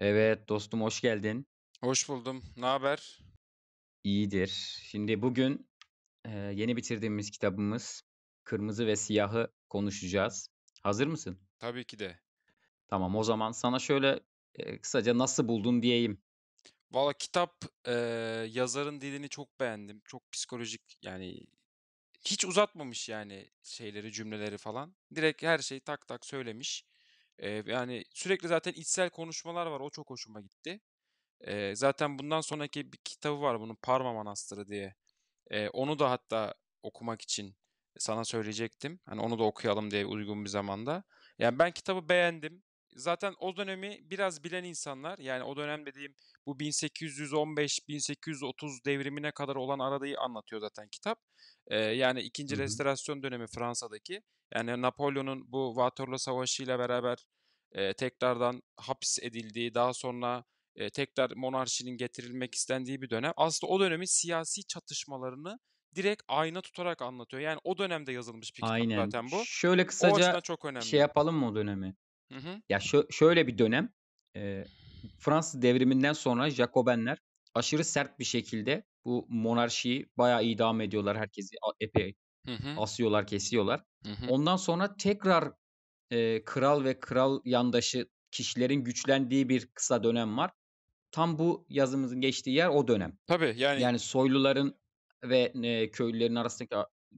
Evet dostum hoş geldin. Hoş buldum. Ne haber? İyidir. Şimdi bugün yeni bitirdiğimiz kitabımız Kırmızı ve Siyah'ı konuşacağız. Hazır mısın? Tabii ki de. Tamam o zaman sana şöyle kısaca nasıl buldun diyeyim. Valla kitap e, yazarın dilini çok beğendim. Çok psikolojik yani hiç uzatmamış yani şeyleri cümleleri falan. Direkt her şeyi tak tak söylemiş. Ee, yani sürekli zaten içsel konuşmalar var. O çok hoşuma gitti. Ee, zaten bundan sonraki bir kitabı var bunun Parma Manastırı diye. Ee, onu da hatta okumak için sana söyleyecektim. Hani onu da okuyalım diye uygun bir zamanda. Yani ben kitabı beğendim zaten o dönemi biraz bilen insanlar yani o dönem dediğim bu 1815-1830 devrimine kadar olan aradayı anlatıyor zaten kitap. Ee, yani ikinci Hı-hı. restorasyon dönemi Fransa'daki yani Napolyon'un bu Waterloo Savaşı ile beraber e, tekrardan hapis edildiği daha sonra e, tekrar monarşinin getirilmek istendiği bir dönem. Aslında o dönemi siyasi çatışmalarını direkt ayna tutarak anlatıyor. Yani o dönemde yazılmış bir kitap Aynen. zaten bu. Şöyle kısaca çok şey önemli. şey yapalım mı o dönemi? Hı hı. Ya şö şöyle bir dönem e, Fransız devriminden sonra Jacobenler aşırı sert bir şekilde bu monarşiyi bayağı idam ediyorlar. Herkesi epey hı hı. asıyorlar, kesiyorlar. Hı hı. Ondan sonra tekrar e, kral ve kral yandaşı kişilerin güçlendiği bir kısa dönem var. Tam bu yazımızın geçtiği yer o dönem. Tabii yani. Yani soyluların ve e, köylülerin arasındaki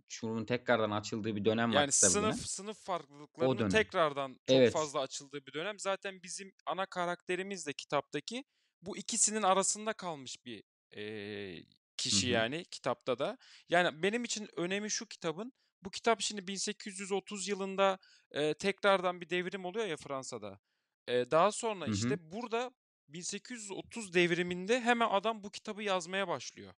şunun tekrardan açıldığı bir dönem var Yani sınıf buna. sınıf farklılıklarının tekrardan çok Evet. fazla açıldığı bir dönem. Zaten bizim ana karakterimiz de kitaptaki bu ikisinin arasında kalmış bir eee, kişi Hı hı. yani kitapta da. Yani benim için önemi şu kitabın. Bu kitap şimdi 1830 yılında eee, tekrardan bir devrim oluyor ya Fransa'da. Eee, daha sonra Hı hı. işte burada 1830 devriminde hemen adam bu kitabı yazmaya başlıyor.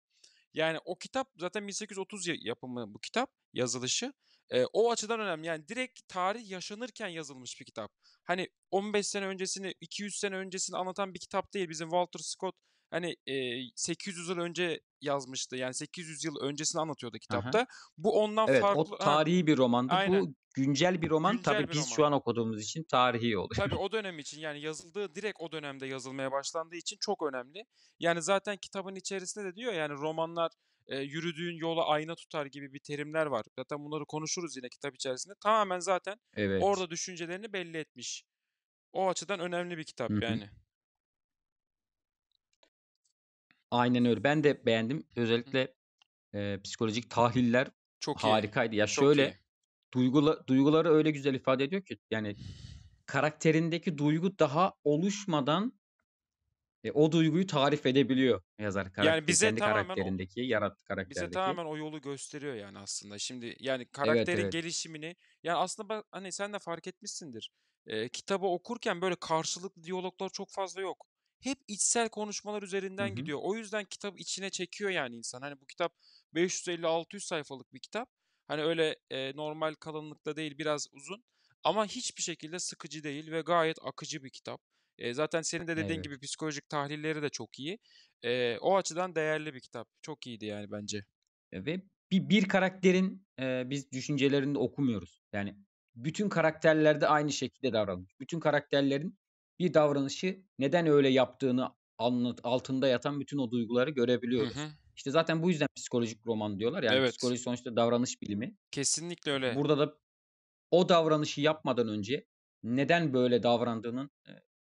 Yani o kitap zaten 1830 yapımı bu kitap yazılışı. E, o açıdan önemli. Yani direkt tarih yaşanırken yazılmış bir kitap. Hani 15 sene öncesini, 200 sene öncesini anlatan bir kitap değil. Bizim Walter Scott hani e, 800 yıl önce yazmıştı. Yani 800 yıl öncesini anlatıyordu kitapta. Aha. Bu ondan evet, farklı. O tarihi ha. bir romandı. Aynen. Bu güncel bir roman. Güncel Tabii bir biz roman. şu an okuduğumuz için tarihi oluyor. Tabii o dönem için yani yazıldığı direkt o dönemde yazılmaya başlandığı için çok önemli. Yani zaten kitabın içerisinde de diyor yani romanlar e, yürüdüğün yola ayna tutar gibi bir terimler var. Zaten bunları konuşuruz yine kitap içerisinde. Tamamen zaten evet. orada düşüncelerini belli etmiş. O açıdan önemli bir kitap Hı-hı. yani. Aynen öyle. Ben de beğendim. Özellikle e, psikolojik tahliller çok iyi. harikaydı. Ya Çok şöyle duygula, duyguları öyle güzel ifade ediyor ki yani karakterindeki duygu daha oluşmadan e, o duyguyu tarif edebiliyor yazar karakter. Yani bize kendi tamamen o- karakterindeki, yarattığı Bize tamamen o yolu gösteriyor yani aslında. Şimdi yani karakterin evet. gelişimini yani aslında ben- hani sen de fark etmişsindir. Ee, kitabı okurken böyle karşılıklı diyaloglar çok fazla yok hep içsel konuşmalar üzerinden Hı-hı. gidiyor. O yüzden kitap içine çekiyor yani insan. Hani bu kitap 550-600 sayfalık bir kitap. Hani öyle e, normal kalınlıkta değil biraz uzun. Ama hiçbir şekilde sıkıcı değil ve gayet akıcı bir kitap. E, zaten senin de dediğin evet. gibi psikolojik tahlilleri de çok iyi. E, o açıdan değerli bir kitap. Çok iyiydi yani bence. E, ve bir, bir karakterin e, biz düşüncelerini okumuyoruz. Yani bütün karakterlerde aynı şekilde davranmış. Bütün karakterlerin bir davranışı neden öyle yaptığını anlat, altında yatan bütün o duyguları görebiliyoruz. Hı hı. İşte zaten bu yüzden psikolojik roman diyorlar. Yani evet. psikoloji sonuçta davranış bilimi. Kesinlikle öyle. Burada da o davranışı yapmadan önce neden böyle davrandığının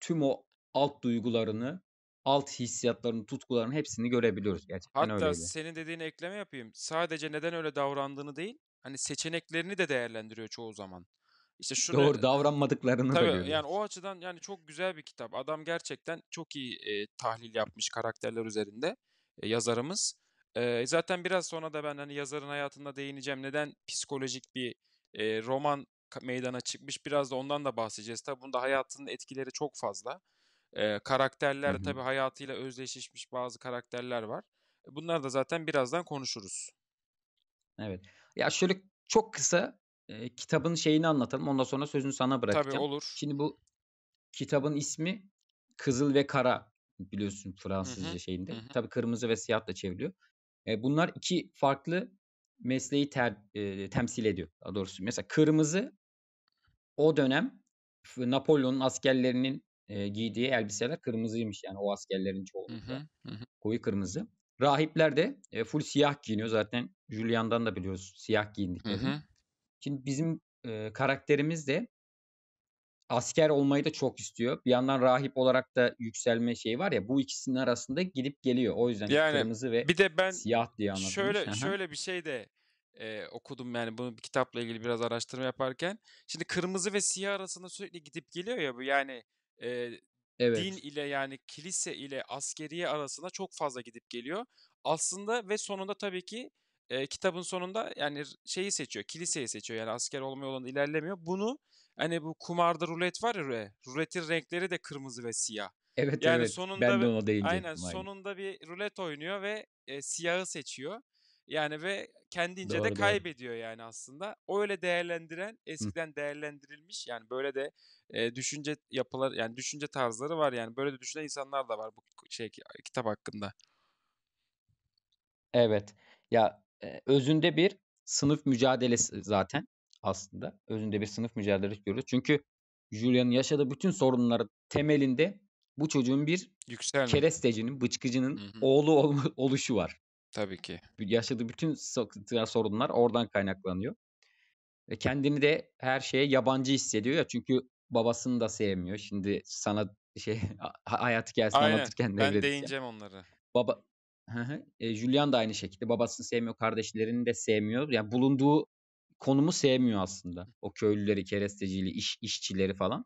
tüm o alt duygularını, alt hissiyatlarını, tutkularını hepsini görebiliyoruz gerçekten Hatta öyleydi. senin dediğin ekleme yapayım. Sadece neden öyle davrandığını değil, hani seçeneklerini de değerlendiriyor çoğu zaman. İşte şunu doğru davranmadıklarını tabii, da görüyoruz. Yani o açıdan yani çok güzel bir kitap. Adam gerçekten çok iyi e, tahlil yapmış karakterler üzerinde e, yazarımız. E, zaten biraz sonra da ben hani yazarın hayatında değineceğim. Neden psikolojik bir e, roman meydana çıkmış biraz da ondan da bahsedeceğiz. Tabii bunda hayatının etkileri çok fazla. E, karakterler tabi hı tabii hayatıyla özdeşleşmiş bazı karakterler var. Bunlar da zaten birazdan konuşuruz. Evet. Ya şöyle çok kısa e, kitabın şeyini anlatalım. Ondan sonra sözünü sana bırakacağım. Tabii olur. Şimdi bu kitabın ismi Kızıl ve Kara biliyorsun Fransızca hı hı, şeyinde. Hı. Tabii kırmızı ve siyah da çevriliyor. E, bunlar iki farklı mesleği ter, e, temsil ediyor. Daha doğrusu mesela kırmızı o dönem Napolyon'un askerlerinin e, giydiği elbiseler kırmızıymış yani o askerlerin çoğu Koyu kırmızı. Rahipler de e, full siyah giyiniyor zaten. Julian'dan da biliyoruz siyah giyindiklerini. Hı hı. Şimdi bizim e, karakterimiz de asker olmayı da çok istiyor. Bir yandan rahip olarak da yükselme şeyi var ya bu ikisinin arasında gidip geliyor. O yüzden yani, kırmızı ve bir de ben siyah diye anladım. Şöyle şöyle bir şey de e, okudum yani bunu bir kitapla ilgili biraz araştırma yaparken. Şimdi kırmızı ve siyah arasında sürekli gidip geliyor ya bu yani e, evet. din ile yani kilise ile askeriye arasında çok fazla gidip geliyor. Aslında ve sonunda tabii ki e, kitabın sonunda yani şeyi seçiyor, kiliseyi seçiyor. Yani asker olma yolunda ilerlemiyor. Bunu hani bu kumarda rulet var ya, ruletin renkleri de kırmızı ve siyah. Evet yani evet. Sonunda ben de ona değinecektim. Aynen, aynen sonunda bir rulet oynuyor ve e, siyahı seçiyor. Yani ve kendince doğru, de kaybediyor doğru. yani aslında. O öyle değerlendiren eskiden Hı. değerlendirilmiş yani böyle de e, düşünce yapılar yani düşünce tarzları var yani böyle de düşünen insanlar da var bu şey kitap hakkında. Evet. Ya özünde bir sınıf mücadelesi zaten aslında. Özünde bir sınıf mücadelesi görüyoruz. Çünkü Julia'nın yaşadığı bütün sorunların temelinde bu çocuğun bir Yükselme. kerestecinin, bıçkıcının Hı-hı. oğlu ol- oluşu var. Tabii ki. Yaşadığı bütün sorunlar oradan kaynaklanıyor. E kendini de her şeye yabancı hissediyor ya çünkü babasını da sevmiyor. Şimdi sana şey hayat gelsin Aynen. anlatırken ne Ben değineceğim onları. Baba e, Julian da aynı şekilde. Babasını sevmiyor, kardeşlerini de sevmiyor. Yani bulunduğu konumu sevmiyor aslında. O köylüleri, kerestecili, iş, işçileri falan.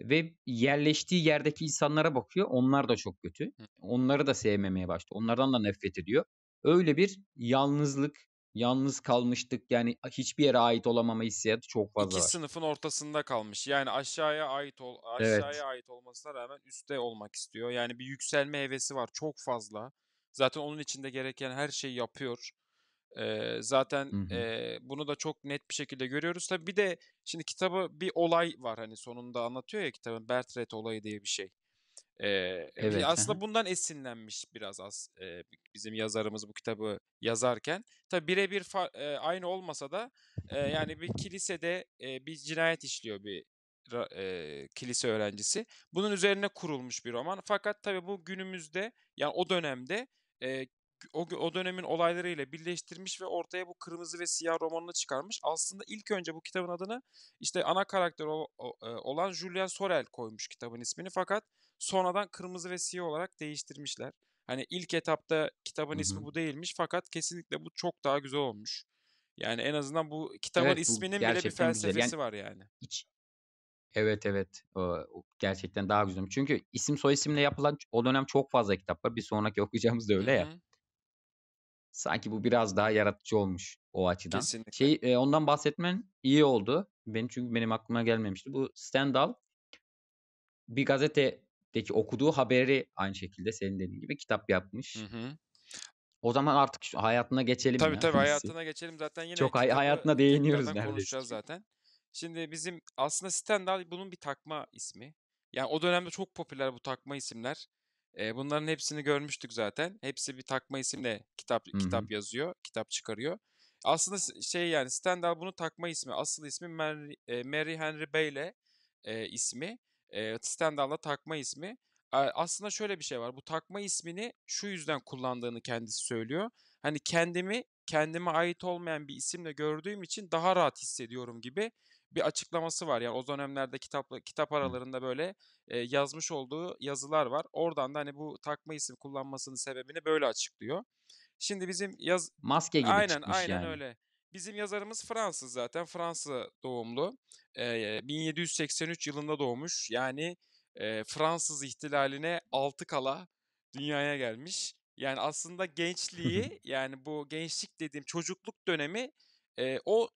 Ve yerleştiği yerdeki insanlara bakıyor. Onlar da çok kötü. Onları da sevmemeye başladı Onlardan da nefret ediyor. Öyle bir yalnızlık, yalnız kalmıştık. Yani hiçbir yere ait olamama hissiyatı çok fazla İki var. sınıfın ortasında kalmış. Yani aşağıya ait ol aşağıya evet. ait olmasına rağmen üste olmak istiyor. Yani bir yükselme hevesi var çok fazla. Zaten onun içinde gereken her şeyi yapıyor. E, zaten hı hı. E, bunu da çok net bir şekilde görüyoruz. Tabii bir de şimdi kitabı bir olay var hani sonunda anlatıyor ya kitabın Bertrand olayı diye bir şey. E, evet. Aslında bundan esinlenmiş biraz az e, bizim yazarımız bu kitabı yazarken. Tabi birebir e, aynı olmasa da e, yani bir kilisede e, bir cinayet işliyor bir e, kilise öğrencisi. Bunun üzerine kurulmuş bir roman. Fakat tabi bu günümüzde yani o dönemde e, o, o dönemin olaylarıyla birleştirmiş ve ortaya bu kırmızı ve siyah romanını çıkarmış. Aslında ilk önce bu kitabın adını işte ana karakter o, o, olan Julian Sorel koymuş kitabın ismini fakat sonradan kırmızı ve siyah olarak değiştirmişler. Hani ilk etapta kitabın ismi bu değilmiş fakat kesinlikle bu çok daha güzel olmuş. Yani en azından bu kitabın evet, isminin bile bir felsefesi yani, var yani. Hiç Evet evet. gerçekten daha güzel. Çünkü isim soy isimle yapılan o dönem çok fazla kitap var. Bir sonraki okuyacağımız da öyle ya. Hı-hı. Sanki bu biraz daha yaratıcı olmuş o açıdan. Kesinlikle. Şey ondan bahsetmen iyi oldu. ben çünkü benim aklıma gelmemişti. Bu Stendhal bir gazetedeki okuduğu haberi aynı şekilde senin dediğin gibi kitap yapmış. Hı hı. O zaman artık hayatına geçelim. Tabii ya. tabii hayatına geçelim zaten yine. Çok hayatına değiniyoruz neredeyse. Konuşacağız zaten. Şimdi bizim aslında Stendhal bunun bir takma ismi. Yani o dönemde çok popüler bu takma isimler. E, bunların hepsini görmüştük zaten. Hepsi bir takma isimle kitap Hı-hı. kitap yazıyor, kitap çıkarıyor. Aslında şey yani Stendhal bunu takma ismi, asıl ismi Mary, Mary Henry Bayle e, ismi. E, Stendhal'da takma ismi. aslında şöyle bir şey var. Bu takma ismini şu yüzden kullandığını kendisi söylüyor. Hani kendimi kendime ait olmayan bir isimle gördüğüm için daha rahat hissediyorum gibi bir açıklaması var. Yani o dönemlerde kitapla, kitap aralarında böyle e, yazmış olduğu yazılar var. Oradan da hani bu takma isim kullanmasının sebebini böyle açıklıyor. Şimdi bizim yaz... Maske gibi aynen, çıkmış aynen yani. Aynen öyle. Bizim yazarımız Fransız zaten. Fransa doğumlu. E, 1783 yılında doğmuş. Yani e, Fransız ihtilaline altı kala dünyaya gelmiş. Yani aslında gençliği yani bu gençlik dediğim çocukluk dönemi e, o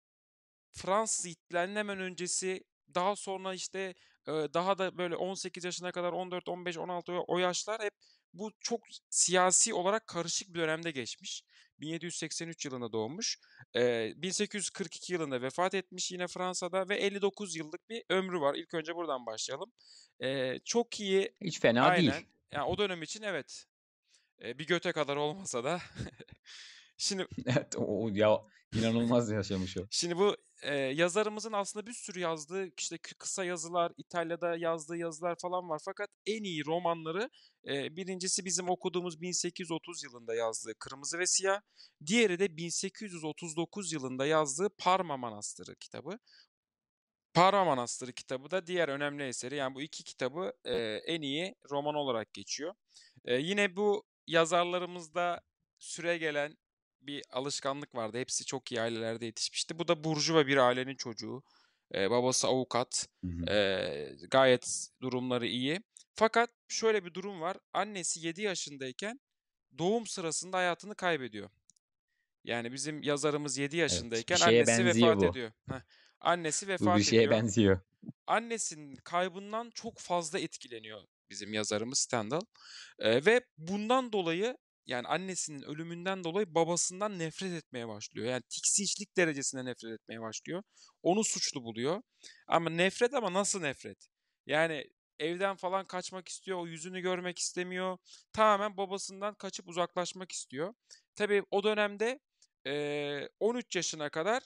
Fransız ihtilalinin hemen öncesi daha sonra işte daha da böyle 18 yaşına kadar 14, 15, 16 o yaşlar hep bu çok siyasi olarak karışık bir dönemde geçmiş. 1783 yılında doğmuş. 1842 yılında vefat etmiş yine Fransa'da ve 59 yıllık bir ömrü var. İlk önce buradan başlayalım. Çok iyi. Hiç fena aynen. değil. Yani o dönem için evet. Bir göte kadar olmasa da. Şimdi evet o ya inanılmaz yaşamış o. Şimdi bu e, yazarımızın aslında bir sürü yazdığı işte kısa yazılar, İtalya'da yazdığı yazılar falan var. Fakat en iyi romanları e, birincisi bizim okuduğumuz 1830 yılında yazdığı Kırmızı ve Siyah. Diğeri de 1839 yılında yazdığı Parma Manastırı kitabı. Parma Manastırı kitabı da diğer önemli eseri. Yani bu iki kitabı e, en iyi roman olarak geçiyor. E, yine bu yazarlarımızda süre gelen bir alışkanlık vardı. Hepsi çok iyi ailelerde yetişmişti. Bu da burjuva bir ailenin çocuğu. Ee, babası avukat. Hı ee, gayet durumları iyi. Fakat şöyle bir durum var. Annesi 7 yaşındayken doğum sırasında hayatını kaybediyor. Yani bizim yazarımız 7 yaşındayken evet, annesi vefat bu. ediyor. Heh. Annesi vefat ediyor. Bu bir şeye ediyor. benziyor. Annesinin kaybından çok fazla etkileniyor bizim yazarımız Stendhal. Ee, ve bundan dolayı yani annesinin ölümünden dolayı babasından nefret etmeye başlıyor. Yani tiksinçlik derecesinde nefret etmeye başlıyor. Onu suçlu buluyor. Ama nefret ama nasıl nefret? Yani evden falan kaçmak istiyor, o yüzünü görmek istemiyor. Tamamen babasından kaçıp uzaklaşmak istiyor. Tabii o dönemde 13 yaşına kadar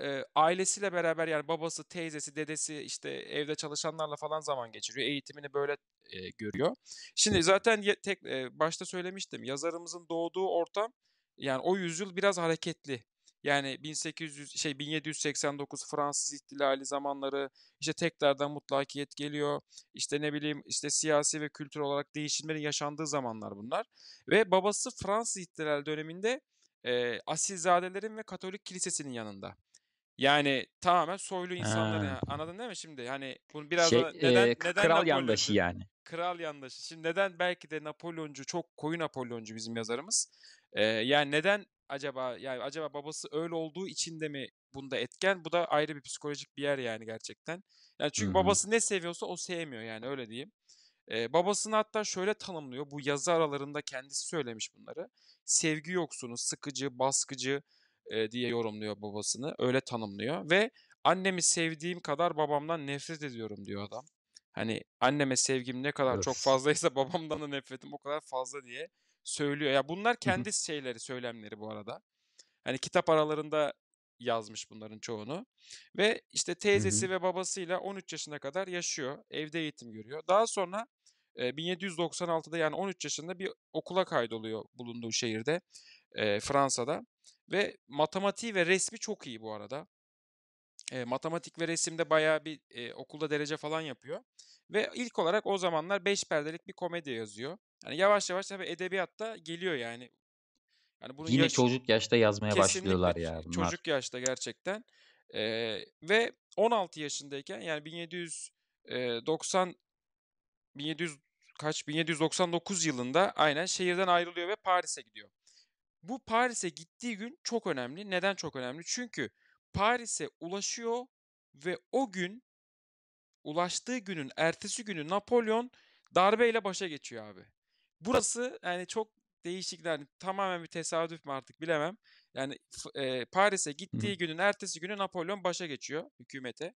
e, ailesiyle beraber yani babası, teyzesi, dedesi işte evde çalışanlarla falan zaman geçiriyor. Eğitimini böyle e, görüyor. Şimdi zaten ye, tek e, başta söylemiştim. Yazarımızın doğduğu ortam yani o yüzyıl biraz hareketli. Yani 1800 şey 1789 Fransız ihtilali zamanları işte tekrardan mutlakiyet geliyor. İşte ne bileyim işte siyasi ve kültür olarak değişimlerin yaşandığı zamanlar bunlar. Ve babası Fransız ihtilal döneminde e, asilzadelerin ve Katolik kilisesinin yanında. Yani tamamen soylu insanların yani. anladın değil mi şimdi? Hani bunu biraz şey, da neden e, neden kral yandaşı yani. Kral yandaşı. Şimdi neden belki de Napolyoncu çok koyu Napolyoncu bizim yazarımız. Ee, yani neden acaba yani acaba babası öyle olduğu için de mi bunda etken? Bu da ayrı bir psikolojik bir yer yani gerçekten. Yani çünkü Hı-hı. babası ne seviyorsa o sevmiyor yani öyle diyeyim. Ee, babasını hatta şöyle tanımlıyor. Bu yazı aralarında kendisi söylemiş bunları. Sevgi yoksunu, sıkıcı, baskıcı, e, diye yorumluyor babasını. Öyle tanımlıyor ve annemi sevdiğim kadar babamdan nefret ediyorum diyor adam. Hani anneme sevgim ne kadar evet. çok fazlaysa babamdan da nefretim o kadar fazla diye söylüyor. Ya bunlar kendi şeyleri, söylemleri bu arada. Hani kitap aralarında yazmış bunların çoğunu. Ve işte teyzesi ve babasıyla 13 yaşına kadar yaşıyor. Evde eğitim görüyor. Daha sonra 1796'da e, yani 13 yaşında bir okula kaydoluyor bulunduğu şehirde e, Fransa'da. Ve matematiği ve resmi çok iyi bu arada. E, matematik ve resimde bayağı bir e, okulda derece falan yapıyor. Ve ilk olarak o zamanlar 5 perdelik bir komedi yazıyor. Yani yavaş yavaş tabii edebiyatta geliyor yani. Yani bunu Yine yaş... çocuk yaşta yazmaya başlıyorlar ya bunlar. Çocuk yaşta gerçekten. E, ve 16 yaşındayken yani 1790 1700 kaç 1799 yılında aynen şehirden ayrılıyor ve Paris'e gidiyor. Bu Paris'e gittiği gün çok önemli. Neden çok önemli? Çünkü Paris'e ulaşıyor ve o gün ulaştığı günün ertesi günü Napolyon darbeyle başa geçiyor abi. Burası yani çok değişik yani tamamen bir tesadüf mü artık bilemem. Yani e, Paris'e gittiği günün ertesi günü Napolyon başa geçiyor hükümete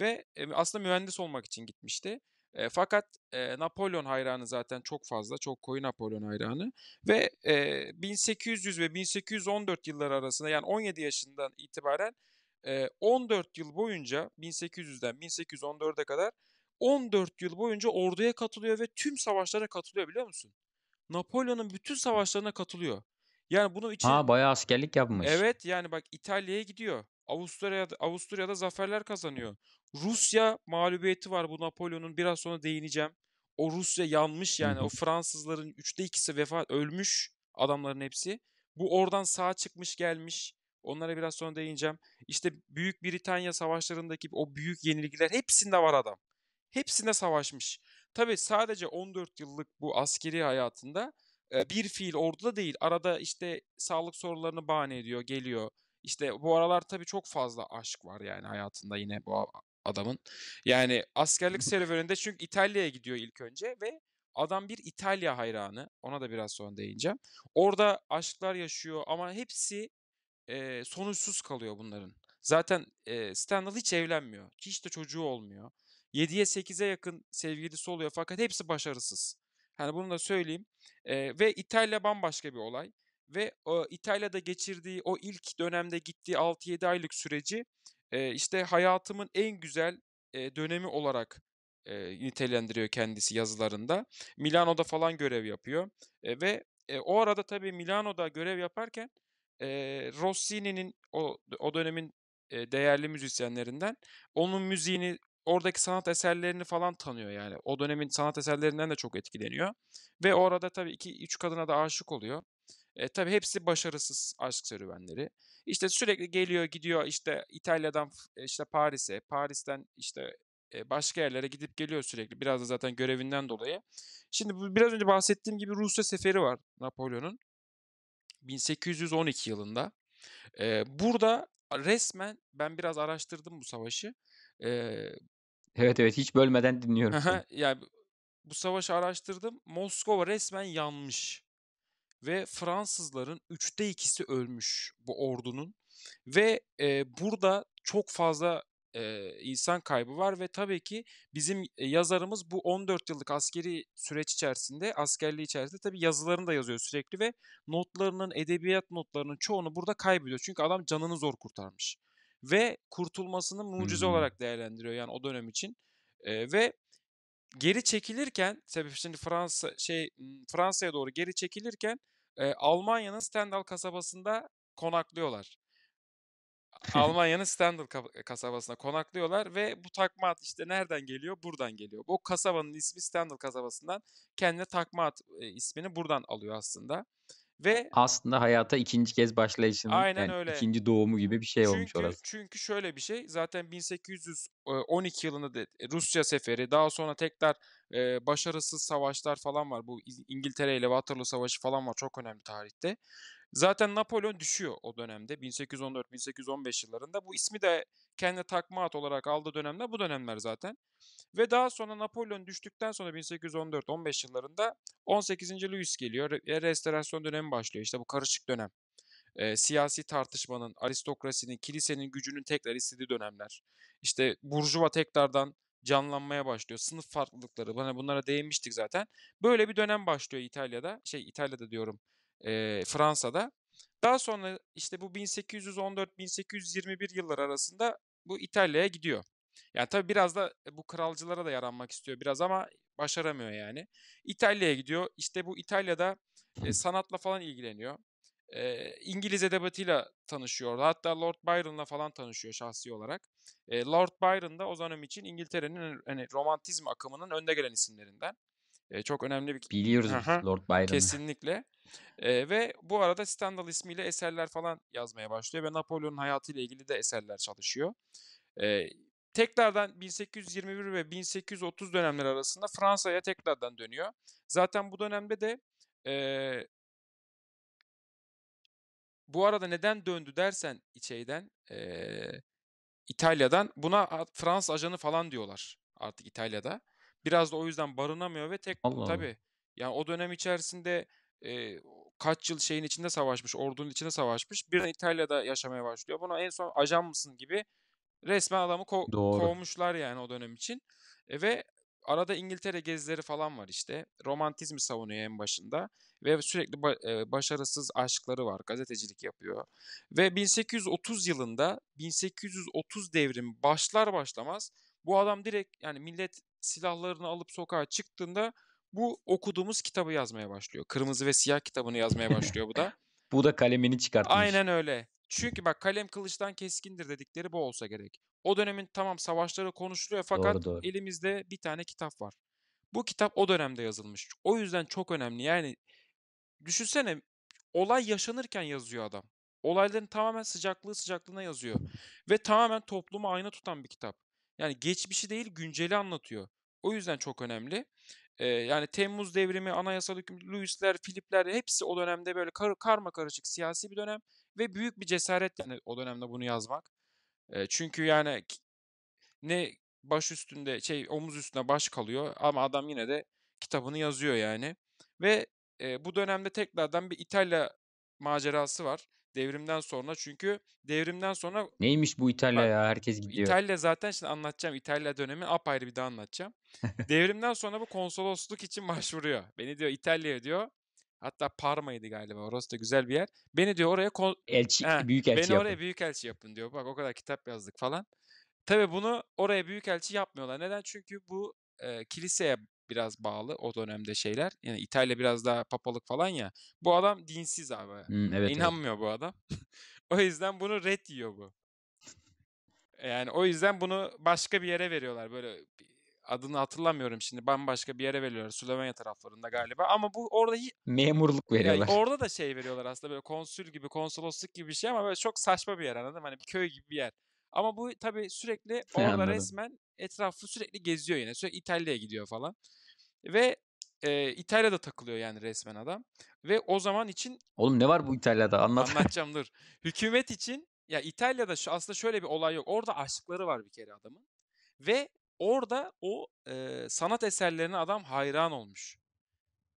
ve e, aslında mühendis olmak için gitmişti. E, fakat e, Napolyon hayranı zaten çok fazla, çok koyu Napolyon hayranı ve e, 1800 ve 1814 yılları arasında yani 17 yaşından itibaren e, 14 yıl boyunca 1800'den 1814'e kadar 14 yıl boyunca orduya katılıyor ve tüm savaşlara katılıyor biliyor musun? Napolyon'un bütün savaşlarına katılıyor. Yani bunu için... Ha bayağı askerlik yapmış. Evet yani bak İtalya'ya gidiyor. Avusturya'da, Avusturya'da zaferler kazanıyor. Rusya mağlubiyeti var bu Napolyon'un biraz sonra değineceğim. O Rusya yanmış yani o Fransızların üçte ikisi vefat ölmüş adamların hepsi. Bu oradan sağ çıkmış gelmiş. Onlara biraz sonra değineceğim. İşte Büyük Britanya savaşlarındaki o büyük yenilgiler hepsinde var adam. Hepsinde savaşmış. Tabi sadece 14 yıllık bu askeri hayatında bir fiil orduda değil. Arada işte sağlık sorunlarını bahane ediyor, geliyor. İşte bu aralar tabii çok fazla aşk var yani hayatında yine bu adamın. Yani askerlik serüveninde çünkü İtalya'ya gidiyor ilk önce ve adam bir İtalya hayranı. Ona da biraz sonra değineceğim. Orada aşklar yaşıyor ama hepsi e, sonuçsuz kalıyor bunların. Zaten e, Stendhal hiç evlenmiyor. Hiç de çocuğu olmuyor. 7'ye 8'e yakın sevgilisi oluyor fakat hepsi başarısız. Hani bunu da söyleyeyim. E, ve İtalya bambaşka bir olay ve o İtalya'da geçirdiği o ilk dönemde gittiği 6-7 aylık süreci e, işte hayatımın en güzel e, dönemi olarak e, nitelendiriyor kendisi yazılarında. Milano'da falan görev yapıyor e, ve e, o arada tabii Milano'da görev yaparken e, Rossini'nin o, o dönemin e, değerli müzisyenlerinden onun müziğini oradaki sanat eserlerini falan tanıyor yani. O dönemin sanat eserlerinden de çok etkileniyor. Ve orada tabii iki üç kadına da aşık oluyor. E, tabii hepsi başarısız aşk serüvenleri. İşte sürekli geliyor gidiyor işte İtalya'dan e, işte Paris'e, Paris'ten işte e, başka yerlere gidip geliyor sürekli. Biraz da zaten görevinden dolayı. Şimdi biraz önce bahsettiğim gibi Rusya seferi var Napolyon'un. 1812 yılında. E, burada resmen ben biraz araştırdım bu savaşı. Evet evet hiç bölmeden dinliyorum. yani bu savaşı araştırdım. Moskova resmen yanmış ve Fransızların üçte ikisi ölmüş bu ordunun ve e, burada çok fazla e, insan kaybı var ve tabii ki bizim yazarımız bu 14 yıllık askeri süreç içerisinde, askerliği içerisinde tabii yazılarını da yazıyor sürekli ve notlarının, edebiyat notlarının çoğunu burada kaybediyor. Çünkü adam canını zor kurtarmış ve kurtulmasını mucize hmm. olarak değerlendiriyor yani o dönem için. E, ve geri çekilirken tabii şimdi Fransa şey Fransa'ya doğru geri çekilirken e, Almanya'nın Stendal kasabasında konaklıyorlar. Almanya'nın Stendal kasabasına konaklıyorlar ve bu takma at işte nereden geliyor? Buradan geliyor. O kasabanın ismi Stendal kasabasından kendine takma at ismini buradan alıyor aslında. Ve aslında hayata ikinci kez başlayışının aynen yani öyle. ikinci doğumu gibi bir şey çünkü, olmuş orası. Çünkü şöyle bir şey zaten 1812 e, yılında de Rusya seferi daha sonra tekrar e, başarısız savaşlar falan var. Bu İngiltere ile Waterloo Savaşı falan var çok önemli tarihte. Zaten Napolyon düşüyor o dönemde 1814-1815 yıllarında. Bu ismi de kendi takma at olarak aldığı dönemde bu dönemler zaten. Ve daha sonra Napolyon düştükten sonra 1814-15 yıllarında 18. Louis geliyor. Re e, restorasyon dönemi başlıyor. İşte bu karışık dönem. E, siyasi tartışmanın, aristokrasinin, kilisenin gücünün tekrar istediği dönemler. İşte Burjuva tekrardan canlanmaya başlıyor. Sınıf farklılıkları, bana hani bunlara değinmiştik zaten. Böyle bir dönem başlıyor İtalya'da, şey İtalya'da diyorum, e, Fransa'da. Daha sonra işte bu 1814-1821 yıllar arasında bu İtalya'ya gidiyor. Yani tabii biraz da e, bu kralcılara da yaranmak istiyor biraz ama başaramıyor yani. İtalya'ya gidiyor. İşte bu İtalya'da e, sanatla falan ilgileniyor. E, İngiliz edebiyatıyla tanışıyor. Hatta Lord Byron'la falan tanışıyor şahsi olarak. E, Lord Byron da o zaman için İngiltere'nin hani romantizm akımının önde gelen isimlerinden. E, çok önemli bir... Biliyoruz Aha, Lord Byron'ı. Kesinlikle. E, ve bu arada Stendhal ismiyle eserler falan yazmaya başlıyor ve Napolyon'un hayatıyla ilgili de eserler çalışıyor. E, tekrardan 1821 ve 1830 dönemler arasında Fransa'ya tekrardan dönüyor. Zaten bu dönemde de e, bu arada neden döndü dersen şeyden e, İtalya'dan buna Fransız ajanı falan diyorlar artık İtalya'da. Biraz da o yüzden barınamıyor ve tek Allah tabii. Allah. Yani o dönem içerisinde e, kaç yıl şeyin içinde savaşmış, ordunun içinde savaşmış. Bir İtalya'da yaşamaya başlıyor. Buna en son ajan mısın gibi resmen adamı ko- kovmuşlar yani o dönem için. E, ve arada İngiltere gezileri falan var işte. Romantizmi savunuyor en başında ve sürekli ba- e, başarısız aşkları var. Gazetecilik yapıyor. Ve 1830 yılında 1830 devrimi başlar başlamaz bu adam direkt yani millet silahlarını alıp sokağa çıktığında bu okuduğumuz kitabı yazmaya başlıyor. Kırmızı ve Siyah kitabını yazmaya başlıyor bu da. bu da kalemini çıkartmış. Aynen öyle. Çünkü bak kalem kılıçtan keskindir dedikleri bu olsa gerek. O dönemin tamam savaşları konuşuluyor fakat doğru, doğru. elimizde bir tane kitap var. Bu kitap o dönemde yazılmış. O yüzden çok önemli. Yani düşünsene olay yaşanırken yazıyor adam. Olayların tamamen sıcaklığı sıcaklığına yazıyor. Ve tamamen toplumu ayna tutan bir kitap. Yani geçmişi değil günceli anlatıyor. O yüzden çok önemli. Ee, yani Temmuz devrimi, anayasal hüküm, Louis'ler, Filip'ler hepsi o dönemde böyle kar karma karışık siyasi bir dönem ve büyük bir cesaret yani o dönemde bunu yazmak. Ee, çünkü yani ne baş üstünde şey omuz üstüne baş kalıyor ama adam yine de kitabını yazıyor yani. Ve e, bu dönemde tekrardan bir İtalya macerası var. Devrimden sonra çünkü devrimden sonra... Neymiş bu İtalya ya herkes gidiyor. İtalya zaten şimdi anlatacağım. İtalya dönemi apayrı bir de anlatacağım. devrimden sonra bu konsolosluk için başvuruyor. Beni diyor İtalya diyor Hatta Parma'ydı galiba. Orası da güzel bir yer. Beni diyor oraya kon- elçi, ha, büyük elçi beni yapın. oraya büyük elçi yapın diyor. Bak o kadar kitap yazdık falan. Tabii bunu oraya büyük elçi yapmıyorlar. Neden? Çünkü bu e, kiliseye biraz bağlı o dönemde şeyler. Yani İtalya biraz daha papalık falan ya. Bu adam dinsiz abi. Hmm, evet, İnanmıyor evet. bu adam. o yüzden bunu red yiyor bu. Yani o yüzden bunu başka bir yere veriyorlar. Böyle adını hatırlamıyorum şimdi. Bambaşka bir yere veriyorlar. Slovenya taraflarında galiba. Ama bu orada memurluk veriyorlar. Yani orada da şey veriyorlar aslında böyle konsül gibi, konsolosluk gibi bir şey ama böyle çok saçma bir yer anladın mı? Hani bir köy gibi bir yer. Ama bu tabii sürekli orada resmen etrafı sürekli geziyor yine. Sürekli İtalya'ya gidiyor falan. Ve e, İtalya'da takılıyor yani resmen adam. Ve o zaman için... Oğlum ne var bu İtalya'da anlat. Anlatacağım dur. Hükümet için ya İtalya'da şu, aslında şöyle bir olay yok. Orada aşkları var bir kere adamın. Ve orada o e, sanat eserlerine adam hayran olmuş.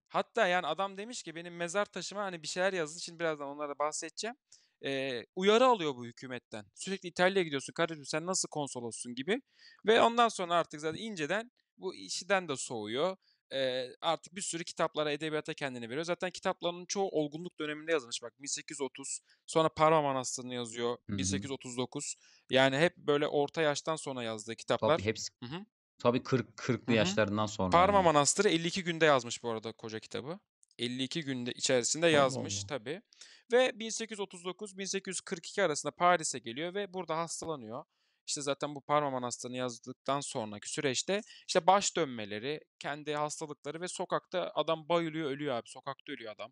Hatta yani adam demiş ki benim mezar taşıma hani bir şeyler yazdı. Şimdi birazdan onlara bahsedeceğim e, uyarı alıyor bu hükümetten. Sürekli İtalya'ya gidiyorsun kardeşim sen nasıl konsolossun gibi. Ve ondan sonra artık zaten inceden bu işiden de soğuyor. E, artık bir sürü kitaplara, edebiyata kendini veriyor. Zaten kitaplarının çoğu olgunluk döneminde yazılmış. Bak 1830, sonra Parma Manastırı'nı yazıyor. Hı-hı. 1839. Yani hep böyle orta yaştan sonra yazdığı kitaplar. Tabii hepsi. Hı-hı. Tabii 40 40'lı hı yaşlarından sonra. Parma yani. Manastırı 52 günde yazmış bu arada koca kitabı. 52 günde içerisinde Allah yazmış Allah. tabii. Ve 1839-1842 arasında Paris'e geliyor ve burada hastalanıyor. İşte zaten bu Parmaman hastalığını yazdıktan sonraki süreçte işte baş dönmeleri, kendi hastalıkları ve sokakta adam bayılıyor ölüyor abi. Sokakta ölüyor adam.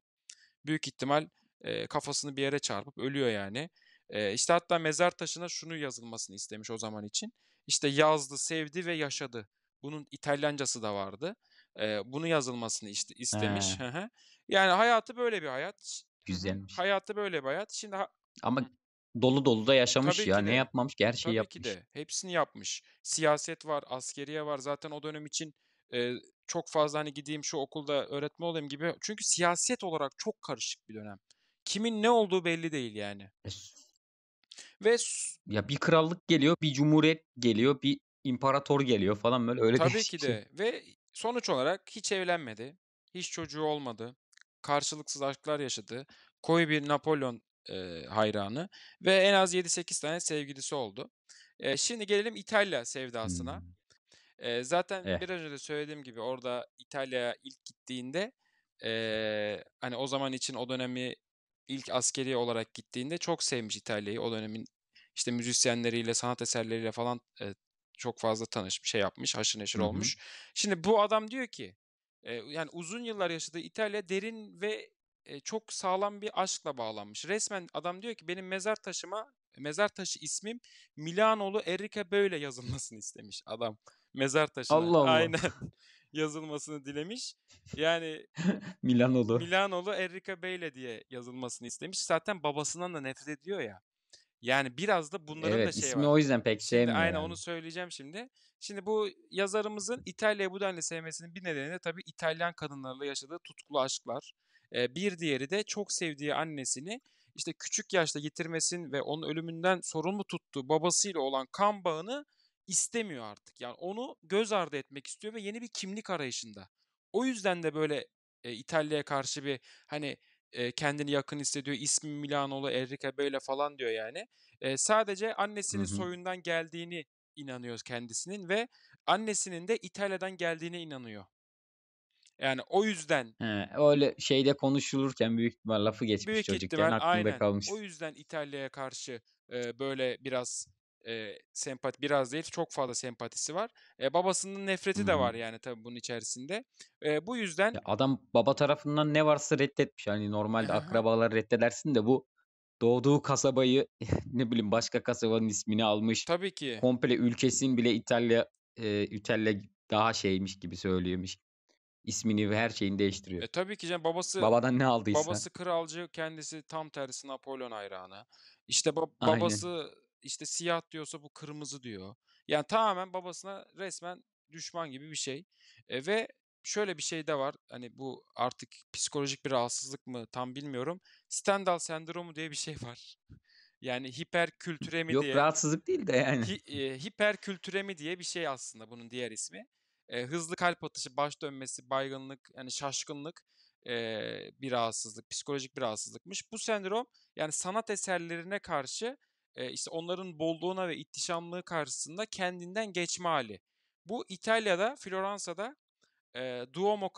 Büyük ihtimal e, kafasını bir yere çarpıp ölüyor yani. E, işte hatta mezar taşına şunu yazılmasını istemiş o zaman için. İşte yazdı, sevdi ve yaşadı. Bunun İtalyancası da vardı. E, bunu yazılmasını işte istemiş. yani hayatı böyle bir hayat. Güzelmiş. Hayatı böyle bayat. Şimdi ha- Ama dolu dolu da yaşamış Tabii ya. ki Ne yapmamış her şeyi Tabii yapmış. ki de hepsini yapmış. Siyaset var, askeriye var. Zaten o dönem için e, çok fazla hani gideyim şu okulda öğretmen olayım gibi. Çünkü siyaset olarak çok karışık bir dönem. Kimin ne olduğu belli değil yani. E ve Ya bir krallık geliyor, bir cumhuriyet geliyor, bir imparator geliyor falan böyle öyle tabii ki şey. de ve sonuç olarak hiç evlenmedi. Hiç çocuğu olmadı karşılıksız aşklar yaşadı. Koyu bir Napolyon e, hayranı ve en az 7-8 tane sevgilisi oldu. E, şimdi gelelim İtalya sevdasına. E, zaten eh. bir önce de söylediğim gibi orada İtalya'ya ilk gittiğinde e, hani o zaman için o dönemi ilk askeri olarak gittiğinde çok sevmiş İtalya'yı. O dönemin işte müzisyenleriyle, sanat eserleriyle falan e, çok fazla tanışmış, şey yapmış, haşır neşir Hı-hı. olmuş. Şimdi bu adam diyor ki e, yani uzun yıllar yaşadığı İtalya derin ve e, çok sağlam bir aşkla bağlanmış. Resmen adam diyor ki benim mezar taşıma mezar taşı ismim Milanolu Erika böyle yazılmasını istemiş adam. Mezar taşına. Allah Allah. Aynen. yazılmasını dilemiş. Yani Milanolu. Milanolu Erika Beyle diye yazılmasını istemiş. Zaten babasından da nefret ediyor ya. Yani biraz da bunların evet, da şey var. Evet o yüzden pek şey mi? Aynen onu söyleyeceğim şimdi. Şimdi bu yazarımızın İtalya'yı bu denli sevmesinin bir nedeni de tabii İtalyan kadınlarla yaşadığı tutkulu aşklar. Ee, bir diğeri de çok sevdiği annesini işte küçük yaşta yitirmesin ve onun ölümünden sorumlu tuttuğu babasıyla olan kan bağını istemiyor artık. Yani onu göz ardı etmek istiyor ve yeni bir kimlik arayışında. O yüzden de böyle e, İtalya'ya karşı bir hani e, kendini yakın hissediyor. İsmi Milanolu, Enrique böyle falan diyor yani. E, sadece annesinin Hı-hı. soyundan geldiğini inanıyor kendisinin ve annesinin de İtalya'dan geldiğine inanıyor. Yani o yüzden He, öyle şeyde konuşulurken büyük bir lafı geçmiş büyük çocukken ihtimal, aklında aynen. kalmış. O yüzden İtalya'ya karşı e, böyle biraz e, sempati biraz değil çok fazla sempatisi var. E, babasının nefreti de var yani tabii bunun içerisinde. E, bu yüzden ya adam baba tarafından ne varsa reddetmiş. yani normalde akrabalar reddedersin de bu doğduğu kasabayı ne bileyim başka kasabanın ismini almış. Tabii ki. Komple ülkesinin bile İtalya e, İtalya daha şeymiş gibi söylüyormuş. İsmini ve her şeyini değiştiriyor. E tabii ki can babası babadan ne aldıysa. Babası kralcı, kendisi tam tersi Napolyon hayranı. İşte bab- babası Aynen işte siyah diyorsa bu kırmızı diyor. Yani tamamen babasına resmen düşman gibi bir şey. E, ve şöyle bir şey de var. Hani bu artık psikolojik bir rahatsızlık mı tam bilmiyorum. Stendhal sendromu diye bir şey var. Yani hiperkültüremi Yok, diye. Yok rahatsızlık değil de yani. Hi, e, hiperkültüremi diye bir şey aslında bunun diğer ismi. E, hızlı kalp atışı, baş dönmesi, baygınlık, yani şaşkınlık e, bir rahatsızlık, psikolojik bir rahatsızlıkmış. Bu sendrom yani sanat eserlerine karşı e, işte onların bolluğuna ve ihtişamlığı karşısında kendinden geçme hali. Bu İtalya'da, Floransa'da e, Duomo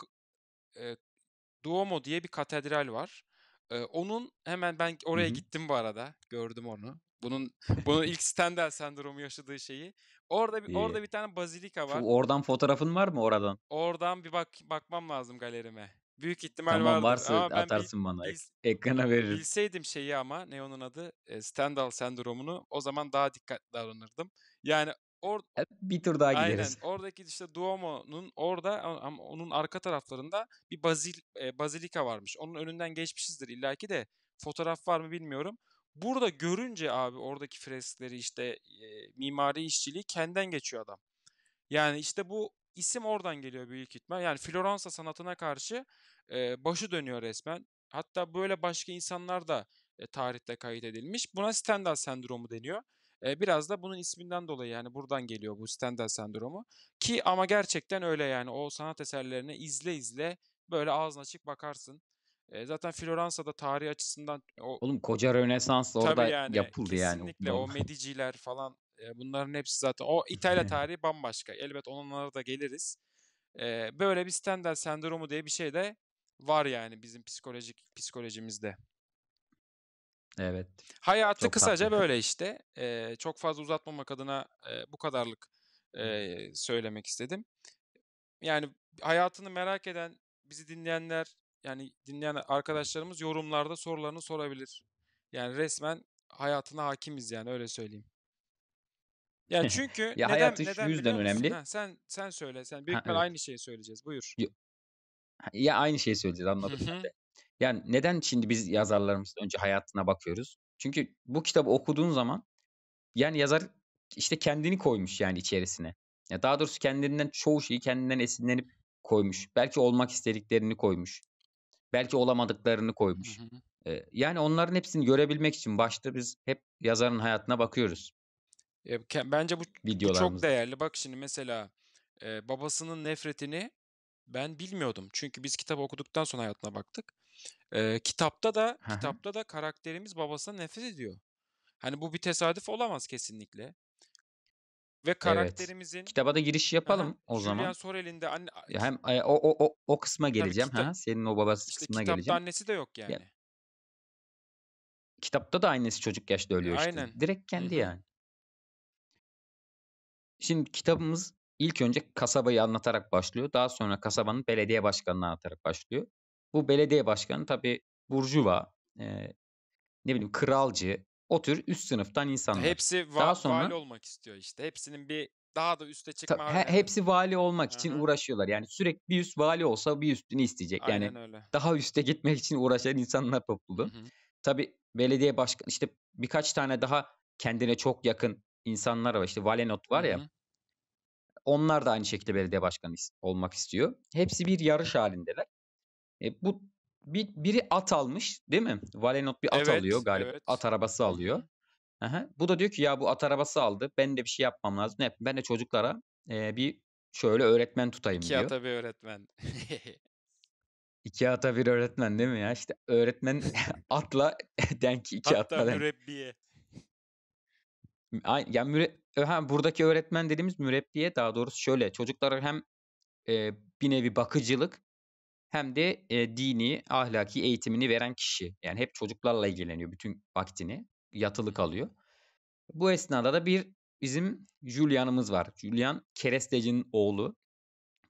e, Duomo diye bir katedral var. E, onun hemen ben oraya Hı-hı. gittim bu arada. Gördüm onu. Bunun bunun ilk Stendhal sendromu yaşadığı şeyi. Orada bir orada bir tane bazilika var. Şu oradan fotoğrafın var mı oradan? Oradan bir bak bakmam lazım galerime. Büyük ihtimal tamam, vardır. varsa ama atarsın bil, bana. Ek, ekrana veririm. Bilseydim şeyi ama ne onun adı Stendhal sendromunu o zaman daha dikkatli davranırdım. Yani or bir tur daha aynen, gideriz. Aynen. Oradaki işte Duomo'nun orada ama onun arka taraflarında bir bazil e, bazilika varmış. Onun önünden geçmişizdir illaki de fotoğraf var mı bilmiyorum. Burada görünce abi oradaki freskleri işte e, mimari işçiliği kenden geçiyor adam. Yani işte bu isim oradan geliyor büyük ihtimal. Yani Floransa sanatına karşı e, başı dönüyor resmen. Hatta böyle başka insanlar da e, tarihte kayıt edilmiş. Buna Stendhal sendromu deniyor. E, biraz da bunun isminden dolayı yani buradan geliyor bu Stendhal sendromu. Ki ama gerçekten öyle yani o sanat eserlerini izle izle böyle ağzın açık bakarsın. E, zaten Floransa'da tarih açısından... O, Oğlum koca Rönesans orada yani, yapıldı yani. Kesinlikle o Mediciler falan e, bunların hepsi zaten. O İtalya tarihi bambaşka. Elbet onlara da geliriz. E, böyle bir Stendhal sendromu diye bir şey de var yani bizim psikolojik psikolojimizde. Evet. Hayatı kısaca tatlı. böyle işte. Ee, çok fazla uzatmamak adına e, bu kadarlık e, söylemek istedim. Yani hayatını merak eden bizi dinleyenler yani dinleyen arkadaşlarımız yorumlarda sorularını sorabilir. Yani resmen hayatına hakimiz yani öyle söyleyeyim. Yani çünkü ya neden hayat iş neden yüzden önemli. Ha, sen sen söyle. Sen büyük ha, evet. aynı şeyi söyleyeceğiz. Buyur. Ya aynı şeyi söyleyeceğiz anladım hı. ben Yani neden şimdi biz yazarlarımızın önce hayatına bakıyoruz? Çünkü bu kitabı okuduğun zaman yani yazar işte kendini koymuş yani içerisine. Ya daha doğrusu kendinden çoğu şeyi kendinden esinlenip koymuş. Belki olmak istediklerini koymuş. Belki olamadıklarını koymuş. hı. Ee, yani onların hepsini görebilmek için başta biz hep yazarın hayatına bakıyoruz Ya, bence bu bu çok değerli. Bak şimdi mesela e, babasının nefretini ben bilmiyordum. Çünkü biz kitabı okuduktan sonra hayatına baktık. Ee, kitapta da Hı-hı. kitapta da karakterimiz babasına nefret ediyor. Hani bu bir tesadüf olamaz kesinlikle. Ve karakterimizin evet. kitaba da giriş yapalım Aha, o Julian zaman. Sorel'in de anne hem o o o, o kısma geleceğim yani kitap, ha senin o babası işte kısmına geleceğim. Kitapta annesi de yok yani. Ya, kitapta da annesi çocuk yaşta ölüyor Aynen. işte. Direkt kendi Hı-hı. yani. Şimdi kitabımız İlk önce kasabayı anlatarak başlıyor. Daha sonra kasabanın belediye başkanını anlatarak başlıyor. Bu belediye başkanı tabi burjuva, e, ne bileyim kralcı, o tür üst sınıftan insanlar. Hepsi va- daha sonra, vali olmak istiyor işte. Hepsinin bir daha da üste çıkma. Ta- he- hepsi vali olmak Hı-hı. için uğraşıyorlar. Yani sürekli bir üst vali olsa bir üstünü isteyecek. Aynen yani öyle. daha üste gitmek için uğraşan insanlar topluluğu. Tabi belediye başkanı işte birkaç tane daha kendine çok yakın insanlar var. İşte Valenot var ya. Hı-hı. Onlar da aynı şekilde belediye başkanı olmak istiyor. Hepsi bir yarış halindeler. E, bu bir, biri at almış değil mi? Valenot bir at evet, alıyor galiba. Evet. At arabası alıyor. Aha. Bu da diyor ki ya bu at arabası aldı. Ben de bir şey yapmam lazım. Ne Ben de çocuklara e, bir şöyle öğretmen tutayım İki diyor. İki ata bir öğretmen. İki ata bir öğretmen değil mi ya? İşte öğretmen atla denk iki Hatta atla denk. mürebbiye. Ya müre buradaki öğretmen dediğimiz mürebbiye daha doğrusu şöyle çocuklara hem e, bir nevi bakıcılık hem de e, dini, ahlaki eğitimini veren kişi. Yani hep çocuklarla ilgileniyor bütün vaktini. Yatılı kalıyor. Bu esnada da bir bizim Julian'ımız var. Julian kerestecinin oğlu.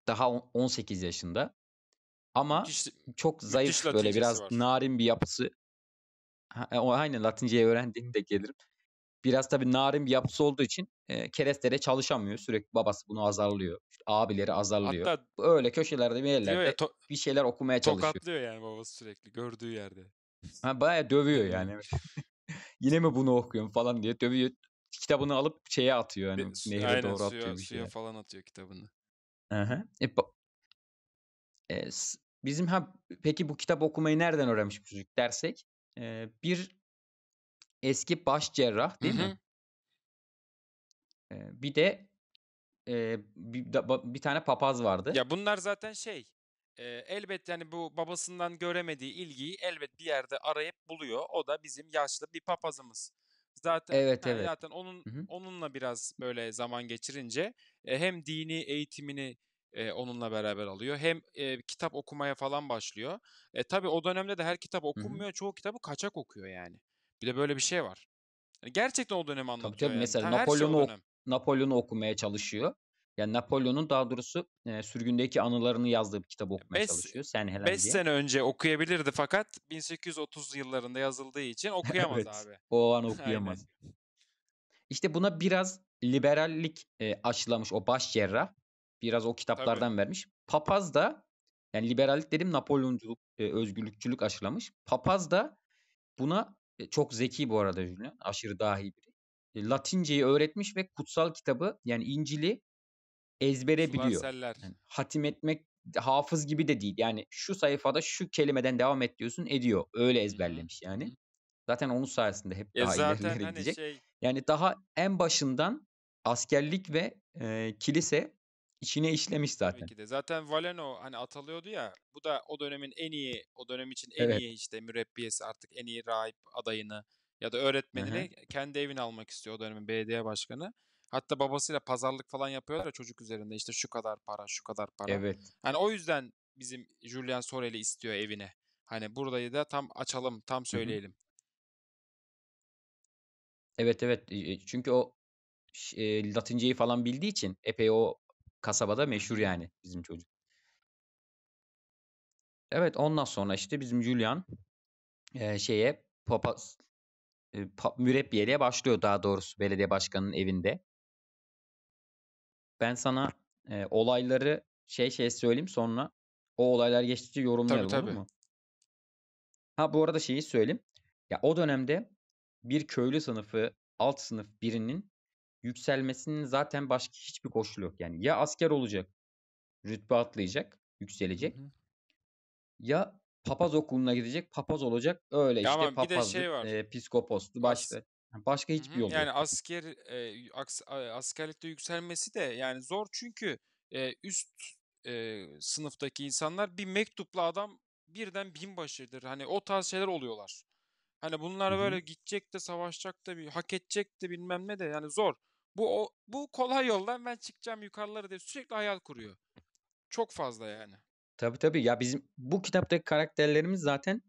Daha 18 yaşında. Ama Müthiş, çok zayıf böyle biraz var. narin bir yapısı. Ha, e, o aynen Latinceyi öğrendiğinde gelirim biraz tabii narin bir yapısı olduğu için e, kerestede çalışamıyor. Sürekli babası bunu azarlıyor. İşte abileri azarlıyor. Hatta öyle köşelerde bir yerlerde ya, to- bir şeyler okumaya çalışıyor. Tokatlıyor yani babası sürekli gördüğü yerde. Ha, bayağı dövüyor yani. Yine mi bunu okuyorum falan diye dövüyor. Kitabını alıp şeye atıyor. yani bir, nehre aynen, doğru suya, atıyor suya, bir şey. Suya falan atıyor kitabını. Aha. E, ba- e, bizim ha peki bu kitap okumayı nereden öğrenmiş bu çocuk dersek e, bir eski baş cerrah değil Hı-hı. mi? bir de e, bir, bir tane papaz vardı. Ya bunlar zaten şey e, elbet yani bu babasından göremediği ilgiyi elbet bir yerde arayıp buluyor. O da bizim yaşlı bir papazımız. Zaten evet, yani evet. zaten onun Hı-hı. onunla biraz böyle zaman geçirince e, hem dini eğitimini e, onunla beraber alıyor. Hem e, kitap okumaya falan başlıyor. E, tabii o dönemde de her kitap okunmuyor. Hı-hı. Çoğu kitabı kaçak okuyor yani. Bir de böyle bir şey var. Yani gerçekten o dönemi anlatıyor. Tabii tabii yani. mesela şey Napolyon'u şey Napolyon'u okumaya çalışıyor. Yani Napolyon'un daha doğrusu e, sürgündeki anılarını yazdığı bir kitabı okumaya beş, çalışıyor. Sen Helen 5 sene önce okuyabilirdi fakat 1830 yıllarında yazıldığı için okuyamaz evet, abi. O an okuyamaz. işte buna biraz liberallik e, aşılamış o baş cerrah. Biraz o kitaplardan Tabii. vermiş. Papaz da yani liberallik dedim Napolyonculuk, e, özgürlükçülük aşılamış. Papaz da buna e, çok zeki bu arada Julian. Aşırı dahi biri. E, Latinceyi öğretmiş ve kutsal kitabı yani İncil'i ezbere biliyor. Yani hatim etmek hafız gibi de değil. Yani şu sayfada şu kelimeden devam et diyorsun ediyor. Öyle ezberlemiş yani. Zaten onun sayesinde hep ya daha zaten ilerlere hani Şey... Yani daha en başından askerlik ve e, kilise içine işlemiş zaten. Tabii ki de. Zaten Valeno hani atalıyordu ya. Bu da o dönemin en iyi, o dönem için en evet. iyi işte mürebbiyesi artık en iyi rahip adayını ya da öğretmenini Hı-hı. kendi evine almak istiyor o dönemin belediye başkanı. Hatta babasıyla pazarlık falan yapıyorlar ya çocuk üzerinde işte şu kadar para, şu kadar para. Evet. Hani o yüzden bizim Julian Sorel'i istiyor evine. Hani burayı da tam açalım, tam söyleyelim. Hı-hı. Evet evet çünkü o e, Latinceyi falan bildiği için epey o kasabada meşhur yani bizim çocuk. Evet ondan sonra işte bizim Julian e, şeye papa, mürebbiye pa, başlıyor daha doğrusu belediye başkanının evinde. Ben sana e, olayları şey şey söyleyeyim sonra o olaylar geçtikçe yorumlayalım tabii, tabii. olur Ha bu arada şeyi söyleyeyim. Ya o dönemde bir köylü sınıfı alt sınıf birinin yükselmesinin zaten başka hiçbir koşulu yok. Yani ya asker olacak, rütbe atlayacak, yükselecek. Hı hı. Ya papaz okuluna gidecek, papaz olacak. Öyle ya işte papaz, şey var. e, piskopostu başta. Başka hiçbir yol yok. Yani asker e, aks, askerlikte yükselmesi de yani zor çünkü e, üst e, sınıftaki insanlar bir mektupla adam birden binbaşıdır. Hani o tarz şeyler oluyorlar. Hani bunlar Hı-hı. böyle gidecek de savaşacak da bir hak edecek de bilmem ne de yani zor. Bu o, bu kolay yoldan ben çıkacağım yukarılara diye sürekli hayal kuruyor. Çok fazla yani. tabi tabi Ya bizim bu kitaptaki karakterlerimiz zaten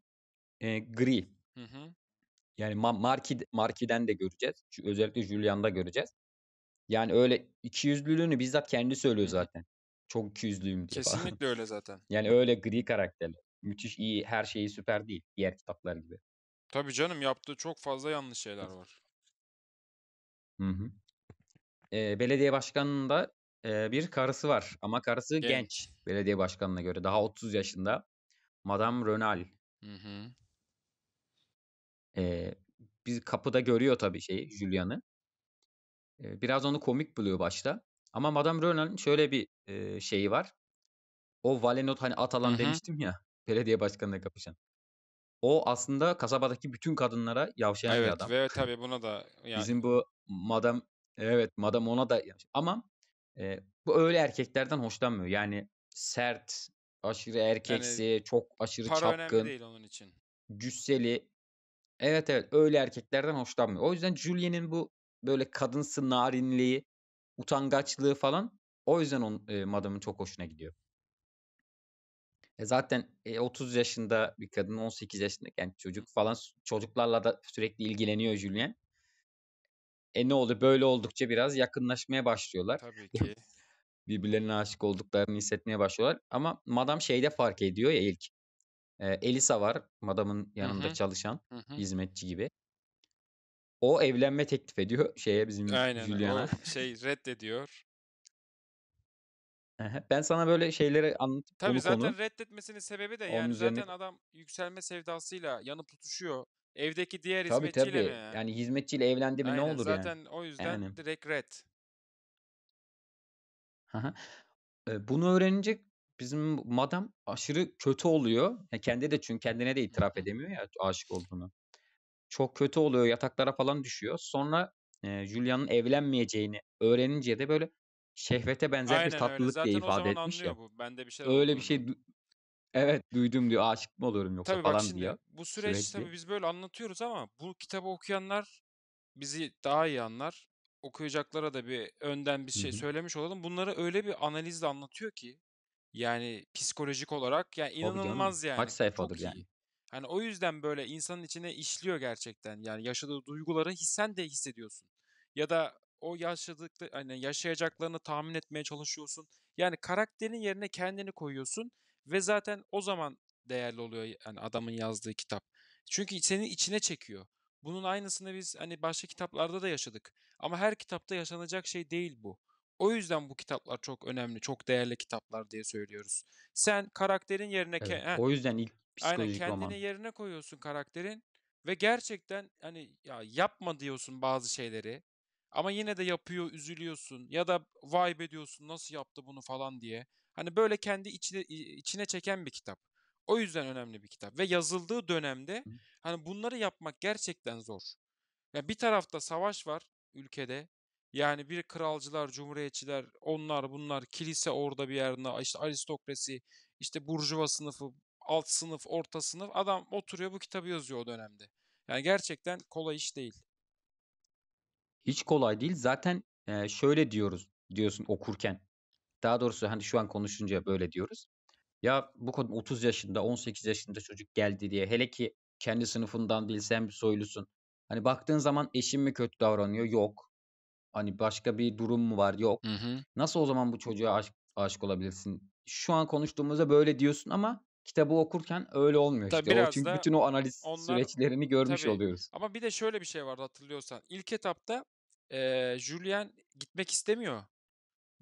e, gri. Hı hı. Yani Ma- Marki Marki'den de göreceğiz. Şu, özellikle Julian'da göreceğiz. Yani öyle iki ikiyüzlülüğünü bizzat kendi söylüyor zaten. Çok iki ikiyüzlüyüm diye. Kesinlikle falan. öyle zaten. Yani öyle gri karakterler. Müthiş iyi, her şeyi süper değil diğer kitaplar gibi. Tabii canım yaptığı çok fazla yanlış şeyler var. Hı hı e, belediye başkanının da e, bir karısı var ama karısı genç. genç belediye başkanına göre daha 30 yaşında. Madame Renal. E, biz kapıda görüyor tabii şeyi Julian'ı. E, biraz onu komik buluyor başta. Ama Madame Renal'in şöyle bir e, şeyi var. O Valenot hani Atalan hı hı. demiştim ya belediye başkanına kapışan. O aslında kasabadaki bütün kadınlara yavşayan evet, bir adam. Evet tabii buna da yani. Bizim bu Madam Evet madam ona da ama e, bu öyle erkeklerden hoşlanmıyor. Yani sert, aşırı erkeksi, yani çok aşırı para çapkın. önemli değil onun için. Cüsseli. Evet evet öyle erkeklerden hoşlanmıyor. O yüzden Julien'in bu böyle kadınsı narinliği, utangaçlığı falan o yüzden on, e, Madame'ın çok hoşuna gidiyor. E zaten e, 30 yaşında bir kadın 18 yaşında yani çocuk falan çocuklarla da sürekli ilgileniyor Julien. E ne oldu böyle oldukça biraz yakınlaşmaya başlıyorlar. Tabii ki. Birbirlerine aşık olduklarını hissetmeye başlıyorlar. Ama madam şeyde fark ediyor ya ilk. E, Elisa var madamın yanında Hı-hı. çalışan Hı-hı. hizmetçi gibi. O evlenme teklif ediyor şeye bizim Aynen, Juliana. Aynen. şey reddediyor. Ben sana böyle şeyleri anlatıp Tabii zaten konu. reddetmesinin sebebi de yani üzerine... zaten adam yükselme sevdasıyla yanıp tutuşuyor. Evdeki diğer tabii, hizmetçiyle tabii. mi? Yani? yani hizmetçiyle evlendi mi Aynen, ne olur zaten yani? Zaten o yüzden yani. direkt Bunu öğrenince bizim madam aşırı kötü oluyor. Yani kendi de çünkü kendine de itiraf edemiyor ya aşık olduğunu. Çok kötü oluyor yataklara falan düşüyor. Sonra e, Julia'nın evlenmeyeceğini öğrenince de böyle şehvete benzer Aynen bir tatlılık öyle. Zaten diye ifade etmiş ya. Bu. Ben de bir şey öyle bir şey Evet duydum diyor aşık mı oluyorum yoksa Tabii falan diyor. bu süreç Sürekli. tabii biz böyle anlatıyoruz ama bu kitabı okuyanlar bizi daha iyi anlar. Okuyacaklara da bir önden bir şey hı. söylemiş olalım. Bunları öyle bir analizle anlatıyor ki yani psikolojik olarak yani inanılmaz yani. Kaç sayfadır yani. Hani o yüzden böyle insanın içine işliyor gerçekten. Yani yaşadığı duyguları hissen de hissediyorsun. Ya da o yaşadık hani yaşayacaklarını tahmin etmeye çalışıyorsun. Yani karakterin yerine kendini koyuyorsun ve zaten o zaman değerli oluyor yani adamın yazdığı kitap. Çünkü senin içine çekiyor. Bunun aynısını biz hani başka kitaplarda da yaşadık. Ama her kitapta yaşanacak şey değil bu. O yüzden bu kitaplar çok önemli, çok değerli kitaplar diye söylüyoruz. Sen karakterin yerine evet, ke- o yüzden ilk psikolojik aynen, kendini roman. yerine koyuyorsun karakterin ve gerçekten hani ya yapma diyorsun bazı şeyleri ama yine de yapıyor, üzülüyorsun ya da vay be diyorsun nasıl yaptı bunu falan diye. Hani böyle kendi içine, içine çeken bir kitap. O yüzden önemli bir kitap ve yazıldığı dönemde hani bunları yapmak gerçekten zor. Yani bir tarafta savaş var ülkede. Yani bir kralcılar, cumhuriyetçiler, onlar bunlar, kilise orada bir yerinde, işte aristokrasi, işte burjuva sınıfı, alt sınıf, orta sınıf. Adam oturuyor bu kitabı yazıyor o dönemde. Yani gerçekten kolay iş değil. Hiç kolay değil. Zaten şöyle diyoruz diyorsun okurken. Daha doğrusu hani şu an konuşunca böyle diyoruz. Ya bu konu 30 yaşında 18 yaşında çocuk geldi diye hele ki kendi sınıfından değil sen bir soylusun. Hani baktığın zaman eşin mi kötü davranıyor? Yok. Hani başka bir durum mu var? Yok. Hı hı. Nasıl o zaman bu çocuğa aşk, aşık olabilirsin? Şu an konuştuğumuzda böyle diyorsun ama kitabı okurken öyle olmuyor tabii işte. O çünkü da bütün o analiz onlar, süreçlerini görmüş tabii. oluyoruz. Ama bir de şöyle bir şey vardı hatırlıyorsan. İlk etapta e, Julian gitmek istemiyor.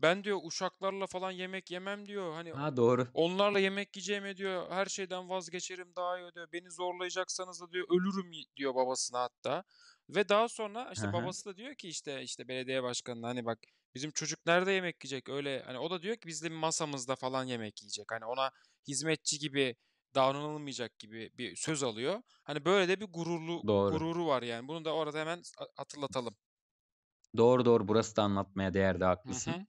Ben diyor uşaklarla falan yemek yemem diyor. Hani Ha doğru. onlarla yemek yiyeceğime diyor. Her şeyden vazgeçerim daha iyi diyor. Beni zorlayacaksanız da diyor ölürüm diyor babasına hatta. Ve daha sonra işte Aha. babası da diyor ki işte işte belediye başkanına hani bak bizim çocuk nerede yemek yiyecek öyle hani o da diyor ki bizim masamızda falan yemek yiyecek. Hani ona hizmetçi gibi davranılmayacak gibi bir söz alıyor. Hani böyle de bir gururlu Doğru. gururu var yani. Bunu da orada hemen hatırlatalım. Doğru doğru burası da anlatmaya değerdi haklısın. Hı hı.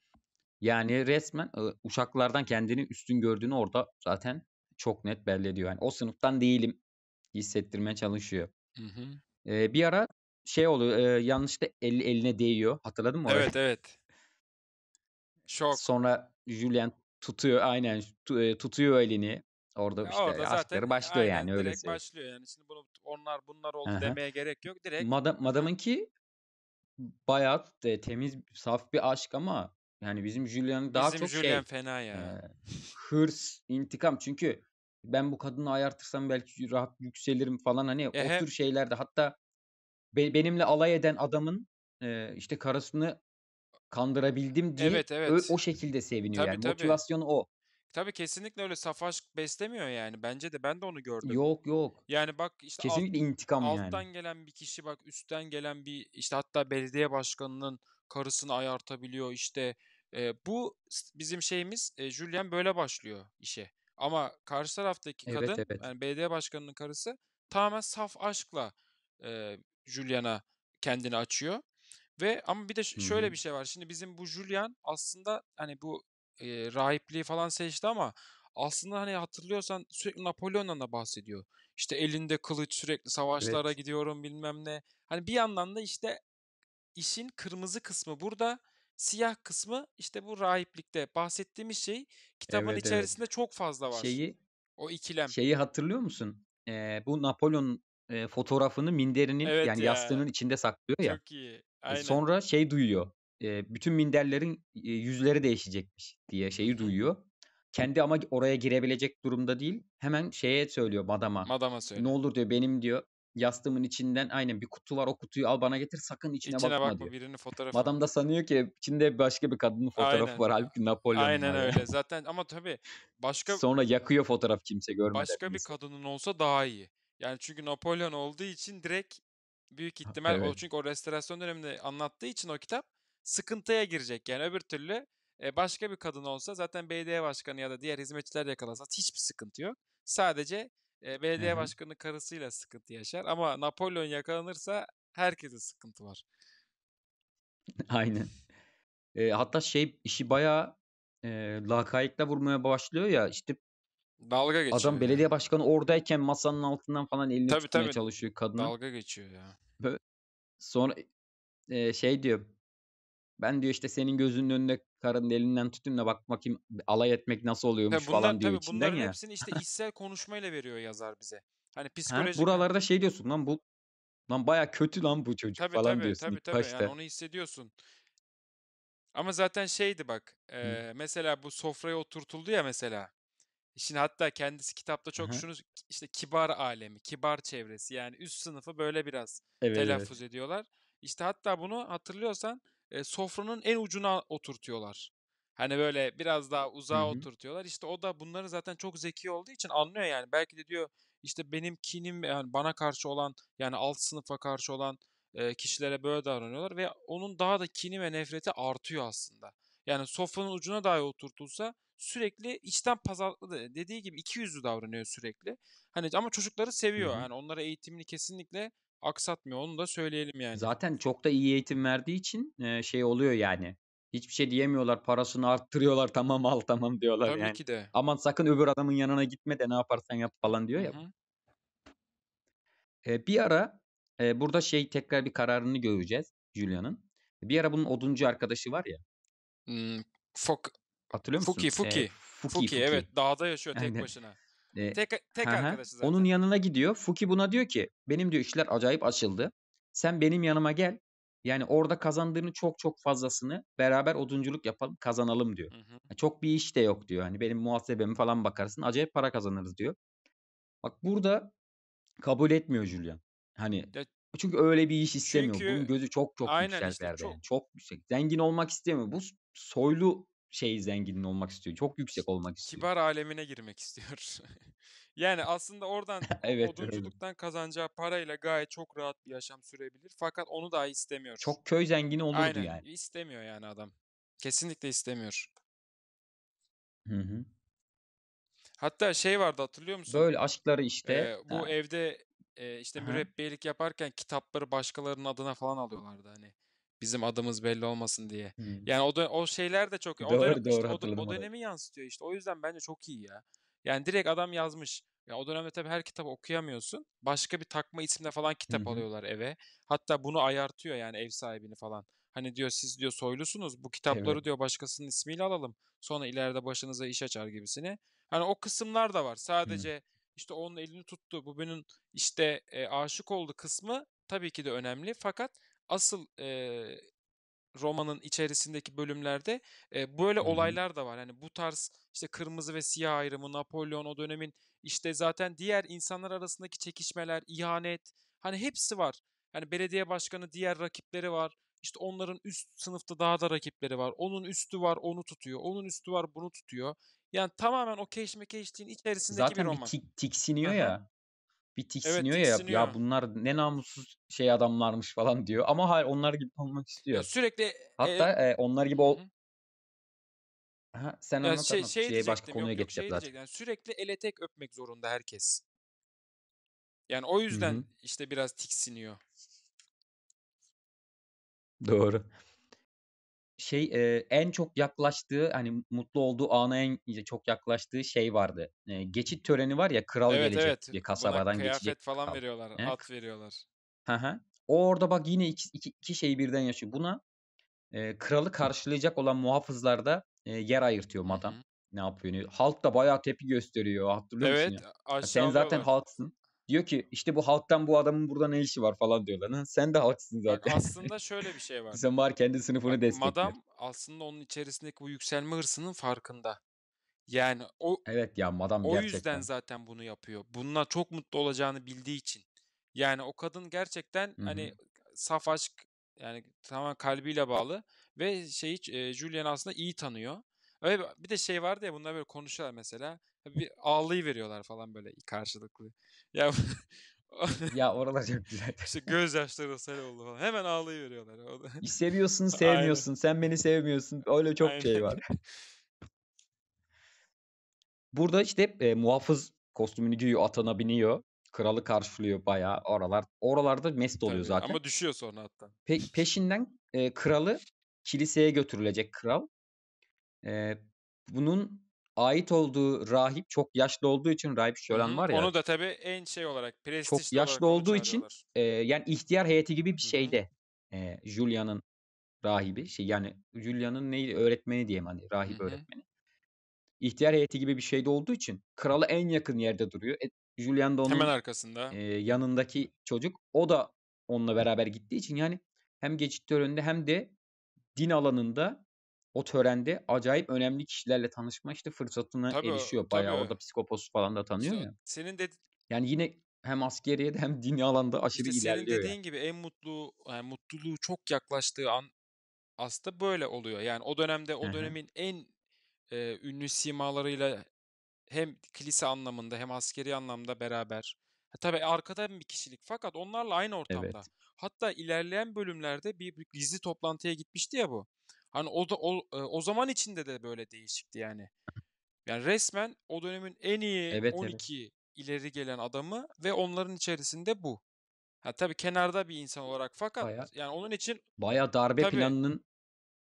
Yani resmen uçaklardan kendini üstün gördüğünü orada zaten çok net belli ediyor. Yani o sınıftan değilim hissettirmeye çalışıyor. Hı hı. E, bir ara şey oluyor e, yanlışlıkla el, eline değiyor. Hatırladın mı? Evet orayı? evet. Şok. Sonra Julian tutuyor aynen tutuyor elini. Orada ya işte orada aşkları başlıyor aynen, yani öyle. Direkt şey. başlıyor yani. Şimdi bunu onlar bunlar oldu Aha. demeye gerek yok. Direkt Madam ki bayağı temiz, saf bir aşk ama yani bizim Julian daha bizim çok Julian şey. fena ya. E, hırs, intikam. Çünkü ben bu kadını ayartırsam belki rahat yükselirim falan hani Ehe. o tür şeylerde. Hatta be, benimle alay eden adamın e, işte karısını kandırabildim diye evet, evet. O, o şekilde seviniyor tabii, yani. Tabii. Motivasyonu o. Tabii kesinlikle öyle saf aşk beslemiyor yani. Bence de ben de onu gördüm. Yok yok. Yani bak işte kesinlikle alt, intikam alttan yani. gelen bir kişi bak üstten gelen bir işte hatta belediye başkanının karısını ayartabiliyor işte e, bu bizim şeyimiz e, Julian böyle başlıyor işe. Ama karşı taraftaki evet, kadın evet. yani BD başkanının karısı tamamen saf aşkla e, Julian'a kendini açıyor. Ve ama bir de Hı-hı. şöyle bir şey var. Şimdi bizim bu Julian aslında hani bu e, rahipliği falan seçti ama aslında hani hatırlıyorsan sürekli Napolyon'dan da bahsediyor. İşte elinde kılıç sürekli savaşlara evet. gidiyorum bilmem ne. Hani bir yandan da işte işin kırmızı kısmı burada Siyah kısmı işte bu rahiplikte bahsettiğimiz şey kitabın evet, içerisinde evet. çok fazla var. Şeyi o ikilem. Şeyi hatırlıyor musun? Ee, bu Napolyon e, fotoğrafını minderinin evet yani ya. yastığının içinde saklıyor ya. Çok iyi. E, Aynen. Sonra şey duyuyor. E, bütün minderlerin e, yüzleri değişecekmiş diye şeyi duyuyor. Kendi ama oraya girebilecek durumda değil. Hemen şeye söylüyor madama. Madama söylüyor. Ne olur diyor benim diyor yastığımın içinden aynen bir kutu var o kutuyu al bana getir sakın içine, içine bakma, bakma birinin fotoğrafı. Adam da sanıyor ki içinde başka bir kadının fotoğrafı aynen. var halbuki Napolyon. Aynen öyle zaten ama tabii başka. Sonra yakıyor fotoğraf kimse görmeden. Başka bir kadının olsa daha iyi. Yani çünkü Napolyon olduğu için direkt büyük ihtimal evet. o çünkü o restorasyon döneminde anlattığı için o kitap sıkıntıya girecek. Yani öbür türlü e, başka bir kadın olsa zaten belediye başkanı ya da diğer hizmetçiler yakalasa hiçbir sıkıntı yok. Sadece e, belediye Hı-hı. başkanı karısıyla sıkıntı yaşar ama Napolyon yakalanırsa herkese sıkıntı var. Aynen. E, hatta şey işi bayağı e, lakayıkla vurmaya başlıyor ya işte Dalga geçiyor. Adam belediye başkanı oradayken masanın altından falan elini tabii, tutmaya tabii. çalışıyor kadına. Dalga geçiyor ya. Böyle, sonra e, şey diyor ben diyor işte senin gözünün önünde karın elinden tutayım da bak bakayım alay etmek nasıl oluyormuş bunlar, falan diyor tabii içinden bunların ya. hepsini işte içsel konuşmayla veriyor yazar bize. Hani psikolojik. Ha, buralarda şey diyorsun lan bu lan baya kötü lan bu çocuk tabii, falan tabii, diyorsun. Tabii tabii başta. yani onu hissediyorsun. Ama zaten şeydi bak e, mesela bu sofraya oturtuldu ya mesela. Şimdi hatta kendisi kitapta çok Hı-hı. şunu işte kibar alemi, kibar çevresi yani üst sınıfı böyle biraz evet, telaffuz evet. ediyorlar. İşte hatta bunu hatırlıyorsan e, sofranın en ucuna oturtuyorlar. Hani böyle biraz daha uzağa Hı-hı. oturtuyorlar. İşte o da bunları zaten çok zeki olduğu için anlıyor yani. Belki de diyor işte benim kinim yani bana karşı olan yani alt sınıfa karşı olan e, kişilere böyle davranıyorlar ve onun daha da kini ve nefreti artıyor aslında. Yani sofranın ucuna dahi oturtulsa sürekli içten pazarlı dediği gibi iki yüzlü davranıyor sürekli. Hani ama çocukları seviyor. Hı-hı. Yani onlara eğitimini kesinlikle aksatmıyor. Onu da söyleyelim yani. Zaten çok da iyi eğitim verdiği için şey oluyor yani. Hiçbir şey diyemiyorlar. Parasını arttırıyorlar. Tamam al tamam diyorlar Tabii yani. ki de. Aman sakın öbür adamın yanına gitme de ne yaparsan yap falan diyor ya. hı bir ara e, burada şey tekrar bir kararını göreceğiz Julia'nın. Bir ara bunun oduncu arkadaşı var ya. Hmm, Fok. Hatırlıyor musun? Fuki, Fuki. E, Fuki, Fuki, Fuki. evet dağda yaşıyor tek Aynen. başına. E, tek tek hı arkadaşı zaten. Onun yanına gidiyor. Fuki buna diyor ki benim diyor işler acayip açıldı. Sen benim yanıma gel. Yani orada kazandığını çok çok fazlasını beraber odunculuk yapalım kazanalım diyor. Hı hı. çok bir iş de yok diyor. Hani benim muhasebemi falan bakarsın acayip para kazanırız diyor. Bak burada kabul etmiyor Julian. Hani ya, çünkü öyle bir iş istemiyor. Çünkü, Bunun gözü çok çok aynen yükseklerde. Işte, çok... Yani. çok yüksek. Zengin olmak istemiyor. Bu soylu şey zenginin olmak istiyor. Çok yüksek olmak istiyor. Kibar alemine girmek istiyor. yani aslında oradan evet, odunculuktan evet. kazanacağı parayla gayet çok rahat bir yaşam sürebilir. Fakat onu da istemiyor. Çok köy zengini olurdu Aynen. yani. İstemiyor yani adam. Kesinlikle istemiyor. Hı hı. Hatta şey vardı hatırlıyor musun? Böyle aşkları işte. Ee, bu ha. evde e, işte mürebbiyelik yaparken kitapları başkalarının adına falan alıyorlardı hani. Bizim adımız belli olmasın diye. Hmm. Yani o, o şeyler de çok doğru, o, dönem, doğru, işte, o, o dönemi yansıtıyor işte. O yüzden bence çok iyi ya. Yani direkt adam yazmış. Ya o dönemde tabii her kitap okuyamıyorsun. Başka bir takma isimle falan kitap Hı-hı. alıyorlar eve. Hatta bunu ayartıyor yani ev sahibini falan. Hani diyor siz diyor soylusunuz. Bu kitapları evet. diyor başkasının ismiyle alalım. Sonra ileride başınıza iş açar gibisini. Hani o kısımlar da var. Sadece Hı-hı. işte onun elini tuttu. Bu benim işte e, aşık oldu kısmı tabii ki de önemli. Fakat asıl e, romanın içerisindeki bölümlerde e, böyle olaylar da var. Hani bu tarz işte kırmızı ve siyah ayrımı, Napolyon o dönemin işte zaten diğer insanlar arasındaki çekişmeler, ihanet hani hepsi var. hani belediye başkanı diğer rakipleri var. İşte onların üst sınıfta daha da rakipleri var. Onun üstü var onu tutuyor. Onun üstü var bunu tutuyor. Yani tamamen o keşmekeşliğin içerisindeki Zaten bir roman. Zaten tiksiniyor Hı-hı. ya bir tiksiniyor evet, ya tiksiniyor. ya bunlar ne namussuz şey adamlarmış falan diyor ama hayır onlar gibi olmak istiyor. Ya sürekli hatta e, e, onlar gibi ol Aha, sen anlat şey, şey şeye başka konuya geçeceğim şey zaten. Yani sürekli ele tek öpmek zorunda herkes. Yani o yüzden Hı-hı. işte biraz tiksiniyor. Doğru şey e, en çok yaklaştığı hani mutlu olduğu ana en çok yaklaştığı şey vardı. E, geçit töreni var ya kral evet, gelecek evet. diye kasabadan Buna geçecek. falan kral. veriyorlar, evet. at veriyorlar. Hı hı. O orada bak yine iki, iki, iki şeyi birden yaşıyor. Buna e, kralı karşılayacak olan muhafızlarda e, yer ayırtıyor madam. Hı-hı. Ne yapıyor? Halk da bayağı tepki gösteriyor. Hatırlıyor evet, musun ya? Sen zaten halksın. Diyor ki işte bu halktan bu adamın burada ne işi var falan diyorlar. Ha, sen de halksın zaten. Bak aslında şöyle bir şey var. Sen var kendi sınıfını Bak, destekliyor. Madam aslında onun içerisindeki bu yükselme hırsının farkında. Yani o Evet ya madam o gerçekten. O yüzden zaten bunu yapıyor. Bununla çok mutlu olacağını bildiği için. Yani o kadın gerçekten Hı-hı. hani saf aşk yani tamamen kalbiyle bağlı ve şey e, Julian aslında iyi tanıyor. Öyle bir de şey vardı ya bunlar böyle konuşuyorlar mesela bir ağlayı veriyorlar falan böyle karşılıklı. Ya ya oralar çok güzel. İşte gözyaşları sel oldu falan. Hemen ağlayı veriyorlar. Seviyorsun, sevmiyorsun. Aynen. Sen beni sevmiyorsun. Öyle çok Aynen. şey var. Burada işte e, muhafız kostümünü giyiyor, atana biniyor. Kralı karşılıyor bayağı oralar. Oralarda mest oluyor Tabii, zaten. Ama düşüyor sonra hatta. Pe- peşinden e, kralı kiliseye götürülecek kral. E, bunun ait olduğu rahip çok yaşlı olduğu için rahip Şölen var ya. Onu da tabii en şey olarak prestijli Çok yaşlı olarak olduğu için e, yani ihtiyar heyeti gibi bir şeyde e, Julia'nın rahibi şey yani Julia'nın neyi öğretmeni diyeyim hani rahip Hı-hı. öğretmeni. İhtiyar heyeti gibi bir şeyde olduğu için kralı en yakın yerde duruyor. E, Julian da onun hemen arkasında. E, yanındaki çocuk o da onunla beraber gittiği için yani hem geçit töreninde hem de din alanında o törende acayip önemli kişilerle tanışma işte fırsatına tabii, erişiyor. Bayağı tabii. orada psikoposu falan da tanıyor işte, ya. Senin de yani yine hem askeriyede hem dini alanda aşırı işte ilerliyor. Senin dediğin yani. gibi en mutlu yani mutluluğu çok yaklaştığı an aslında böyle oluyor. Yani o dönemde o dönemin en e, ünlü simalarıyla hem kilise anlamında hem askeri anlamda beraber. Ha, tabii arkada bir kişilik fakat onlarla aynı ortamda. Evet. Hatta ilerleyen bölümlerde bir gizli toplantıya gitmişti ya bu. Hani o da o, e, o zaman içinde de böyle değişikti yani. Yani resmen o dönemin en iyi evet, 12 evet. ileri gelen adamı ve onların içerisinde bu. Ha tabii kenarda bir insan olarak fakat bayağı, yani onun için bayağı darbe tabii, planının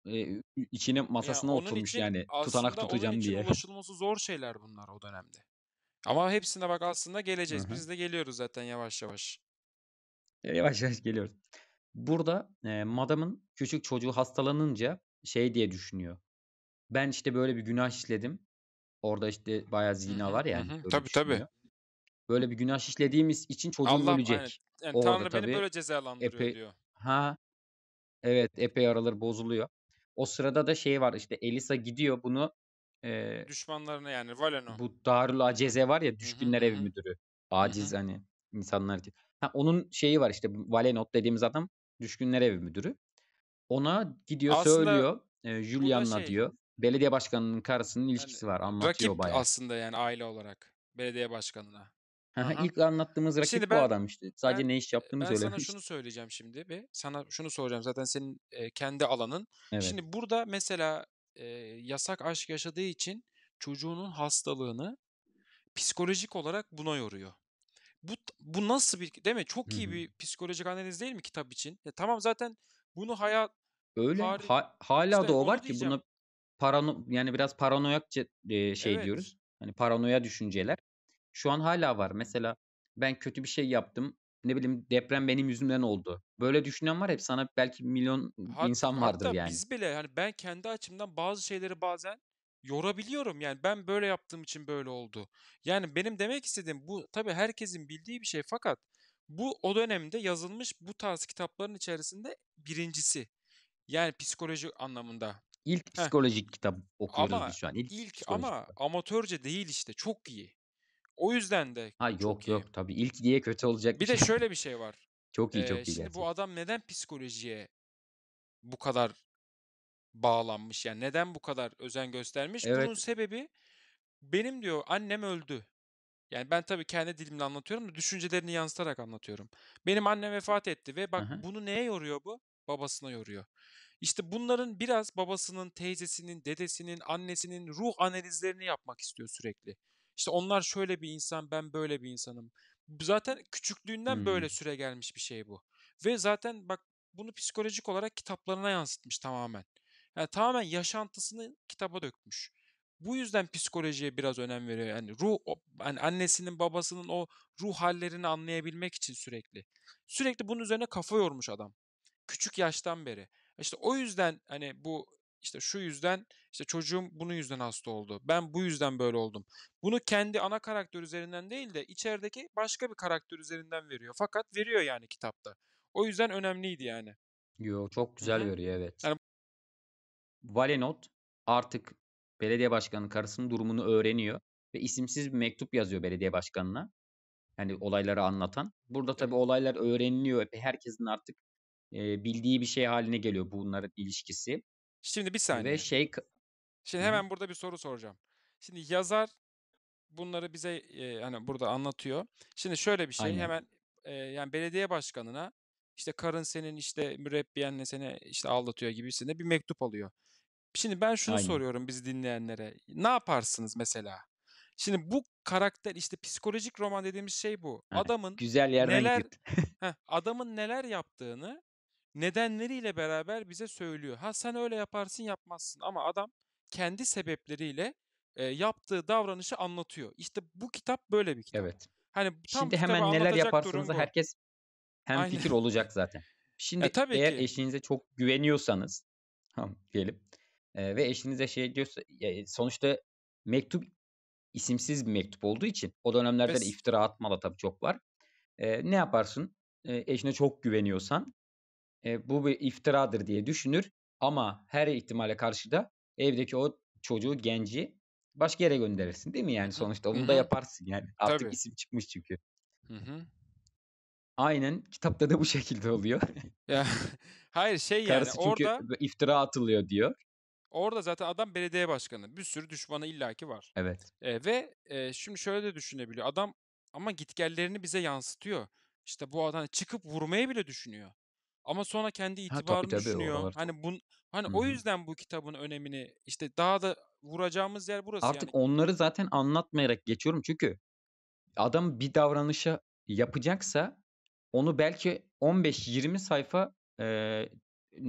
e, içine masasına yani oturmuş yani tutanak tutacağım onun için diye. ulaşılması zor şeyler bunlar o dönemde. Ama hepsine bak aslında geleceğiz. Hı-hı. Biz de geliyoruz zaten yavaş yavaş. Yavaş yavaş geliyoruz. Burada e, madamın küçük çocuğu hastalanınca şey diye düşünüyor. Ben işte böyle bir günah işledim. Orada işte bayağı zina var yani. Hı hani, hı. Tabii düşünüyor. tabii. Böyle bir günah işlediğimiz için çocuğum Allah, ölecek. Evet. Yani Orada Tanrı tabii böyle cezalandırıyor epey, diyor. Ha. Evet epey araları bozuluyor. O sırada da şey var işte Elisa gidiyor bunu e, düşmanlarına yani Valeno. Bu Darül Aceze var ya düşkünler evi müdürü. Aciz hani insanlar. Ha, onun şeyi var işte Valenot dediğimiz adam düşkünler evi müdürü. Ona gidiyor aslında söylüyor. E, Julian'la şey, diyor. Belediye başkanının karısının hani ilişkisi yani, var. Anlatıyor rakip bayağı. aslında yani aile olarak. Belediye başkanına. İlk anlattığımız e, rakip şimdi ben, bu adam işte. Sadece ben, ne iş yaptığımı söylemiş. Ben sana şunu söyleyeceğim şimdi bir. Sana şunu soracağım. Zaten senin e, kendi alanın. Evet. Şimdi burada mesela e, yasak aşk yaşadığı için çocuğunun hastalığını psikolojik olarak buna yoruyor. Bu bu nasıl bir değil mi? Çok iyi Hı-hı. bir psikolojik analiz değil mi kitap için? Ya, tamam zaten bunu hayat Öyle tarih... ha, hala işte da o var ki diyeceğim. buna parano yani biraz paranoyak e, şey evet. diyoruz. Hani paranoya düşünceler. Şu an hala var. Mesela ben kötü bir şey yaptım. Ne bileyim deprem benim yüzümden oldu. Böyle düşünen var hep sana belki milyon Hat, insan vardır hatta yani. biz bile yani ben kendi açımdan bazı şeyleri bazen yorabiliyorum. Yani ben böyle yaptığım için böyle oldu. Yani benim demek istediğim bu tabii herkesin bildiği bir şey fakat bu o dönemde yazılmış bu tarz kitapların içerisinde birincisi. Yani psikoloji anlamında. İlk psikolojik Heh. kitap okuyoruz ama, biz şu an. İlk, ilk ama kitap. amatörce değil işte. Çok iyi. O yüzden de Ha yok iyi. yok tabii ilk diye kötü olacak. Bir de şey. şöyle bir şey var. Çok iyi ee, çok iyi. Şimdi gerçekten. bu adam neden psikolojiye bu kadar bağlanmış? Yani neden bu kadar özen göstermiş? Evet. Bunun sebebi benim diyor annem öldü. Yani ben tabii kendi dilimle anlatıyorum da düşüncelerini yansıtarak anlatıyorum. Benim annem vefat etti ve bak Aha. bunu neye yoruyor bu? Babasına yoruyor. İşte bunların biraz babasının, teyzesinin, dedesinin, annesinin ruh analizlerini yapmak istiyor sürekli. İşte onlar şöyle bir insan, ben böyle bir insanım. Zaten küçüklüğünden hmm. böyle süre gelmiş bir şey bu. Ve zaten bak bunu psikolojik olarak kitaplarına yansıtmış tamamen. Yani tamamen yaşantısını kitaba dökmüş bu yüzden psikolojiye biraz önem veriyor. Yani ruh yani annesinin babasının o ruh hallerini anlayabilmek için sürekli. Sürekli bunun üzerine kafa yormuş adam. Küçük yaştan beri. İşte o yüzden hani bu işte şu yüzden işte çocuğum bunun yüzden hasta oldu. Ben bu yüzden böyle oldum. Bunu kendi ana karakter üzerinden değil de içerideki başka bir karakter üzerinden veriyor. Fakat veriyor yani kitapta. O yüzden önemliydi yani. Yo çok güzel Hı-hı. veriyor evet. Yani... Valenot artık belediye başkanının karısının durumunu öğreniyor ve isimsiz bir mektup yazıyor belediye başkanına. Yani olayları anlatan. Burada tabii olaylar öğreniliyor. Epey herkesin artık e, bildiği bir şey haline geliyor bunların ilişkisi. Şimdi bir saniye. Ve şey Şimdi hemen burada bir soru soracağım. Şimdi yazar bunları bize e, hani burada anlatıyor. Şimdi şöyle bir şey Aynen. hemen e, yani belediye başkanına işte karın senin işte mürebbiyenle seni işte aldatıyor gibisinde bir mektup alıyor. Şimdi ben şunu Aynen. soruyorum biz dinleyenlere. Ne yaparsınız mesela? Şimdi bu karakter işte psikolojik roman dediğimiz şey bu. adamın güzel neler heh, adamın neler yaptığını nedenleriyle beraber bize söylüyor. Ha sen öyle yaparsın yapmazsın ama adam kendi sebepleriyle e, yaptığı davranışı anlatıyor. İşte bu kitap böyle bir kitap. Evet. Hani tam Şimdi hemen neler yaparsınız herkes hem Aynen. fikir olacak zaten. E, Şimdi e, tabii eğer ki. eşinize çok güveniyorsanız diyelim ve eşinize şey diyorsa sonuçta mektup isimsiz bir mektup olduğu için o dönemlerde de iftira atma da tabii çok var. E, ne yaparsın? E, eşine çok güveniyorsan e, bu bir iftiradır diye düşünür ama her ihtimale karşı da evdeki o çocuğu genci başka yere gönderirsin değil mi yani sonuçta onu da yaparsın yani artık Tabii. isim çıkmış çünkü. Hı-hı. Aynen kitapta da bu şekilde oluyor. ya, hayır şey yani çünkü orada iftira atılıyor diyor. Orada zaten adam belediye başkanı. Bir sürü düşmanı illaki var. Evet. E, ve e, şimdi şöyle de düşünebiliyor. Adam ama gitgellerini bize yansıtıyor. İşte bu adam çıkıp vurmayı bile düşünüyor. Ama sonra kendi itibarını ha, tabii, tabii, düşünüyor. Hani bun hani Hı-hı. o yüzden bu kitabın önemini işte daha da vuracağımız yer burası Artık yani. onları zaten anlatmayarak geçiyorum çünkü adam bir davranışa yapacaksa onu belki 15-20 sayfa e,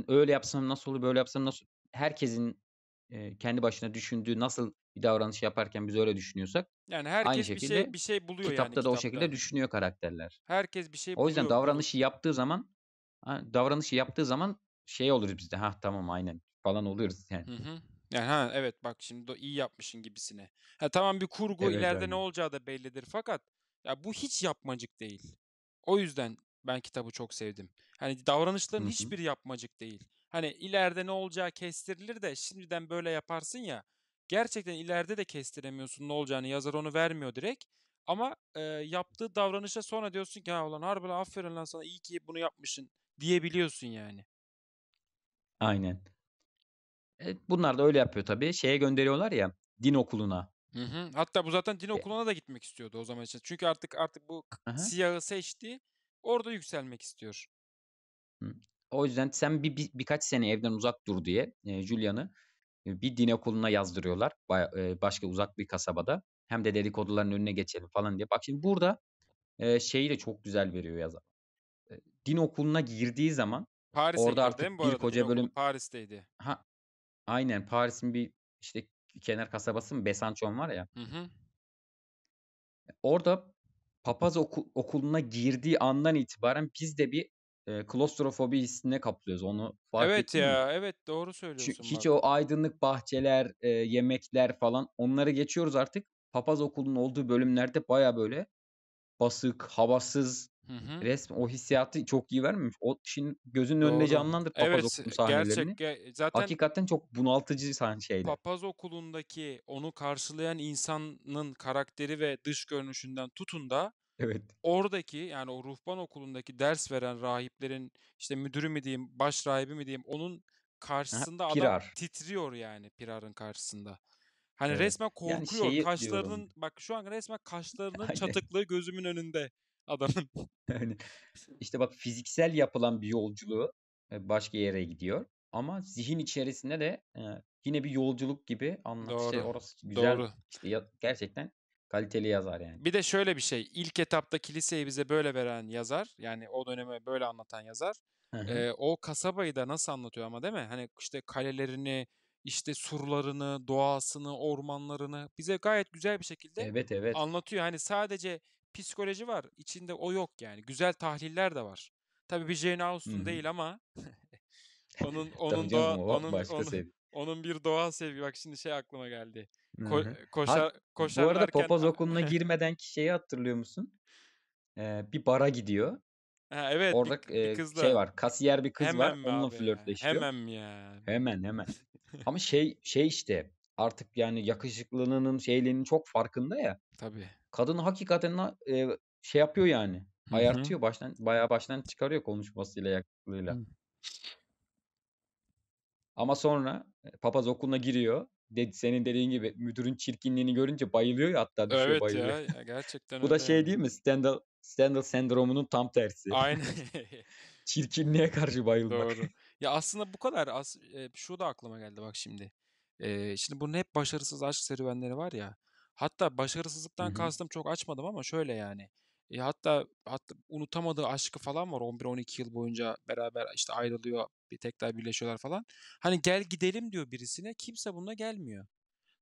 öyle yapsam nasıl olur böyle yapsam nasıl herkesin e, kendi başına düşündüğü nasıl bir davranış yaparken biz öyle düşünüyorsak yani herkes aynı şekilde bir şey bir şey buluyor kitapta yani kitapta da o şekilde düşünüyor karakterler. Herkes bir şey buluyor. O yüzden davranışı bunu. yaptığı zaman davranışı yaptığı zaman şey oluruz biz de ha tamam aynen falan oluyoruz yani. Hı hı. Yani ha evet bak şimdi iyi yapmışın gibisine. Ha tamam bir kurgu evet, ileride yani. ne olacağı da bellidir fakat ya bu hiç yapmacık değil. O yüzden ben kitabı çok sevdim. Hani davranışların Hı-hı. hiçbiri yapmacık değil. Hani ileride ne olacağı kestirilir de şimdiden böyle yaparsın ya. Gerçekten ileride de kestiremiyorsun ne olacağını. Yazar onu vermiyor direkt. Ama e, yaptığı davranışa sonra diyorsun ki ha ulan harbiden aferin lan sana iyi ki bunu yapmışsın diyebiliyorsun yani. Aynen. E, bunlar da öyle yapıyor tabii. Şeye gönderiyorlar ya din okuluna. Hı hı. Hatta bu zaten din e okuluna da gitmek istiyordu o zaman için. Çünkü artık artık bu Aha. siyahı seçti. Orada yükselmek istiyor. O yüzden sen bir, bir birkaç sene evden uzak dur diye e, Julian'ı e, bir din okuluna yazdırıyorlar. Ba, e, başka uzak bir kasabada. Hem de dedikoduların önüne geçelim falan diye. Bak şimdi burada e, şeyi de çok güzel veriyor yazar. E, din okuluna girdiği zaman Paris'e orada artık mi? bir koca bölüm Paris'teydi. Ha, aynen Paris'in bir işte kenar kasabası mı Besançon var ya. Hı hı. Orada papaz oku, okuluna girdiği andan itibaren biz de bir e, klostrofobi hissine kaplıyoruz onu fark Evet ya mi? evet doğru söylüyorsun. Çünkü hiç o aydınlık bahçeler, e, yemekler falan onları geçiyoruz artık. Papaz okulunun olduğu bölümlerde baya böyle basık, havasız hı hı. resm o hissiyatı çok iyi vermemiş. O şimdi gözünün önünde canlandır papaz evet, okulu sahnelerini. Gerçek, e, zaten Hakikaten çok bunaltıcı sahne şeydi. Papaz okulundaki onu karşılayan insanın karakteri ve dış görünüşünden tutun da Evet. Oradaki yani o ruhban okulundaki ders veren rahiplerin işte müdürü mü diyeyim, baş rahibi mi diyeyim onun karşısında Ha, adam titriyor yani Pirar'ın karşısında. Hani Evet. resmen korkuyor. şeyi Kaşlarının diyorum. bak şu an resmen kaşlarının Aynen. çatıklığı gözümün önünde adamın. Yani işte bak fiziksel yapılan bir yolculuğu e, başka yere gidiyor. Ama zihin içerisinde de e, yine bir yolculuk gibi anlat. Şey orası güzel. Doğru. İşte gerçekten kaliteli yazar yani. Bir de şöyle bir şey. ilk etapta kiliseyi bize böyle veren yazar yani o döneme böyle anlatan yazar. e, o kasabayı da nasıl anlatıyor ama değil mi? Hani işte kalelerini, işte surlarını, doğasını, ormanlarını bize gayet güzel bir şekilde evet, evet. anlatıyor. Hani sadece psikoloji var. içinde o yok yani. Güzel tahliller de var. Tabii bir Jane Austen değil ama onun onun canım, doğa, onun, onun, onun bir doğa sevgi bak şimdi şey aklıma geldi. Ko- Hı hı. bu arada derken... popoz okuluna girmeden ki şeyi hatırlıyor musun? Ee, bir bara gidiyor. Ha, evet Orada bir, e, kızla. şey var. Kasiyer bir kız var. Hemen mi Onunla flörtleşiyor. Hemen mi ya? Hemen hemen. Ama şey şey işte artık yani yakışıklılığının şeyliğinin çok farkında ya. Tabii. Kadın hakikaten na- e, şey yapıyor yani. Hı hı. Ayartıyor baştan bayağı baştan çıkarıyor konuşmasıyla yaklaşıklığıyla. Ama sonra e, papaz okuluna giriyor de, senin dediğin gibi müdürün çirkinliğini görünce bayılıyor ya hatta düşüyor evet bayılıyor. Evet ya, ya gerçekten Bu da şey değil mi? Stendhal, Stendhal sendromunun tam tersi. Aynen. Çirkinliğe karşı bayılmak. Doğru. Ya aslında bu kadar. As e, şu da aklıma geldi bak şimdi. E, şimdi bunun hep başarısız aşk serüvenleri var ya. Hatta başarısızlıktan Hı-hı. kastım çok açmadım ama şöyle yani. E, hatta hatta unutamadığı aşkı falan var. 11-12 yıl boyunca beraber işte ayrılıyor, bir tekrar birleşiyorlar falan. Hani gel gidelim diyor birisine. Kimse bununla gelmiyor.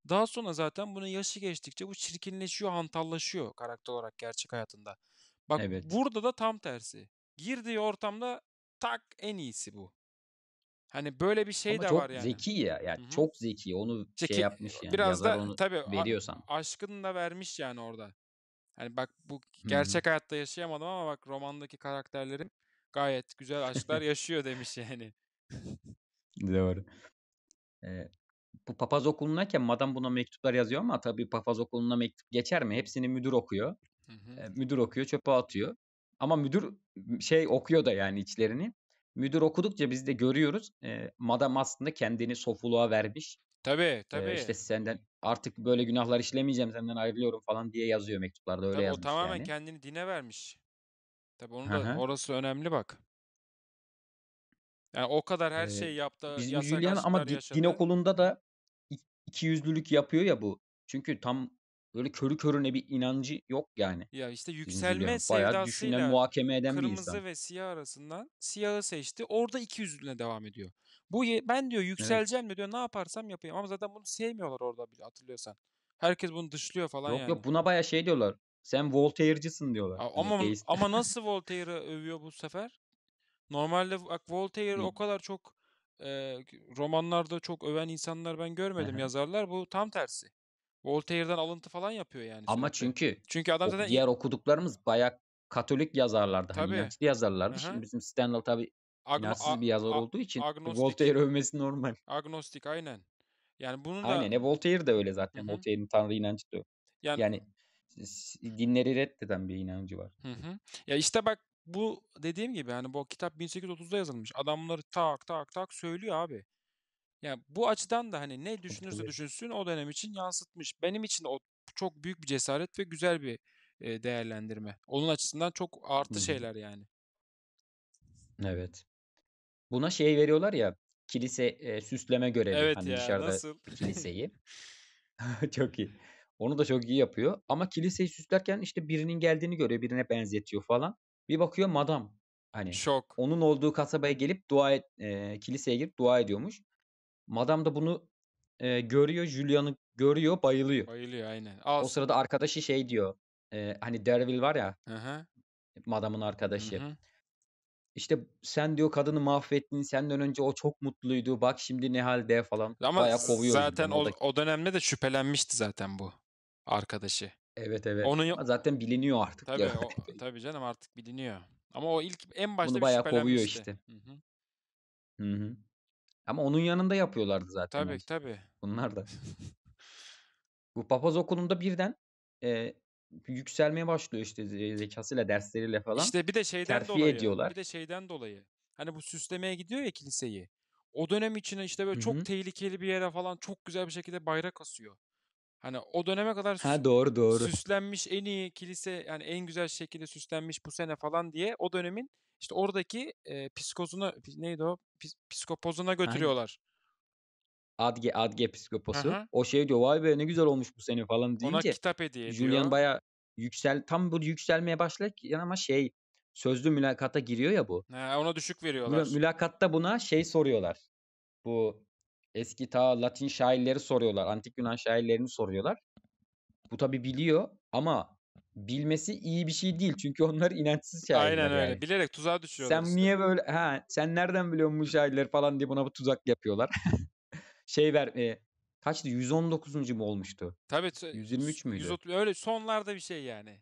Daha sonra zaten bunun yaşı geçtikçe bu çirkinleşiyor, hantallaşıyor karakter olarak gerçek hayatında. Bak evet. burada da tam tersi. Girdiği ortamda tak en iyisi bu. Hani böyle bir şey Ama de var yani. Zeki ya. Yani Hı-hı. çok zeki. Onu şey zeki, şey yapmış yani. Biraz Yazar da tabii veriyorsan. aşkını da vermiş yani orada. Hani bak bu gerçek hayatta yaşayamadım ama bak romandaki karakterlerim gayet güzel aşklar yaşıyor demiş yani. Doğru. Ee, bu papaz okulundayken madam buna mektuplar yazıyor ama tabii papaz okuluna mektup geçer mi? Hepsini müdür okuyor. Ee, müdür okuyor, çöpe atıyor. Ama müdür şey okuyor da yani içlerini. Müdür okudukça biz de görüyoruz. E, madam aslında kendini sofuluğa vermiş. Tabii tabii. Ee, işte senden artık böyle günahlar işlemeyeceğim senden ayrılıyorum falan diye yazıyor mektuplarda öyle Tabii o yazmış tamamen yani. kendini dine vermiş. Tabii onun da Hı hı. orası önemli bak. Yani o kadar her Ee, şeyi yaptı, Bizim Julian ama aşklar din okulunda da iki yüzlülük yapıyor ya bu. Çünkü tam böyle körü körüne bir inancı yok yani Ya işte bizim yükselme Julian. Bayağı düşünen, sevdasıyla muhakeme eden bir kırmızı insan. ve siyah arasından siyahı seçti. Orada iki ikiyüzlülüğüne devam ediyor. Bu ben diyor yükseleceğim evet. mi diyor ne yaparsam yapayım ama zaten bunu sevmiyorlar orada bile hatırlıyorsan. Herkes bunu dışlıyor falan yok, yani. Yok buna baya şey diyorlar. Sen Voltaire'cısın diyorlar. Hani ama ama nasıl Voltaire'ı övüyor bu sefer? Normalde bak Voltaire o kadar çok e, romanlarda çok öven insanlar ben görmedim yazarlar. Bu tam tersi. Voltaire'dan alıntı falan yapıyor yani. Ama çünkü çünkü adam zaten diğer okuduklarımız bayağı Katolik yazarlardı. Hani tabii. Hani Hristiyan yazarlardı. hı Şimdi bizim Stendhal tabi. Agno- bir yazar a- olduğu için agnostik. Voltaire övmesi normal. Agnostik aynen. Yani bunu da Aynen. E, Voltaire de öyle zaten. Hı-hı. Voltaire'in tanrı inancı da. Yani, yani dinleri reddeden bir inancı var. Hı hı. Ya işte bak bu dediğim gibi yani bu kitap 1830'da yazılmış. Adamları tak tak tak söylüyor abi. Yani bu açıdan da hani ne e, düşünürse düşünsün o dönem için yansıtmış. Benim için de o çok büyük bir cesaret ve güzel bir e, değerlendirme. Onun açısından çok artı Hı-hı. şeyler yani. Evet. Buna şey veriyorlar ya kilise e, süsleme görevi. Evet hani ya dışarıda nasıl? kiliseyi. çok iyi. Onu da çok iyi yapıyor. Ama kiliseyi süslerken işte birinin geldiğini görüyor. Birine benzetiyor falan. Bir bakıyor madam. Hani Şok. onun olduğu kasabaya gelip dua et, e, kiliseye girip dua ediyormuş. Madam da bunu e, görüyor. Julian'ı görüyor. Bayılıyor. Bayılıyor aynen. Al. O sırada arkadaşı şey diyor. E, hani Dervil var ya. Hı-hı. Madamın arkadaşı. Hı-hı. İşte sen diyor kadını mahvettin. Senden önce o çok mutluydu. Bak şimdi ne halde falan. Ama Bayağı kovuyor. Zaten o, o dönemde de şüphelenmişti zaten bu arkadaşı. Evet evet. Onun zaten biliniyor artık. Tabii, ya. O, tabii canım artık biliniyor. Ama o ilk en başta Bunu bayağı kovuyor işte. Hı-hı. Hı-hı. Ama onun yanında yapıyorlardı zaten. Tabii bence. tabii. Bunlar da. bu papaz okulunda birden e, yükselmeye başlıyor işte zekasıyla dersleriyle falan. İşte bir de şeyden Terfi dolayı. Ediyorlar. Bir de şeyden dolayı. Hani bu süslemeye gidiyor ya kiliseyi. O dönem için işte böyle Hı-hı. çok tehlikeli bir yere falan çok güzel bir şekilde bayrak asıyor. Hani o döneme kadar ha, doğru, doğru. süslenmiş en iyi kilise yani en güzel şekilde süslenmiş bu sene falan diye o dönemin işte oradaki e, psikozuna neydi o psikopozuna götürüyorlar. Adge Adge Piskoposu. Aha. O şey diyor vay be ne güzel olmuş bu sene falan deyince. Ona kitap hediye ediyor. Julian baya yüksel tam bu yükselmeye başlarken ama şey sözlü mülakata giriyor ya bu. He, ona düşük veriyorlar. Mül- mülakatta buna şey soruyorlar. Bu eski ta Latin şairleri soruyorlar. Antik Yunan şairlerini soruyorlar. Bu tabi biliyor ama bilmesi iyi bir şey değil. Çünkü onlar inançsız şairler. Aynen yani. öyle. Bilerek tuzağa düşüyorlar. Sen işte. niye böyle ha sen nereden biliyorsun bu şairleri falan diye buna bu tuzak yapıyorlar. şey ver e, kaçtı 119. mu olmuştu? Tabii. 123 müydü? 130, öyle sonlarda bir şey yani.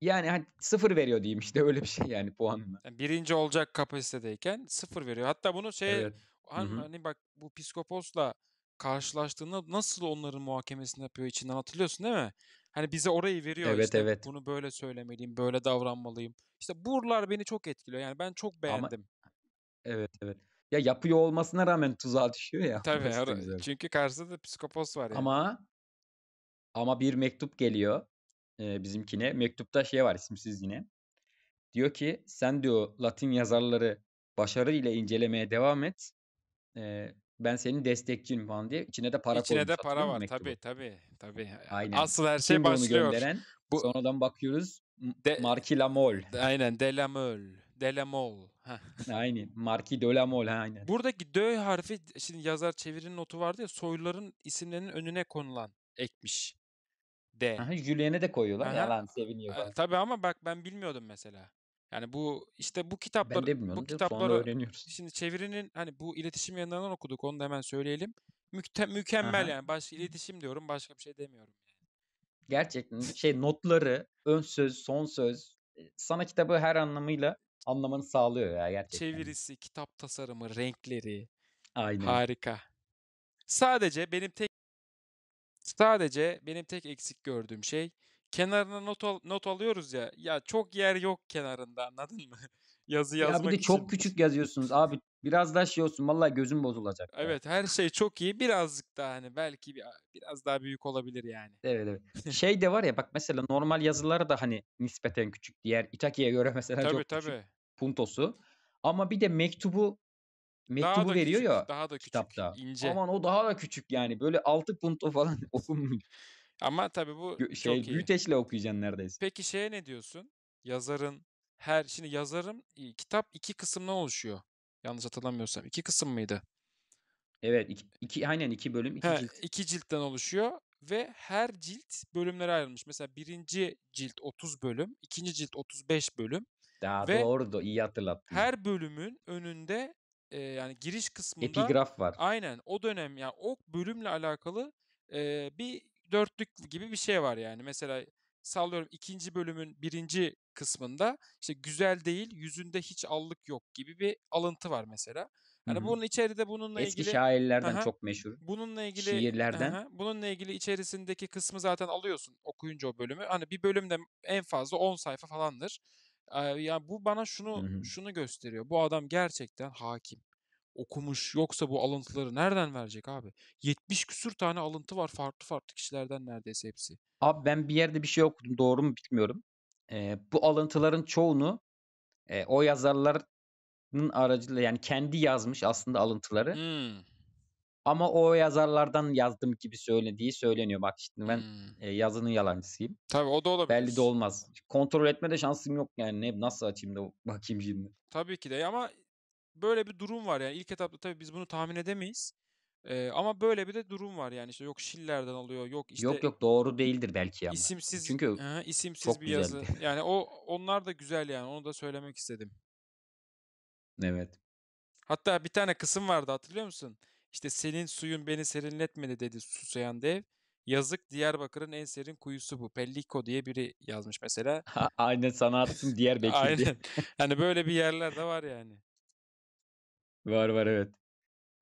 Yani hani sıfır veriyor diyeyim işte öyle bir şey yani puanla. Yani birinci olacak kapasitedeyken sıfır veriyor. Hatta bunu şey evet. hani, hani bak bu psikoposla karşılaştığında nasıl onların muhakemesini yapıyor içinden hatırlıyorsun değil mi? Hani bize orayı veriyor evet, işte evet. bunu böyle söylemeliyim, böyle davranmalıyım. İşte buralar beni çok etkiliyor. Yani ben çok beğendim. Ama, evet evet. Ya yapıyor olmasına rağmen tuzağa düşüyor ya. Tabii. Her, güzel. çünkü karşısında da psikopos var yani. Ama ama bir mektup geliyor e, bizimkine. Mektupta şey var isimsiz yine. Diyor ki sen diyor Latin yazarları başarı ile incelemeye devam et. E, ben senin destekçin falan diye. İçine de para İçine de para var mektubu. tabii tabii. tabii. E, e, Aynen. Asıl her şey Kim başlıyor. Gönderen, bu... Sonradan bakıyoruz. De... Marki Lamol. Aynen Delamol de la Mole. aynen. Marquis de la Aynen. Buradaki D harfi şimdi yazar çevirinin notu vardı ya soyluların isimlerinin önüne konulan ekmiş. D. Aha, Julien'e de koyuyorlar. Aha. Yalan seviniyor. Ee, tabii ama bak ben bilmiyordum mesela. Yani bu işte bu Ben kitaplar bu kitapları öğreniyoruz. Şimdi çevirinin hani bu iletişim yayınlarından okuduk onu da hemen söyleyelim. Mükte, mükemmel Aha. yani. Başka iletişim diyorum, başka bir şey demiyorum yani. Gerçekten şey notları, ön söz, son söz e, sana kitabı her anlamıyla anlamanı sağlıyor ya gerçekten. Çevirisi, kitap tasarımı, renkleri. Aynen. Harika. Sadece benim tek sadece benim tek eksik gördüğüm şey kenarına not, al, not alıyoruz ya. Ya çok yer yok kenarında anladın mı? yazı yazmak Ya bir de çok küçük yazıyorsunuz abi. Biraz daha şey olsun vallahi gözüm bozulacak. Evet her şey çok iyi. Birazcık daha hani belki bir, biraz daha büyük olabilir yani. Evet evet. şey de var ya bak mesela normal yazıları da hani nispeten küçük. Diğer İtaki'ye göre mesela tabii, çok tabii. küçük. Puntosu. Ama bir de mektubu mektubu daha da veriyor küçük, ya daha da küçük, kitapta. Ince. Aman o daha da küçük yani. Böyle 6 punto falan okunmuyor. Ama tabii bu şey, çok iyi. Büyüteçle okuyacaksın neredeyse. Peki şeye ne diyorsun? Yazarın her şimdi yazarım kitap iki kısımdan oluşuyor. Yanlış hatırlamıyorsam iki kısım mıydı? Evet iki, iki aynen iki bölüm iki He, cilt. iki ciltten oluşuyor ve her cilt bölümlere ayrılmış. Mesela birinci cilt 30 bölüm, ikinci cilt 35 bölüm. Daha ve doğru iyi hatırlattın. Her bölümün önünde e, yani giriş kısmında epigraf var. Aynen o dönem yani o bölümle alakalı e, bir dörtlük gibi bir şey var yani. Mesela sallıyorum ikinci bölümün birinci kısmında işte güzel değil, yüzünde hiç allık yok gibi bir alıntı var mesela. Hani bunun içeride bununla Eski ilgili Eski şairlerden aha, çok meşhur. Bununla ilgili şiirlerden. Aha, bununla ilgili içerisindeki kısmı zaten alıyorsun okuyunca o bölümü. Hani bir bölümde en fazla 10 sayfa falandır. yani bu bana şunu Hı-hı. şunu gösteriyor. Bu adam gerçekten hakim. Okumuş. Yoksa bu alıntıları nereden verecek abi? 70 küsür tane alıntı var farklı farklı kişilerden neredeyse hepsi. Abi ben bir yerde bir şey okudum. Doğru mu bilmiyorum. E, bu alıntıların çoğunu e, o yazarların aracılığıyla yani kendi yazmış aslında alıntıları. Hmm. Ama o yazarlardan yazdım gibi söylediği söyleniyor. Bak şimdi ben hmm. e, yazının yalancısıyım. Tabii o da olabilir. Belli de olmaz. Kontrol etme de şansım yok yani. Ne, nasıl açayım da bakayım şimdi. Tabii ki de ama böyle bir durum var yani. ilk etapta tabii biz bunu tahmin edemeyiz. Eee, ama böyle bir de durum var yani işte yok şillerden alıyor, yok işte yok yok doğru değildir belki ama. isimsiz Çünkü Hı isimsiz çok bir güzeldi. yazı. Yani o onlar da güzel yani onu da söylemek istedim. Evet. Hatta bir tane kısım vardı hatırlıyor musun? İşte senin suyun beni serinletmedi dedi susayan dev. Yazık Diyarbakır'ın en serin kuyusu bu. Pelliko diye biri yazmış mesela. Aynen sana attım Diyarbakır diye. Aynen. Hani böyle bir yerler de var yani. Var var evet.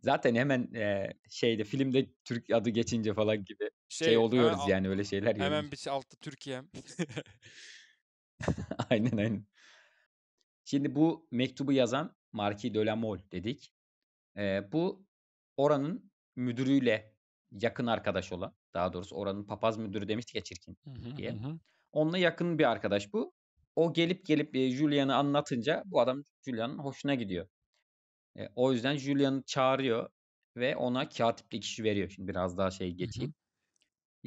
Zaten hemen e, şeyde filmde Türk adı geçince falan gibi şey, şey oluyoruz hemen, yani öyle şeyler. Hemen görüyoruz. bir şey altta Türkiye'm. aynen aynen. Şimdi bu mektubu yazan Marquis de la Mole dedik. E, bu oranın müdürüyle yakın arkadaş olan daha doğrusu oranın papaz müdürü demiştik ya çirkin hı hı, diye. Hı. Onunla yakın bir arkadaş bu. O gelip gelip Julian'ı anlatınca bu adam Julian'ın hoşuna gidiyor. E, o yüzden Julian'ı çağırıyor ve ona katiplik işi veriyor. Şimdi biraz daha şey geçeyim. Hı hı.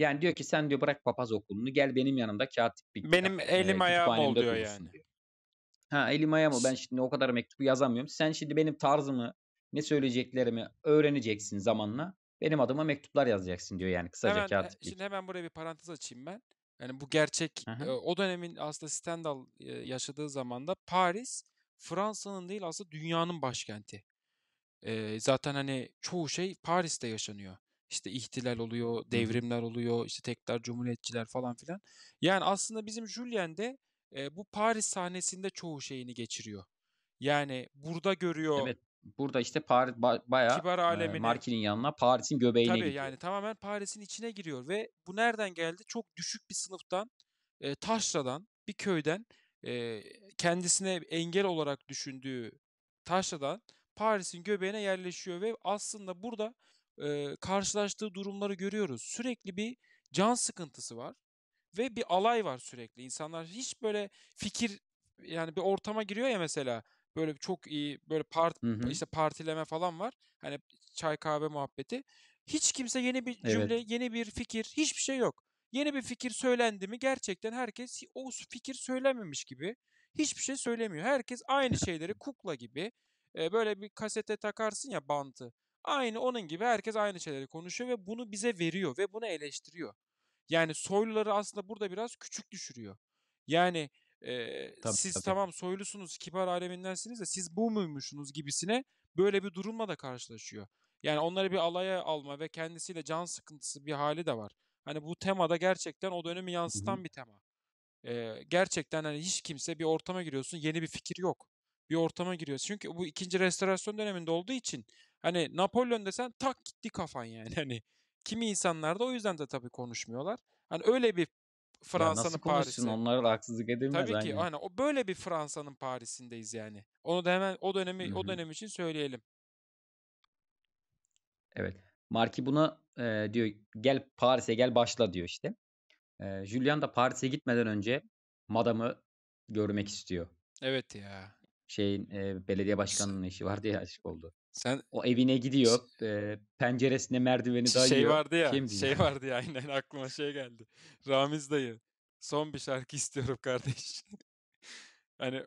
Yani diyor ki sen diyor bırak papaz okulunu gel benim yanımda katiplik. Benim yap, elim e, ayağım ol diyor yani. Ha elim ayağım ol ben şimdi o kadar mektubu yazamıyorum. Sen şimdi benim tarzımı ne söyleyeceklerimi öğreneceksin zamanla. Benim adıma mektuplar yazacaksın diyor yani kısaca hemen, katiplik. Şimdi hemen buraya bir parantez açayım ben. Yani bu gerçek. Hı hı. O dönemin aslında Stendhal yaşadığı zamanda Paris Fransa'nın değil aslında dünyanın başkenti. E, zaten hani çoğu şey Paris'te yaşanıyor. İşte ihtilal oluyor, devrimler oluyor, işte tekrar cumhuriyetçiler falan filan. Yani aslında bizim Julien de e, bu Paris sahnesinde çoğu şeyini geçiriyor. Yani burada görüyor. Evet. Burada işte Paris ba- bayağı kibar alemine, e, Markin'in yanına Paris'in göbeğine tabii gidiyor. Tabii yani tamamen Paris'in içine giriyor ve bu nereden geldi? Çok düşük bir sınıftan, e, taşradan, bir köyden e, kendisine engel olarak düşündüğü taşradan Paris'in göbeğine yerleşiyor ve aslında burada e, karşılaştığı durumları görüyoruz. Sürekli bir can sıkıntısı var ve bir alay var sürekli. İnsanlar hiç böyle fikir yani bir ortama giriyor ya mesela böyle çok iyi böyle part hı hı. işte partileme falan var. Hani çay kahve muhabbeti. Hiç kimse yeni bir cümle, evet. yeni bir fikir, hiçbir şey yok. Yeni bir fikir söylendi mi gerçekten herkes o fikir söylememiş gibi hiçbir şey söylemiyor. Herkes aynı şeyleri kukla gibi e, böyle bir kasete takarsın ya bantı. Aynı onun gibi herkes aynı şeyleri konuşuyor ve bunu bize veriyor ve bunu eleştiriyor. Yani soyluları aslında burada biraz küçük düşürüyor. Yani e, tabii, siz tabii. tamam soylusunuz, kibar alemindensiniz de siz bu muymuşsunuz gibisine böyle bir durumla da karşılaşıyor. Yani onları bir alaya alma ve kendisiyle can sıkıntısı bir hali de var. Hani bu temada gerçekten o dönemi yansıtan bir tema. Ee, gerçekten hani hiç kimse bir ortama giriyorsun yeni bir fikir yok. Bir ortama giriyorsun. Çünkü bu ikinci restorasyon döneminde olduğu için hani Napolyon desen tak gitti kafan yani. Hani kimi insanlar da o yüzden de tabii konuşmuyorlar. Hani öyle bir Fransa'nın Paris'i. Onlara da haksızlık edilmez. Tabii ki. Yani. Hani, o böyle bir Fransa'nın Paris'indeyiz yani. Onu da hemen o dönemi Hı-hı. o dönem için söyleyelim. Evet. Marki buna e, diyor gel Paris'e gel başla diyor işte. E, Julian da Paris'e gitmeden önce madamı görmek istiyor. Evet ya. Şeyin e, belediye başkanının işi vardı ya aşık oldu. Sen o evine gidiyor. E, penceresine merdiveni şey dayıyor. Şey vardı ya. Kim şey ya? vardı ya aynen aklıma şey geldi. Ramiz dayı. Son bir şarkı istiyorum kardeş. hani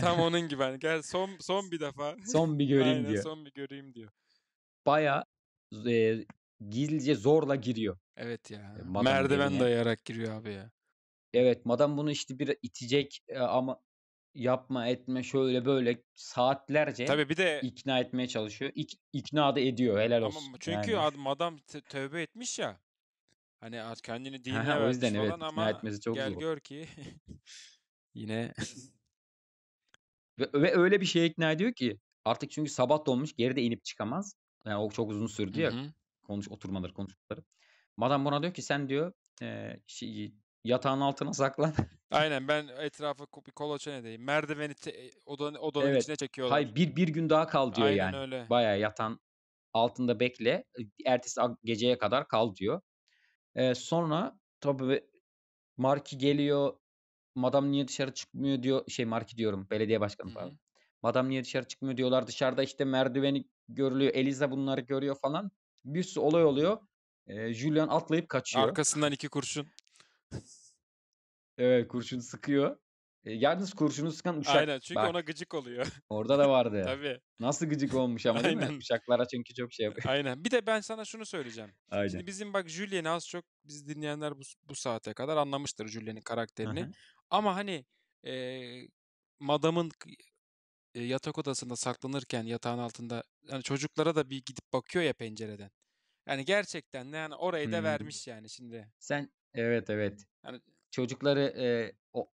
tam onun gibi hani gel son son bir defa. Son bir göreyim aynen, diyor. son bir göreyim diyor. Baya e, gizlice zorla giriyor. Evet ya. E, madam Merdiven evine. dayayarak giriyor abi ya. Evet madam bunu işte bir itecek e, ama yapma etme şöyle böyle saatlerce Tabii bir de ikna etmeye çalışıyor. İk, ikna da ediyor helal olsun. çünkü yani. adam adam tövbe etmiş ya. Hani kendini dinle vermiş o yüzden, evet, falan ama etmesi çok gel zor. gör ki yine ve, ve öyle bir şey ikna ediyor ki artık çünkü sabah dolmuş geri de inip çıkamaz. Yani o çok uzun sürdü ya. Hı-hı konuş oturmaları, konuşmaları. Madam buna diyor ki sen diyor e, şey, yatağın altına saklan. Aynen ben etrafa bir kolaçan edeyim. Merdiveni te, e, odanın, odanın evet. içine çekiyorlar. Hayır bir, bir gün daha kal diyor Aynen yani. Öyle. Bayağı yatan altında bekle. E, ertesi geceye kadar kal diyor. Ee, sonra tabii Marki geliyor. Madam niye dışarı çıkmıyor diyor. Şey Marki diyorum belediye başkanı falan. hı Madam niye dışarı çıkmıyor diyorlar. Dışarıda işte merdiveni görülüyor. Eliza bunları görüyor falan. Bir sürü olay oluyor. E, Julian atlayıp kaçıyor. Arkasından iki kurşun. evet kurşun sıkıyor. E, yalnız kurşunu sıkan uşak. Aynen çünkü Bak, ona gıcık oluyor. Orada da vardı. Tabii. Nasıl gıcık olmuş ama değil mi? Uşaklara çünkü çok şey yapıyor. Aynen. Bir de ben sana şunu söyleyeceğim. Aynen. Şimdi bizim bak Julien'i az çok biz dinleyenler bu, bu saate kadar anlamıştır Julien'in karakterini. Hı-hı. Ama hani e, madamın e, yatak odasında saklanırken yatağın altında yani çocuklara da bir gidip bakıyor ya pencereden. Yani gerçekten ne yani orayı da Hmm. vermiş yani şimdi. Sen evet evet. Yani Çocukları e, o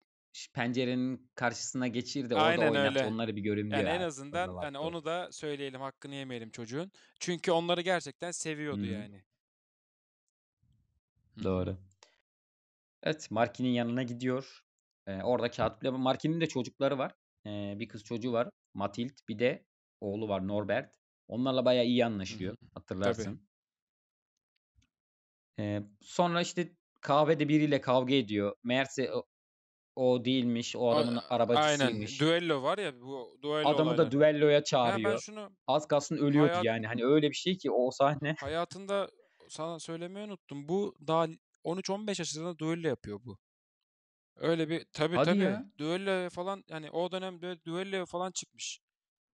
pencerenin karşısına geçir de orada oynat. Onları bir göreyim diyor Yani en azından Doğru hani onu da söyleyelim hakkını yemeyelim çocuğun. Çünkü onları gerçekten seviyordu hı, yani. doğru. Evet Marki'nin yanına gidiyor. E, orada kağıt bile Marki'nin de çocukları var bir kız çocuğu var. Matild. Bir de oğlu var Norbert. Onlarla bayağı iyi anlaşıyor. Hı-hı. Hatırlarsın. E, sonra işte kahvede biriyle kavga ediyor. Meğerse o, o değilmiş. O adamın A- arabacısıymış. Aynen. Düello var ya bu düello Adamı olayları. da düelloya çağırıyor. Ha, ben şunu Az kalsın ölüyordu hayat... yani. Hani öyle bir şey ki o sahne. Hayatında sana söylemeyi unuttum. Bu daha 13-15 yaşında düello yapıyor bu. Öyle bir tabii Hadi tabii ya. düello falan yani o dönemde düello falan çıkmış.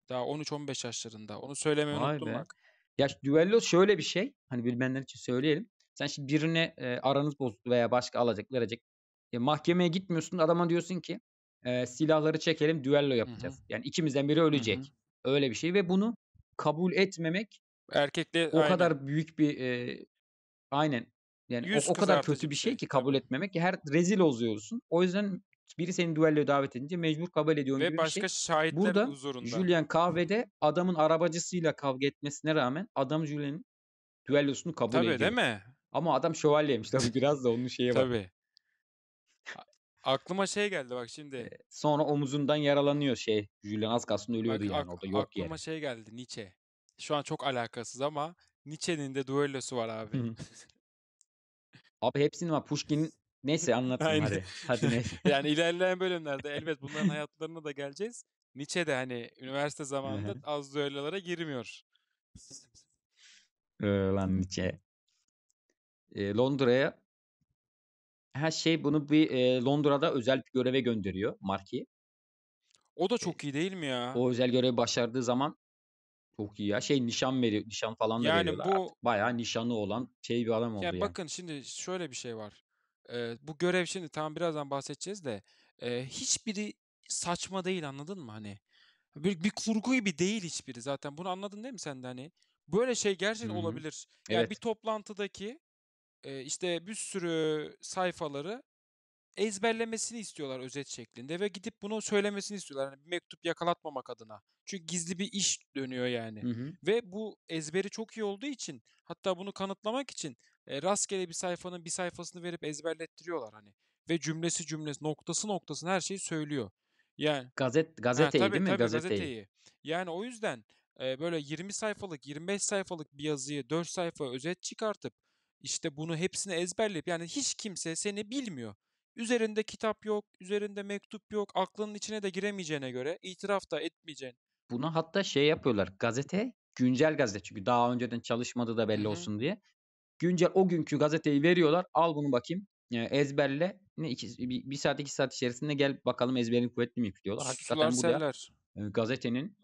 Daha 13-15 yaşlarında. Onu söylemeyi Vay unuttum be. bak. Ya şu düello şöyle bir şey. Hani bilmeyenler için söyleyelim. Sen şimdi birine e, aranız bozuldu veya başka alacak verecek. Ya e, mahkemeye gitmiyorsun. Adama diyorsun ki e, silahları çekelim düello Hı hı. yapacağız. Yani ikimizden biri Hı ölecek. hı. Öyle bir şey ve bunu kabul etmemek Erkekle o aynen. kadar büyük bir e, aynen yani o, o kadar kötü bir şey, şey ki kabul etmemek. Her rezil oluyorsun. O yüzden biri seni düelloya davet edince mecbur kabul ediyorsun Ve gibi başka bir şey. şahitler Burada huzurunda. Julian kahvede adamın arabacısıyla kavga etmesine rağmen adam Julian'in düellosunu kabul Tabii, ediyor. Tabii değil mi? Ama adam şövalyeymiş tabii biraz da onun şeye bak. Tabii. Aklıma şey geldi bak şimdi. Sonra omuzundan yaralanıyor şey. Julian az kalsın ölüyordu bak, yani orada yok aklıma yere. Aklıma şey geldi Nietzsche. Şu an çok alakasız ama Nietzsche'nin de düellosu var abi. Abi hepsini var. Pushkin. neyse anlatayım hadi. Hadi neyse. yani ilerleyen bölümlerde elbet bunların hayatlarına da geleceğiz. Nietzsche de hani üniversite zamanında az duellalara girmiyor. Ee, lan Nietzsche. E, Londra'ya her şey bunu bir e, Londra'da özel bir göreve gönderiyor Marki. O da ee, çok iyi değil mi ya? O özel görevi başardığı zaman çok iyi ya. Şey nişan veri nişan falan da Yani veriyorlar bu- artık. Bayağı nişanı olan şey bir adam oldu Ya bakın şimdi şöyle bir şey var. Ee, bu görev şimdi tam birazdan bahsedeceğiz de e, hiçbiri saçma değil anladın mı hani? Bir, bir kurgu gibi değil hiçbiri zaten. Bunu anladın değil mi sen de hani? Böyle şey gerçekten olabilir. Yani bir toplantıdaki e, işte bir sürü sayfaları ezberlemesini istiyorlar özet şeklinde ve gidip bunu söylemesini istiyorlar. Yani bir mektup yakalatmamak adına. Çünkü gizli bir iş dönüyor yani. Hı hı. Ve bu ezberi çok iyi olduğu için hatta bunu kanıtlamak için e, rastgele bir sayfanın bir sayfasını verip ezberlettiriyorlar hani. Ve cümlesi cümlesi noktası noktasını her şeyi söylüyor. Yani gazet gazeteyi ha, tabii, değil mi? Tabii, gazeteyi. gazeteyi. Yani o yüzden e, böyle 20 sayfalık, 25 sayfalık bir yazıyı 4 sayfa özet çıkartıp işte bunu hepsini ezberleyip yani hiç kimse seni bilmiyor. Üzerinde kitap yok, üzerinde mektup yok, aklının içine de giremeyeceğine göre itiraf da etmeyeceğin. Buna hatta şey yapıyorlar. Gazete güncel gazete çünkü daha önceden çalışmadı da belli Hı-hı. olsun diye. Güncel o günkü gazeteyi veriyorlar. Al bunu bakayım. ezberle ne iki, bir, bir saat iki saat içerisinde gel bakalım ezberin kuvvetli mi diyorlar. Hakikaten sular bu da gazetenin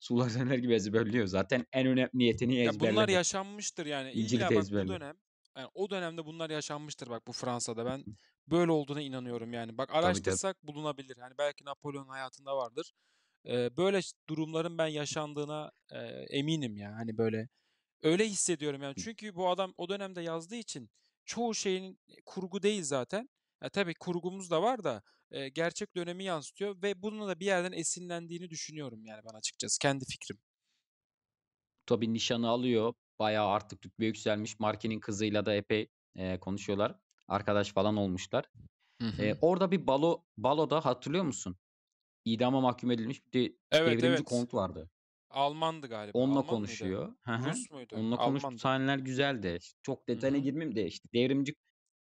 sular seller gibi ezberliyor. Zaten en önemli yeteneği ezberlemek. Ya bunlar yaşanmıştır yani. İncil'i de ezberle. Dönem, yani o dönemde bunlar yaşanmıştır bak bu Fransa'da ben böyle olduğuna inanıyorum yani. Bak araştırsak bulunabilir. Yani belki Napolyon hayatında vardır. Ee, böyle durumların ben yaşandığına e, eminim ya. Hani böyle öyle hissediyorum yani. Çünkü bu adam o dönemde yazdığı için çoğu şeyin e, kurgu değil zaten. Ya tabii kurgumuz da var da e, gerçek dönemi yansıtıyor ve bununla da bir yerden esinlendiğini düşünüyorum yani ben açıkçası kendi fikrim. Tabii nişanı alıyor. Bayağı artık büyük yükselmiş. Marke'nin kızıyla da epey e, konuşuyorlar arkadaş falan olmuşlar. Hı hı. Ee, orada bir balo baloda hatırlıyor musun? İdama mahkum edilmiş bir evet, devrimci evet. kont vardı. Almandı galiba. Onunla Alman konuşuyor. Mıydı? Rus muydu? Onunla konuş sahneler güzeldi. Çok detayına hı girmeyeyim de işte devrimci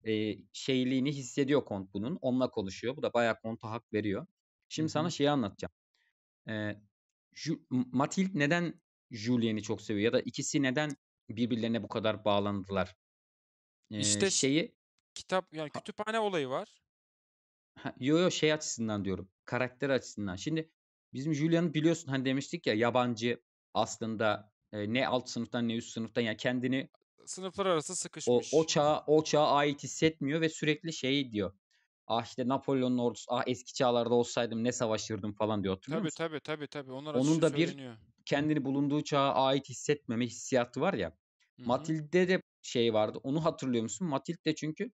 e, şeyliğini hissediyor kont bunun. Onunla konuşuyor. Bu da bayağı konta hak veriyor. Şimdi Hı-hı. sana şeyi anlatacağım. E, Ju- Matilde neden Julien'i çok seviyor ya da ikisi neden birbirlerine bu kadar bağlandılar? E, işte şeyi Kitap yani Ha- kütüphane olayı var. yo yo şey açısından diyorum. Karakter açısından. Şimdi bizim Julian'ı biliyorsun hani demiştik ya yabancı aslında e, ne alt sınıftan ne üst sınıftan yani kendini Sınıflar arası o o çağa o çağa ait hissetmiyor ve sürekli şey diyor. Ah işte Napolyon'un ordusu ah eski çağlarda olsaydım ne savaşırdım falan diyor hatırlıyor Tabii musun? tabii tabii tabii onlar Onun da bir söyleniyor. kendini bulunduğu çağa ait hissetmeme hissiyatı var ya. Matilde de şey vardı. Onu hatırlıyor musun? Matilde çünkü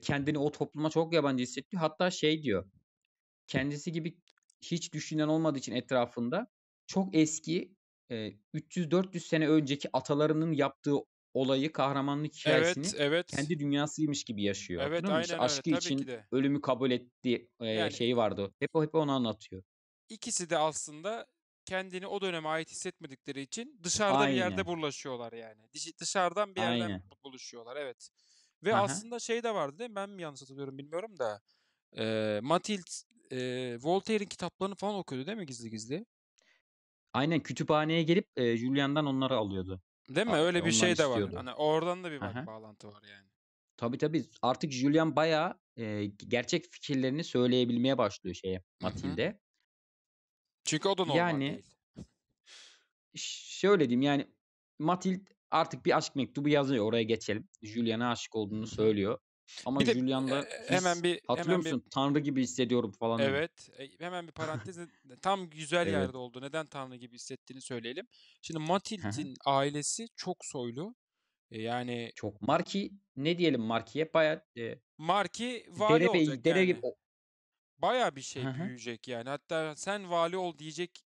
kendini o topluma çok yabancı hissettiriyor. Hatta şey diyor. Kendisi gibi hiç düşünen olmadığı için etrafında çok eski 300-400 sene önceki atalarının yaptığı olayı, kahramanlık hikayesini evet, evet. kendi dünyasıymış gibi yaşıyor. Evet, Hatırlıyor aynen işte Aşkı öyle, için ölümü kabul ettiği e, yani, şeyi vardı. Hep o hep onu anlatıyor. İkisi de aslında kendini o döneme ait hissetmedikleri için dışarıda aynen. bir yerde bulaşıyorlar yani. Dışarıdan bir yerden aynen. buluşuyorlar. Evet. Ve Aha. aslında şey de vardı değil mi? Ben mi yanlış hatırlıyorum bilmiyorum da. E, Matilde e, Voltaire'in kitaplarını falan okuyordu değil mi gizli gizli? Aynen kütüphaneye gelip e, Julian'dan onları alıyordu. Değil mi? Abi, Öyle bir şey de var. Hani oradan da bir bak, bağlantı var yani. Tabii tabii. Artık Julian bayağı e, gerçek fikirlerini söyleyebilmeye başlıyor şeye Matilde. hı Çünkü o da normal yani, değil. Şöyle diyeyim yani Matilde artık bir aşk mektubu yazıyor. Oraya geçelim. Julian'a aşık olduğunu söylüyor. Ama bir de, Julian'da e, hemen bir hatırlıyor hemen musun? Bir, Tanrı gibi hissediyorum falan. Evet. E, hemen bir parantez tam güzel evet. yerde oldu. Neden Tanrı gibi hissettiğini söyleyelim. Şimdi Matild'in ailesi çok soylu. E, yani çok Marki ne diyelim Marki'ye bayağı e, Marki vali dere olacak. Dere yani. gibi Baya bir şey büyüyecek yani. Hatta sen vali ol diyecek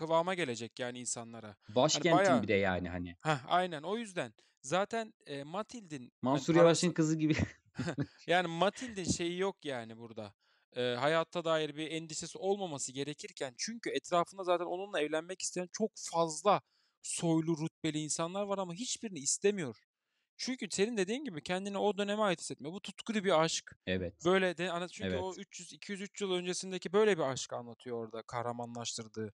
kıvama gelecek yani insanlara. Hani Başkentin hani bayağı... bir de yani hani. Ha aynen o yüzden zaten e, Matild'in hani Mansur hani, Yavaş'ın kızı gibi. yani Matild'in şeyi yok yani burada. E, hayatta dair bir endişesi olmaması gerekirken çünkü etrafında zaten onunla evlenmek isteyen çok fazla soylu rütbeli insanlar var ama hiçbirini istemiyor. Çünkü senin dediğin gibi kendini o döneme ait hissetme. Bu tutkulu bir aşk. Evet. Böyle de hani çünkü evet. o 300 200 300 yıl öncesindeki böyle bir aşkı anlatıyor orada kahramanlaştırdığı.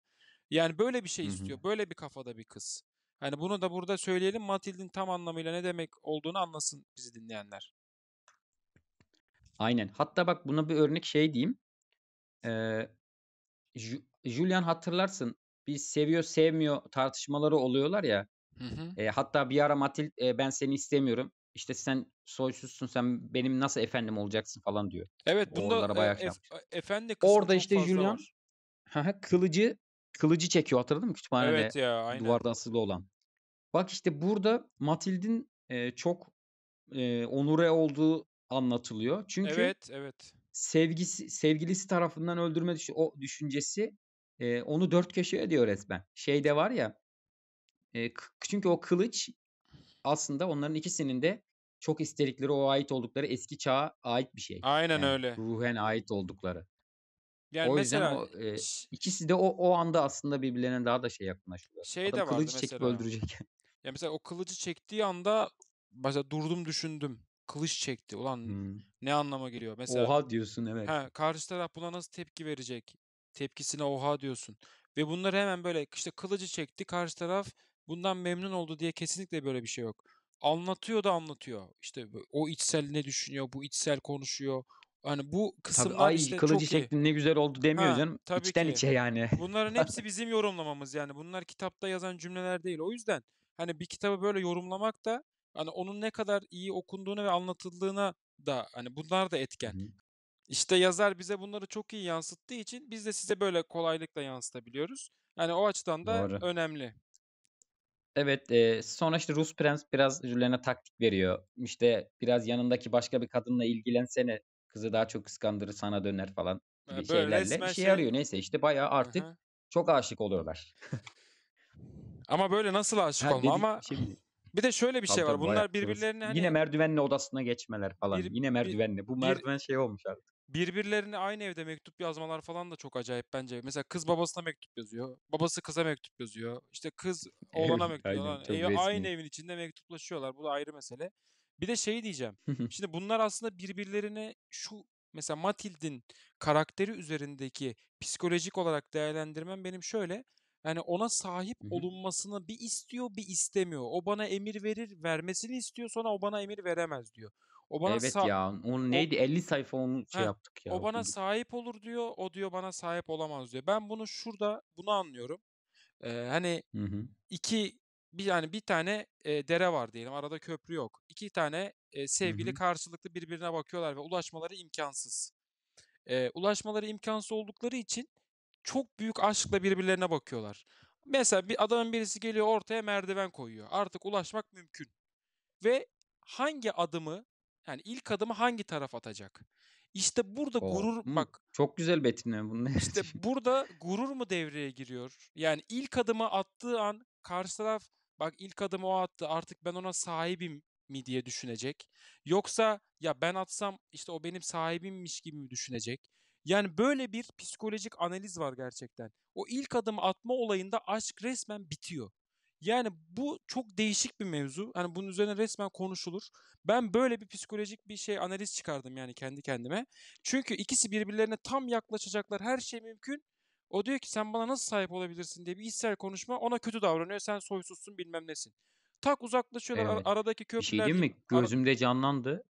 Yani böyle bir şey istiyor. Hı hı. Böyle bir kafada bir kız. Hani bunu da burada söyleyelim. Matild'in tam anlamıyla ne demek olduğunu anlasın bizi dinleyenler. Aynen. Hatta bak buna bir örnek şey diyeyim. Ee, Julian hatırlarsın. biz seviyor sevmiyor tartışmaları oluyorlar ya. Hı hı. E, hatta bir ara Matild e, ben seni istemiyorum. İşte sen soysuzsun sen benim nasıl efendim olacaksın falan diyor. Evet bunda e, e, efendi Orada işte Julian kılıcı kılıcı çekiyor hatırladın mı kütüphanede Evet ya aynen. duvarda asılı olan. Bak işte burada Matild'in e, çok e, onure olduğu anlatılıyor. Çünkü Evet evet. sevgisi sevgilisi tarafından öldürme düş- o düşüncesi e, onu dört köşeye diyor resmen. Şeyde var ya e, k- çünkü o kılıç aslında onların ikisinin de çok istedikleri o ait oldukları eski çağa ait bir şey. Aynen Yani öyle. ruhen ait oldukları. Yani o yüzden mesela o, e, ikisi de o, o anda aslında birbirlerine daha da şey yakınlaşıyor. şey Adam de vardı kılıcı çekip öldürecek. Ya mesela o kılıcı çektiği anda mesela durdum düşündüm. Kılıç çekti. Ulan Hmm. ne anlama geliyor? Mesela Oha diyorsun evet. Ha, karşı taraf buna nasıl tepki verecek? Tepkisine oha diyorsun. Ve bunlar hemen böyle işte kılıcı çekti. Karşı taraf bundan memnun oldu diye kesinlikle böyle bir şey yok. Anlatıyor da anlatıyor. İşte o içsel ne düşünüyor, bu içsel konuşuyor. Hani bu kısımlar tabii, ay, işte kılıcı çok çektim iyi. ne güzel oldu demiyor ha, canım. Tabii İçten ki. içe yani. Bunların hepsi bizim yorumlamamız yani. Bunlar kitapta yazan cümleler değil. O yüzden hani bir kitabı böyle yorumlamak da hani onun ne kadar iyi okunduğuna ve anlatıldığına da hani bunlar da etken. İşte yazar bize bunları çok iyi yansıttığı için biz de size böyle kolaylıkla yansıtabiliyoruz. Yani o açıdan da Doğru. önemli. Evet e, sonra işte Rus prens biraz Julien'e taktik veriyor. İşte biraz yanındaki başka bir kadınla ilgilensene Kızı daha çok kıskandırır sana döner falan gibi Böyle şeylerle resmen işe şey... arıyor Neyse işte bayağı artık hı. çok aşık oluyorlar. Ama böyle nasıl aşık olma ama şimdi. bir de şöyle bir şey var. Bunlar birbirlerine hani Yine merdivenle odasına geçmeler falan. Bir- Yine bir- merdivenle. Bu bir- merdiven şey olmuş artık. birbirlerine aynı evde mektup yazmalar falan da çok acayip bence. Mesela kız babasına mektup yazıyor. Babası kıza mektup yazıyor. İşte kız oğlana mektup Aynen yazıyor. çok e, aynı evin içinde mektuplaşıyorlar. Bu da ayrı mesele. Bir de şey diyeceğim. Şimdi bunlar aslında birbirlerine şu mesela Matild'in karakteri üzerindeki psikolojik olarak değerlendirmem benim şöyle. Yani ona sahip olunmasını bir istiyor bir istemiyor. O bana emir verir vermesini istiyor sonra o bana emir veremez diyor. O bana evet ya onun neydi o, 50 sayfa onu şey he, yaptık ya. O bana okuduk. sahip olur diyor o diyor bana sahip olamaz diyor. Ben bunu şurada bunu anlıyorum. Ee, hani hı hı. iki bir yani bir tane e, dere var diyelim. Arada köprü yok. İki tane e, sevgili hı hı. karşılıklı birbirine bakıyorlar ve ulaşmaları imkansız. E, ulaşmaları imkansız oldukları için çok büyük aşkla birbirlerine bakıyorlar. Mesela bir adamın birisi geliyor ortaya merdiven koyuyor. Artık ulaşmak mümkün. Ve hangi adımı yani ilk adımı hangi taraf atacak? İşte burada Oo. gurur Hı, bak. Çok güzel betimleme bunu. İşte burada gurur mu devreye giriyor? Yani ilk adımı attığı an karşı taraf bak ilk adım o attı artık ben ona sahibim mi diye düşünecek. Yoksa ya ben atsam işte o benim sahibimmiş gibi mi düşünecek? Yani böyle bir psikolojik analiz var gerçekten. O ilk adım atma olayında aşk resmen bitiyor. Yani bu çok değişik bir mevzu. Yani bunun üzerine resmen konuşulur. Ben böyle bir psikolojik bir şey analiz çıkardım yani kendi kendime. Çünkü ikisi birbirlerine tam yaklaşacaklar. Her şey mümkün. O diyor ki sen bana nasıl sahip olabilirsin diye bir içsel konuşma ona kötü davranıyor. Sen soysuzsun bilmem nesin. Tak uzaklaşıyorlar Evet. ar- aradaki Bir şey köprüler değil mi? Gözümde canlandı.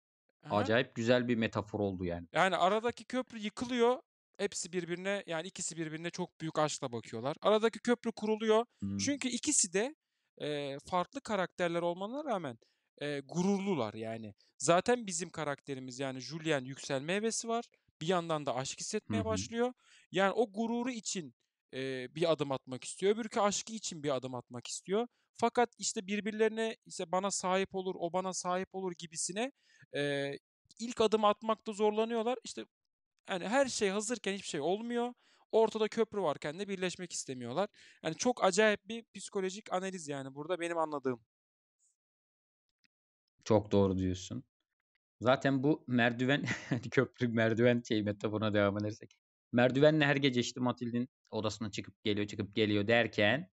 Aha. Acayip güzel bir metafor oldu yani. Yani aradaki köprü yıkılıyor. Hepsi birbirine yani ikisi birbirine çok büyük aşkla bakıyorlar. Aradaki köprü kuruluyor. Hmm. Çünkü ikisi de eee, farklı karakterler olmalarına rağmen eee, gururlular yani. Zaten bizim karakterimiz yani Julian yükselme hevesi var bir yandan da aşk hissetmeye başlıyor. Yani o gururu için e, bir adım atmak istiyor. Öbürkü aşkı için bir adım atmak istiyor. Fakat işte birbirlerine işte bana sahip olur, o bana sahip olur gibisine e, ilk adım atmakta zorlanıyorlar. İşte yani her şey hazırken hiçbir şey olmuyor. Ortada köprü varken de birleşmek istemiyorlar. Yani çok acayip bir psikolojik analiz yani burada benim anladığım. Çok doğru diyorsun. Zaten bu merdiven köprü merdiven şey metaforuna devam edersek. Merdivenle her gece işte Matild'in odasına çıkıp geliyor çıkıp geliyor derken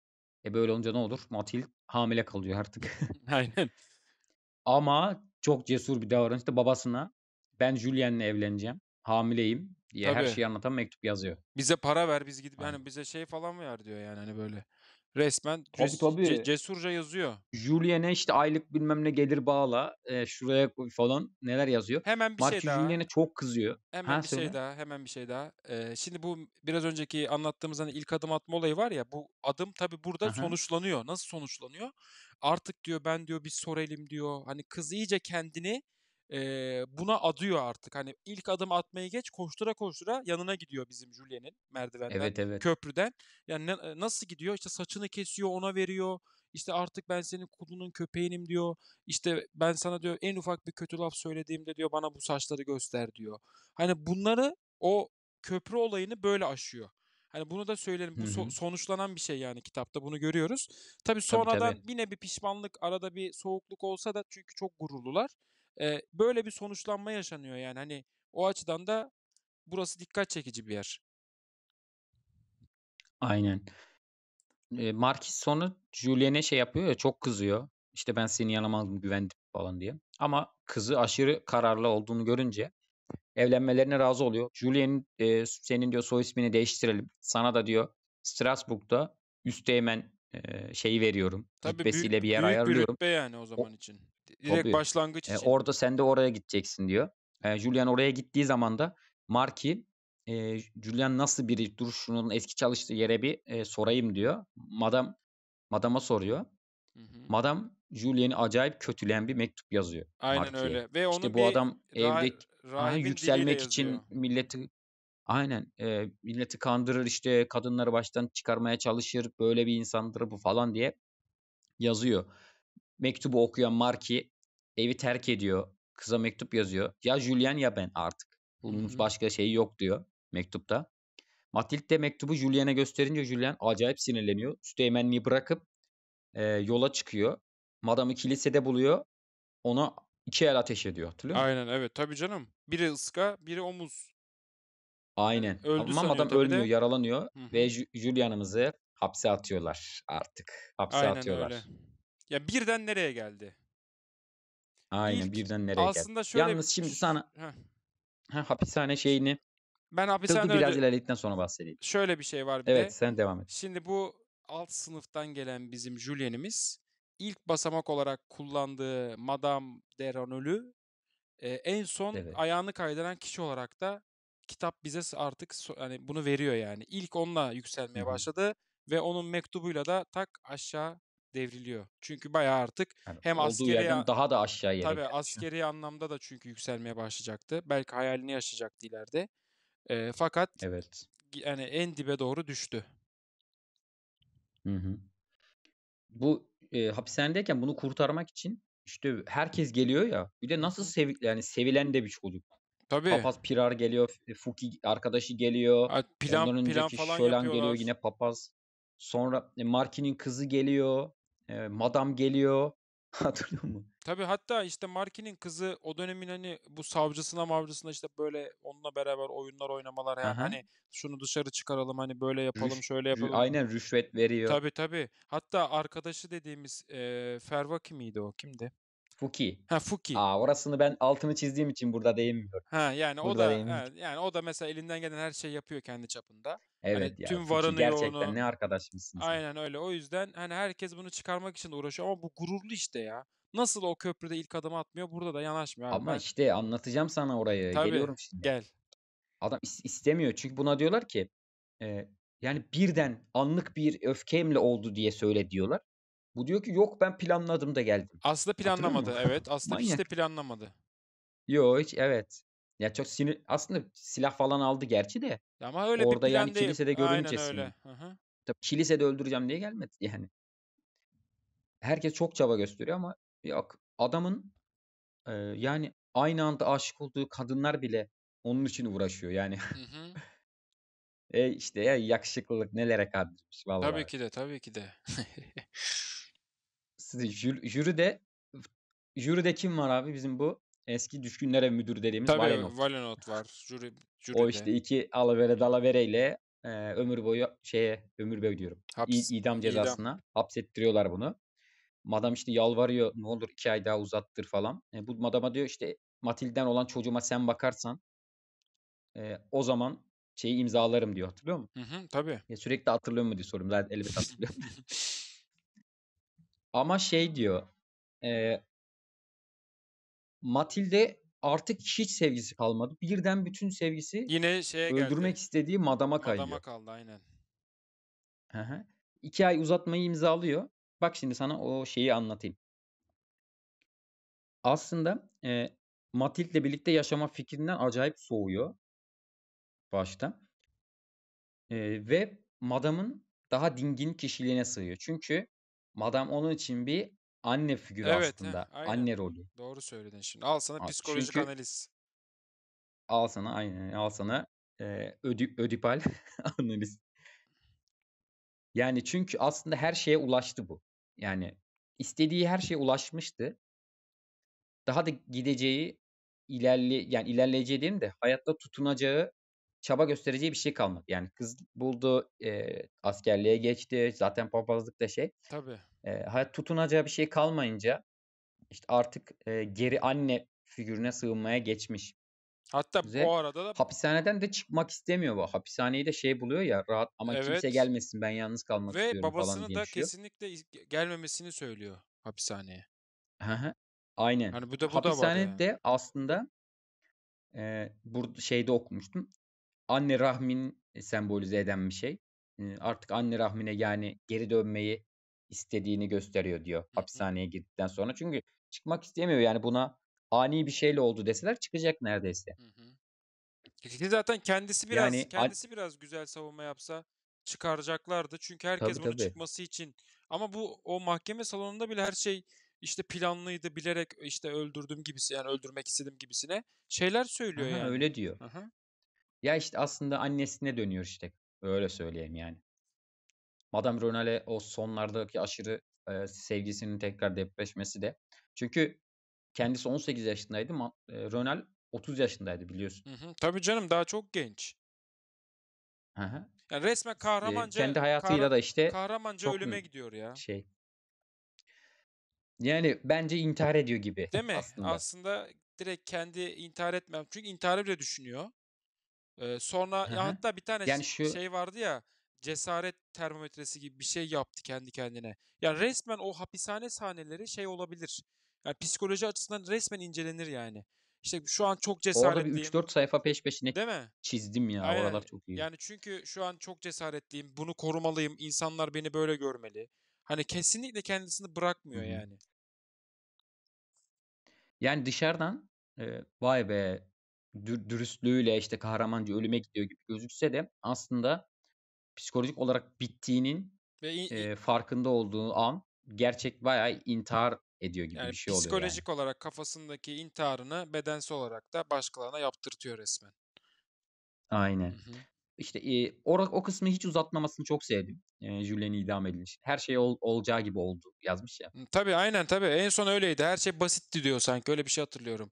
e böyle olunca ne olur? Matild hamile kalıyor artık. Aynen. Ama çok cesur bir davranış da babasına ben Julien'le evleneceğim. Hamileyim diye Tabii. her şeyi anlatan mektup yazıyor. Bize para ver biz gidip hani, Aynen. hani bize şey falan mı ver diyor yani hani böyle. Resmen tabii, ces- tabii. cesurca yazıyor. Julien'e işte aylık bilmem ne gelir bağla e, şuraya falan neler yazıyor. Hemen bir şey Marcus şey daha. Julien'e çok kızıyor. Hemen ha, bir şey söyle. şey daha. Hemen bir şey daha. Ee, şimdi bu biraz önceki anlattığımız hani ilk adım atma olayı var ya bu adım tabii burada Aha. sonuçlanıyor. Nasıl sonuçlanıyor? Artık diyor ben diyor bir sorayım diyor. Hani kız iyice kendini e, buna adıyor artık. Hani ilk adım atmayı geç koştura koştura yanına gidiyor bizim Julien'in merdivenden, evet, evet. köprüden. Yani ne, nasıl gidiyor? İşte saçını kesiyor, ona veriyor. İşte artık ben senin kulunun köpeğinim diyor. İşte ben sana diyor en ufak bir kötü laf söylediğimde diyor bana bu saçları göster diyor. Hani bunları o köprü olayını böyle aşıyor. Hani bunu da söyleyelim. Bu so- sonuçlanan bir şey yani kitapta bunu görüyoruz. Tabii sonradan tabii, tabii. yine bir pişmanlık, arada bir soğukluk olsa da çünkü çok gururlular. E, böyle bir sonuçlanma yaşanıyor yani hani o açıdan da burası dikkat çekici bir yer. Aynen. E, Marquis sonu Julien'e şey yapıyor ya çok kızıyor. İşte ben seni yanıma aldım güvendim falan diye. Ama kızı aşırı kararlı olduğunu görünce evlenmelerine razı oluyor. Julien e, senin diyor soy ismini değiştirelim. Sana da diyor Strasbourg'da üsteğmen e, şeyi veriyorum. Tabii büyük, bir yer büyük ayarlıyorum. bir rütbe yani o zaman için. Direkt Tabii. başlangıç e, için. E, orada sen de oraya gideceksin diyor. E, Julian oraya gittiği zaman da Marki e, Julian nasıl biri duruşunun eski çalıştığı yere bir e, sorayım diyor. Madam madama soruyor. Hı hı. Madam Julian'ı acayip kötüleyen bir mektup yazıyor. Aynen Marki'ye. öyle. Ve onu işte bu adam evde yükselmek için milleti aynen e, milleti kandırır işte kadınları baştan çıkarmaya çalışır böyle bir insandır bu falan diye yazıyor mektubu okuyan Marki evi terk ediyor. Kıza mektup yazıyor. Ya Julian ya ben artık. Bunun Hı-hı. başka şeyi yok diyor mektupta. Matilde mektubu Julian'e gösterince Julian acayip sinirleniyor. Süteymenliği bırakıp e, yola çıkıyor. Madamı kilisede buluyor. Ona iki el ateş ediyor hatırlıyor musun? Aynen evet tabii canım. Biri ıska biri omuz. Aynen. Öldü Ama adam ölmüyor de. yaralanıyor hı ve Julian'ımızı hapse atıyorlar artık. Hapse Aynen atıyorlar. Öyle. Ya birden nereye geldi? Aynen İlk birden nereye geldi? Aslında şöyle Yalnız şimdi sana ha, hapishane şeyini ben hapishane biraz öyle... ilerledikten sonra bahsedeyim. Şöyle bir şey var bir evet, de. sen devam et. Şimdi bu alt sınıftan gelen bizim Julien'imiz ilk basamak olarak kullandığı Madame de Ranolü e, en son evet. ayağını kaydıran kişi olarak da kitap bize artık hani bunu veriyor yani. İlk onunla yükselmeye başladı ve onun mektubuyla da tak aşağı devriliyor. Çünkü bayağı artık yani hem askeri daha da aşağıya tabii askeri anlamda da çünkü yükselmeye başlayacaktı. Belki hayalini yaşayacaktı ileride. E, fakat evet. yani en dibe doğru düştü. Hı hı. Bu e, hapishanedeyken bunu kurtarmak için işte herkes geliyor ya. Bir de nasıl sev yani sevilen de bir çocuk. Tabii. Papaz Pirar geliyor, e, Fuki arkadaşı geliyor. Yani plan, Ondan önceki plan falan Şölen geliyor yine papaz. Sonra e, Marki'nin kızı geliyor. Eee, madam geliyor. Hatırlıyor mu? Tabii hatta işte Marki'nin kızı o dönemin hani bu savcısına mavcısına işte böyle onunla beraber oyunlar oynamalar Hı yani hı. hani şunu dışarı çıkaralım hani böyle yapalım Rüş, şöyle yapalım. aynen rüşvet veriyor. Tabii tabii. Hatta arkadaşı dediğimiz eee Fervaki miydi o kimdi? Fuki. Ha Fuki. Aa orasını ben altını çizdiğim için burada değinmiyorum. Ha yani burada o da he, yani o da mesela elinden gelen her şeyi yapıyor kendi çapında. Hani evet hani ya. Tüm varını gerçekten yoğunu. ne arkadaşmışsın. Aynen sen. öyle. O yüzden hani herkes bunu çıkarmak için uğraşıyor ama bu gururlu işte ya. Nasıl o köprüde ilk adımı atmıyor burada da yanaşmıyor. Ama ben... işte anlatacağım sana orayı. Tabii, Geliyorum şimdi. Gel. Adam istemiyor çünkü buna diyorlar ki e, yani birden anlık bir öfkemle oldu diye söyle diyorlar. Bu diyor ki yok ben planladım da geldim. Aslında planlamadı evet. Aslında hiç de Manyak. planlamadı. Yo hiç evet. Ya çok sinir aslında silah falan aldı gerçi de. Ama öyle Orada bir plan yani değil. kilisede görünce Aynen öyle. sinir. Tabii kilisede öldüreceğim diye gelmedi yani. Herkes çok çaba gösteriyor ama yok. Adamın e, yani aynı anda aşık olduğu kadınlar bile onun için uğraşıyor yani. Hı hı. E işte ya yakışıklılık nelere kadirmiş vallahi. Tabii ki de tabii ki de. jür, jüri de jüride kim var abi bizim bu eski düşkünlere müdür dediğimiz Tabii, Valenot. Valenot var. Jüri, Jüri O işte iki alavere dalavere ile e, ömür boyu şeye ömür boyu diyorum. Haps, idam cezasına idam. hapsettiriyorlar bunu. Madam işte yalvarıyor ne olur iki ay daha uzattır falan. E, bu madama diyor işte Matilden olan çocuğuma sen bakarsan e, o zaman şeyi imzalarım diyor hatırlıyor musun? Hı hı, tabii. Ya e, sürekli hatırlıyor mu diye soruyorum. Zaten elbet hatırlıyorum. Ama şey diyor. E, Matilde artık hiç sevgisi kalmadı. Birden bütün sevgisi yine şeye öldürmek geldi. istediği madama kayıyor. Madama kaldı aynen. Hı hı. İki ay uzatmayı imzalıyor. Bak şimdi sana o şeyi anlatayım. Aslında e, Matild'le birlikte yaşama fikrinden acayip soğuyor başta. E, ve madamın daha dingin kişiliğine sığıyor. Çünkü Madame onun için bir anne figürü Evet, he, aslında. aynen. Anne rolü. Doğru söyledin şimdi. Al sana Ha, psikolojik Çünkü analiz. al sana aynen al sana e, ödü, ödipal analiz. Yani çünkü aslında her şeye ulaştı bu. Yani istediği her şeye ulaşmıştı. Daha da gideceği ilerli yani ilerleyeceği diyeyim de hayatta tutunacağı çaba göstereceği bir şey kalmadı. Yani kız buldu, e, askerliğe geçti. Zaten papazlık da şey. Tabii. E, hayat tutunacağı bir şey kalmayınca işte artık e, geri anne figürüne sığınmaya geçmiş. Hatta Ve bu arada da hapishaneden de çıkmak istemiyor bu. Hapishaneyi de şey buluyor ya rahat ama evet. kimse gelmesin ben yalnız kalmak Ve istiyorum falan Ve babasını da şey kesinlikle gelmemesini söylüyor hapishaneye. Aynen. Hani bu da bu Hapishanede da var yani. aslında e, burada şeyde okumuştum. Anne rahmin sembolize eden bir şey. E, artık anne rahmine yani geri dönmeyi istediğini gösteriyor diyor Hı hı. hapishaneye girdikten sonra. Çünkü çıkmak istemiyor yani buna ani bir şeyle oldu deseler çıkacak neredeyse. Hı hı. zaten kendisi biraz Yani al- kendisi biraz güzel savunma yapsa çıkaracaklardı. Çünkü herkes Tabii bunu tabii. çıkması için. Ama bu o mahkeme salonunda bile her şey işte planlıydı, bilerek işte öldürdüm gibisi yani öldürmek istedim gibisine şeyler söylüyor Aha, yani. öyle diyor. Aha. Ya işte aslında annesine dönüyor işte. Öyle söyleyeyim yani. Madame Ronal'e o sonlardaki aşırı e, sevgisinin tekrar depreşmesi de. Çünkü kendisi 18 yaşındaydı. Ma- e, Ronal 30 yaşındaydı biliyorsun. Hı hı. Tabii canım daha çok genç. Hı hı. Yani resmen kahramanca e, kendi hayatıyla kahra- da işte kahramanca ölüme gidiyor ya. Şey. Yani bence intihar ediyor gibi. Değil mi? Aslında, aslında direkt kendi intihar etmem. Çünkü intihar bile düşünüyor. Ee, sonra Hı-hı. ya hatta bir tane yani şu... şey vardı ya cesaret termometresi gibi bir şey yaptı kendi kendine. Yani resmen o hapishane sahneleri şey olabilir. Yani psikoloji açısından resmen incelenir yani. İşte şu an çok cesaretliyim. Orada bir 3-4 sayfa peş peşine Değil mi? çizdim ya. Aynen. Oralar çok iyi. Yani çünkü şu an çok cesaretliyim. Bunu korumalıyım. İnsanlar beni böyle görmeli. Hani kesinlikle kendisini bırakmıyor hmm. yani. Yani dışarıdan e, vay be dürüstlüğüyle işte kahramancı ölüme gidiyor gibi gözükse de aslında psikolojik olarak bittiğinin Ve in, e, farkında olduğu an gerçek bayağı intihar ediyor gibi yani bir şey oluyor. Psikolojik yani. olarak kafasındaki intiharını bedensel olarak da başkalarına yaptırtıyor resmen. Aynen. Hı-hı. İşte e, o, o kısmı hiç uzatmamasını çok sevdim. E, Julien'in idam edilmiş. Her şey ol, olacağı gibi oldu yazmış ya. Tabii aynen tabii. En son öyleydi. Her şey basitti diyor sanki. Öyle bir şey hatırlıyorum.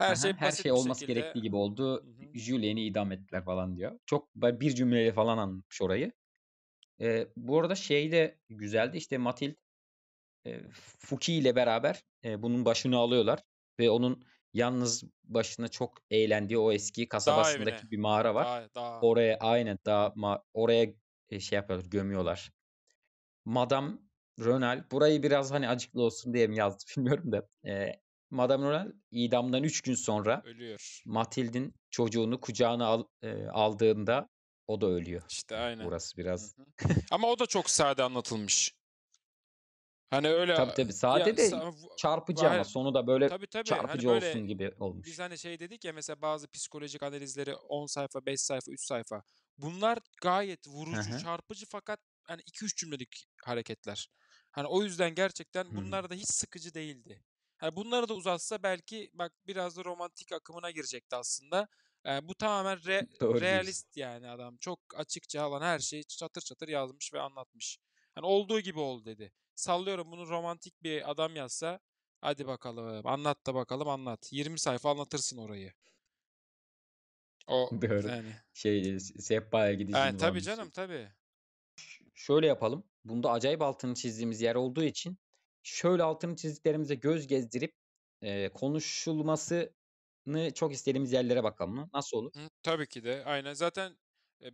Her şey her şey olması şekilde. gerektiği gibi oldu. Julien'i idam ettiler falan diyor. Çok bir cümleyle falan anmış orayı. E, bu arada şey de güzeldi. İşte Matil e, Fuki ile beraber e, bunun başını alıyorlar ve onun yalnız başına çok eğlendiği o eski kasabasındaki bir mağara var. Dağ, dağ. Oraya aynen daha oraya e, şey yapıyorlar, gömüyorlar. Madam Rönel, burayı biraz hani acıklı olsun diye mi yazdı bilmiyorum da e, Madame Noel idamdan 3 gün sonra ölüyor. Matild'in çocuğunu kucağına al, e, aldığında o da ölüyor. İşte aynen. Burası biraz. Ama o da çok sade anlatılmış. Hani öyle Tabii tabii. Sade ya, de çarpıcı var, ama sonu da böyle tabii, tabii. Hani çarpıcı hani böyle, olsun gibi olmuş. Biz hani şey dedik ya mesela bazı psikolojik analizleri 10 sayfa, 5 sayfa, 3 sayfa. Bunlar gayet vurucu, Hı-hı. çarpıcı fakat hani 2-3 cümlelik hareketler. Hani o yüzden gerçekten bunlar da hiç sıkıcı değildi. Yani bunları da uzatsa belki bak biraz da romantik akımına girecekti aslında. Yani bu tamamen re, realist yani adam. Çok açıkça alan her şeyi çatır çatır yazmış ve anlatmış. Hani olduğu gibi oldu dedi. Sallıyorum bunu romantik bir adam yazsa hadi bakalım anlat da bakalım anlat. 20 sayfa anlatırsın orayı. O Doğru. yani. Şey Seppa'ya gidişim. Yani, tabii şey. canım şey. tabii. Şöyle yapalım. Bunda acayip altını çizdiğimiz yer olduğu için şöyle altını çizdiklerimize göz gezdirip e, konuşulmasını çok istediğimiz yerlere bakalım mı? Nasıl olur? Hı, tabii ki de. Aynen. Zaten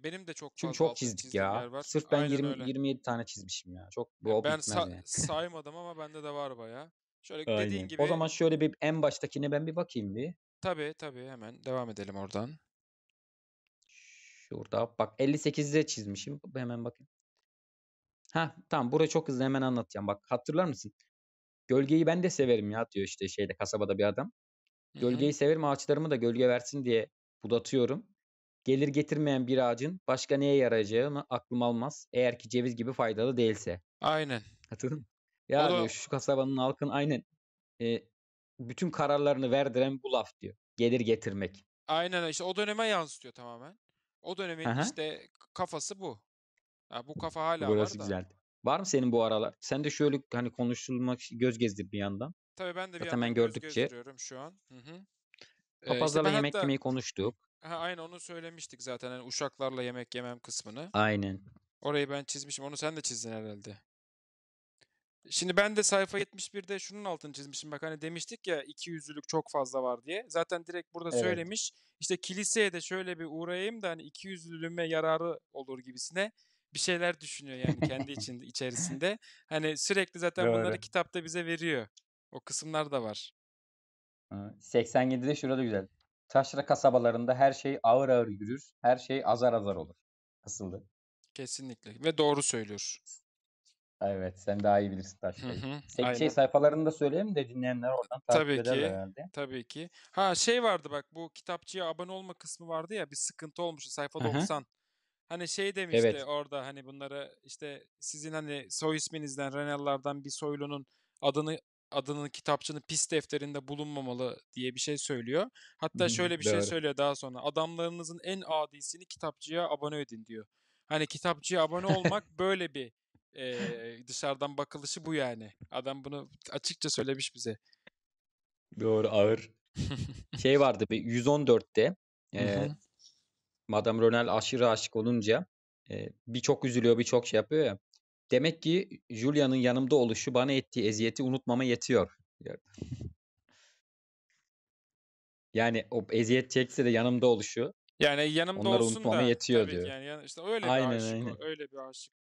benim de çok fazla Çünkü çok çizdik ya. Var. Sırf ben 20, 27 tane çizmişim ya. Çok bu ben sa- yani. saymadım ama bende de var baya. Şöyle Aynen. dediğin gibi. O zaman şöyle bir en baştakine ben bir bakayım bir. Tabii tabii hemen devam edelim oradan. Şurada bak 58'de çizmişim. Hemen bakayım. Ha tamam burayı çok hızlı hemen anlatacağım. Bak hatırlar mısın? Gölgeyi ben de severim ya diyor işte şeyde kasabada bir adam. Gölgeyi Hı-hı. severim ağaçlarımı da gölge versin diye budatıyorum. Gelir getirmeyen bir ağacın başka neye yarayacağını aklım almaz. Eğer ki ceviz gibi faydalı değilse. Aynen. Hatırladın mı? Ya o diyor, da... şu kasabanın halkın aynen e, bütün kararlarını verdiren bu laf diyor. Gelir getirmek. Aynen işte o döneme yansıtıyor tamamen. O dönemin Aha. işte kafası bu. Ha, bu kafa hala Burası var da. güzeldi. Var mı senin bu aralar? Sen de şöyle hani konuşulmak göz gezdir bir yandan. Tabii ben de bir Zaten yandan göz gördükçe- gezdiriyorum şu an. Papazla Ee, işte ben yemek hatta yemeyi konuştuk. ha, aynı onu söylemiştik zaten. Hani uşaklarla yemek yemem kısmını. Aynen. Orayı ben çizmişim. Onu sen de çizdin herhalde. Şimdi ben de sayfa 71'de şunun altını çizmişim. Bak hani demiştik ya ikiyüzlülük çok fazla var diye. Zaten direkt burada Evet. söylemiş. İşte kiliseye de şöyle bir uğrayayım da hani ikiyüzlülüğüme yararı olur gibisine bir şeyler düşünüyor yani kendi için içerisinde. Hani sürekli zaten Doğru. bunları kitapta bize veriyor. O kısımlar da var. 87'de şurada güzel. Taşra kasabalarında her şey ağır ağır yürür, her şey azar azar olur. Asıldı. Kesinlikle ve doğru söylüyor. Evet sen daha iyi bilirsin Taşra'yı. Hı şey sayfalarında söyleyeyim de dinleyenler oradan takip tabii ki, herhalde. Tabii ki. Ha şey vardı bak bu kitapçıya abone olma kısmı vardı ya bir sıkıntı olmuştu sayfa Hı-hı. 90. Hani şey demişti evet. orada hani bunları işte sizin hani soy isminizden Renellardan bir soylunun adını adının kitapçının pis defterinde bulunmamalı diye bir şey söylüyor. Hatta şöyle bir şey Doğru. şey söylüyor daha sonra. Adamlarınızın en adisini kitapçıya abone edin diyor. Hani kitapçıya abone olmak böyle bir e, dışarıdan bakılışı bu yani. Adam bunu açıkça söylemiş bize. Doğru ağır. şey vardı bir 114'te e, Madame Ronel aşırı aşık olunca e, birçok üzülüyor, birçok şey yapıyor ya. Demek ki Julia'nın yanımda oluşu bana ettiği eziyeti unutmama yetiyor. yani o eziyet çekse de yanımda oluşu. Yani yanımda onları olsun unutmama da. yetiyor tabii diyor. Yani işte öyle aynen, bir aşık, aynen. öyle bir aşık.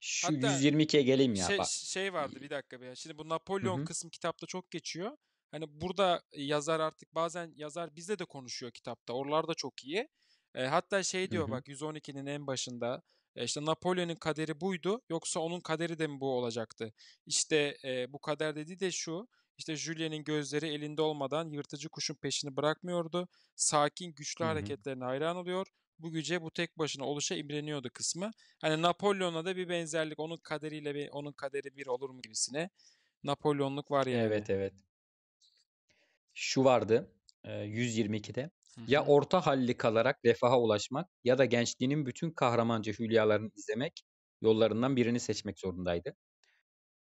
Şu Hatta 122'ye geleyim ya. Şey, bak. şey vardı bir dakika be. Şimdi bu Napolyon Hı-hı. kısmı kitapta çok geçiyor. Hani burada e, yazar artık bazen yazar bizle de konuşuyor kitapta. Oralar da çok iyi. E, hatta şey diyor hı hı. bak 112'nin en başında e, işte Napolyon'un kaderi buydu yoksa onun kaderi de mi bu olacaktı? İşte e, bu kader dedi de şu. İşte Julia'nın gözleri elinde olmadan yırtıcı kuşun peşini bırakmıyordu. Sakin, güçlü Hı-hı. hareketlerine hayran oluyor. Bu güce, bu tek başına oluşa imreniyordu kısmı. Hani Napolyon'a da bir benzerlik. Onun kaderiyle bir, onun kaderi bir olur mu gibisine. Napolyonluk var yani. Evet, evet şu vardı e, 122'de. Ya orta halli kalarak refaha ulaşmak ya da gençliğinin bütün kahramanca hülyalarını izlemek yollarından birini seçmek zorundaydı.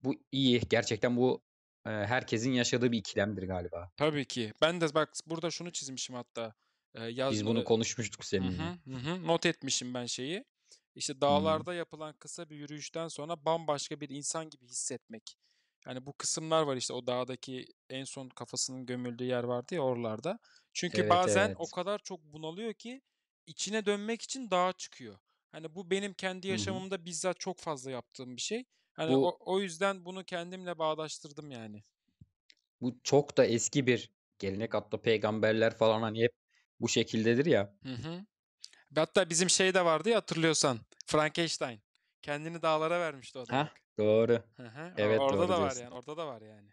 Bu iyi. Gerçekten bu e, herkesin yaşadığı bir ikilemdir galiba. Tabii ki. Ben de bak burada şunu çizmişim hatta. E, yazmalı. Biz bunu konuşmuştuk seninle. Hı-hı, hı-hı. Not etmişim ben şeyi. İşte dağlarda hmm. yapılan kısa bir yürüyüşten sonra bambaşka bir insan gibi hissetmek. Hani bu kısımlar var işte o dağdaki en son kafasının gömüldüğü yer vardı ya oralarda. Çünkü evet, bazen evet. o kadar çok bunalıyor ki içine dönmek için dağa çıkıyor. Hani bu benim kendi yaşamımda Hı-hı. bizzat çok fazla yaptığım bir şey. Hani bu, o, o yüzden bunu kendimle bağdaştırdım yani. Bu çok da eski bir gelenek hatta peygamberler falan hani hep bu şekildedir ya. Hı hı. Hatta bizim şey de vardı ya hatırlıyorsan Frankenstein. Kendini dağlara vermişti o da. Doğru. Evet orada doğru da diyorsun. var yani. Orada da var yani.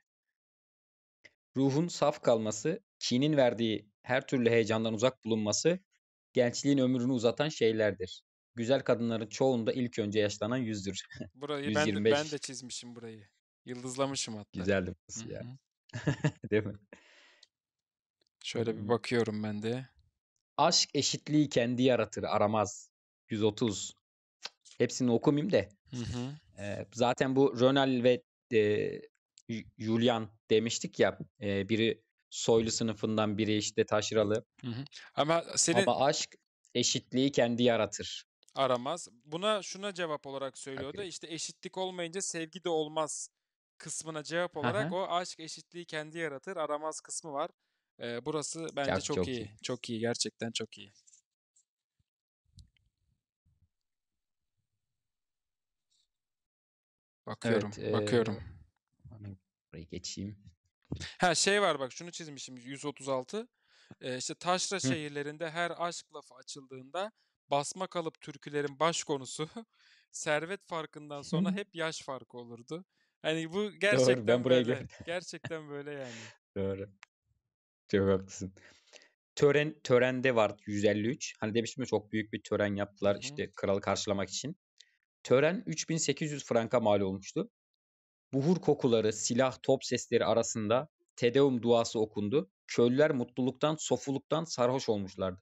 Ruhun saf kalması, kinin verdiği her türlü heyecandan uzak bulunması gençliğin ömrünü uzatan şeylerdir. Güzel kadınların çoğunda ilk önce yaşlanan yüzdür. Burayı 125. Ben, de, ben de çizmişim burayı. Yıldızlamışım hatta. Güzeldi bu ya. Değil mi? Şöyle bir bakıyorum ben de. Aşk eşitliği kendi yaratır, aramaz. 130. Hepsini okumayayım de. Hı hı. E, zaten bu Rönel ve e, Julian demiştik ya e, biri soylu sınıfından biri işte taşralı. Hı hı. Ama senin Ama aşk eşitliği kendi yaratır. Aramaz. Buna şuna cevap olarak söylüyordu. Tabii. İşte eşitlik olmayınca sevgi de olmaz kısmına cevap olarak Aha. o aşk eşitliği kendi yaratır aramaz kısmı var. Ee, burası bence ya, çok, çok iyi. iyi. Çok iyi gerçekten çok iyi. Bakıyorum, evet, bakıyorum. E, burayı geçeyim. Ha şey var bak şunu çizmişim 136. Ee, işte taşra Hı. şehirlerinde her aşk lafı açıldığında basma kalıp türkülerin baş konusu servet farkından sonra hep yaş farkı olurdu. Hani bu gerçekten Doğru, ben buraya böyle. Gel- gerçekten böyle yani. Doğru. Çok haklısın. Tören törende var 153. Hani demiştim ya çok büyük bir tören yaptılar hı işte kralı karşılamak için. Tören 3800 franka mal olmuştu. Buhur kokuları, silah, top sesleri arasında Tedeum duası okundu. Köylüler mutluluktan, sofuluktan sarhoş olmuşlardı.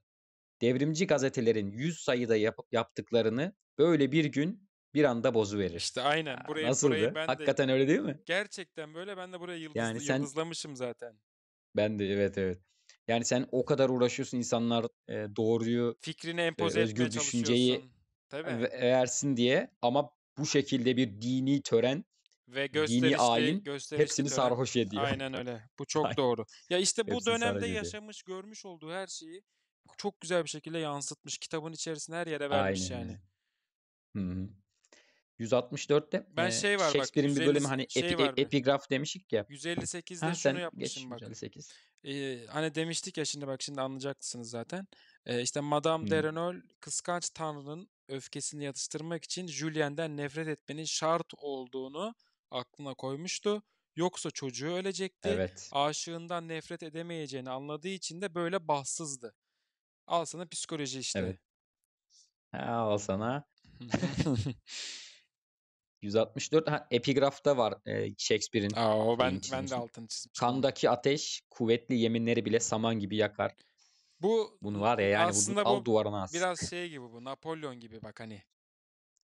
Devrimci gazetelerin 100 sayıda yap- yaptıklarını böyle bir gün bir anda bozuverir. İşte aynen. Burayı, Nasıldı? Burayı ben Hakikaten de, öyle değil mi? Gerçekten böyle. Ben de buraya yıldız, yani sen, yıldızlamışım zaten. Ben de evet evet. Yani sen o kadar uğraşıyorsun insanlar e, doğruyu, fikrini empoze e, özgür etmeye düşünceyi Tabii. versin diye ama bu şekilde bir dini tören ve gösterişli, dini ayin gösterişli hepsini tören. sarhoş ediyor. Aynen öyle. Bu çok Aynen. doğru. Ya işte bu dönemde yaşamış, ediyor. görmüş olduğu her şeyi çok güzel bir şekilde yansıtmış. Kitabın içerisine her yere vermiş Aynen. yani. Hı hı. 164'te ben e, şey var Shakespeare'in bak, bir bölümü hani şey epi, epigraf demiştik ya. 158'de ha, şunu yapmışım bak. 158. Ee, hani demiştik ya şimdi bak şimdi anlayacaksınız zaten. Ee, işte Madame hmm. de Renault kıskanç tanrının öfkesini yatıştırmak için Julien'den nefret etmenin şart olduğunu aklına koymuştu. Yoksa çocuğu ölecekti. Evet. Aşığından nefret edemeyeceğini anladığı için de böyle bahtsızdı. Al sana psikoloji işte. Evet. Ha, al sana. 164 ha, epigrafta var e, Shakespeare'in. Aa, o ben ben de altını çizmiştim. Kandaki ateş kuvvetli yeminleri bile saman gibi yakar. Bu Bunu var ya yani aslında al bu duvarına as. Biraz şey gibi bu Napolyon gibi bak hani.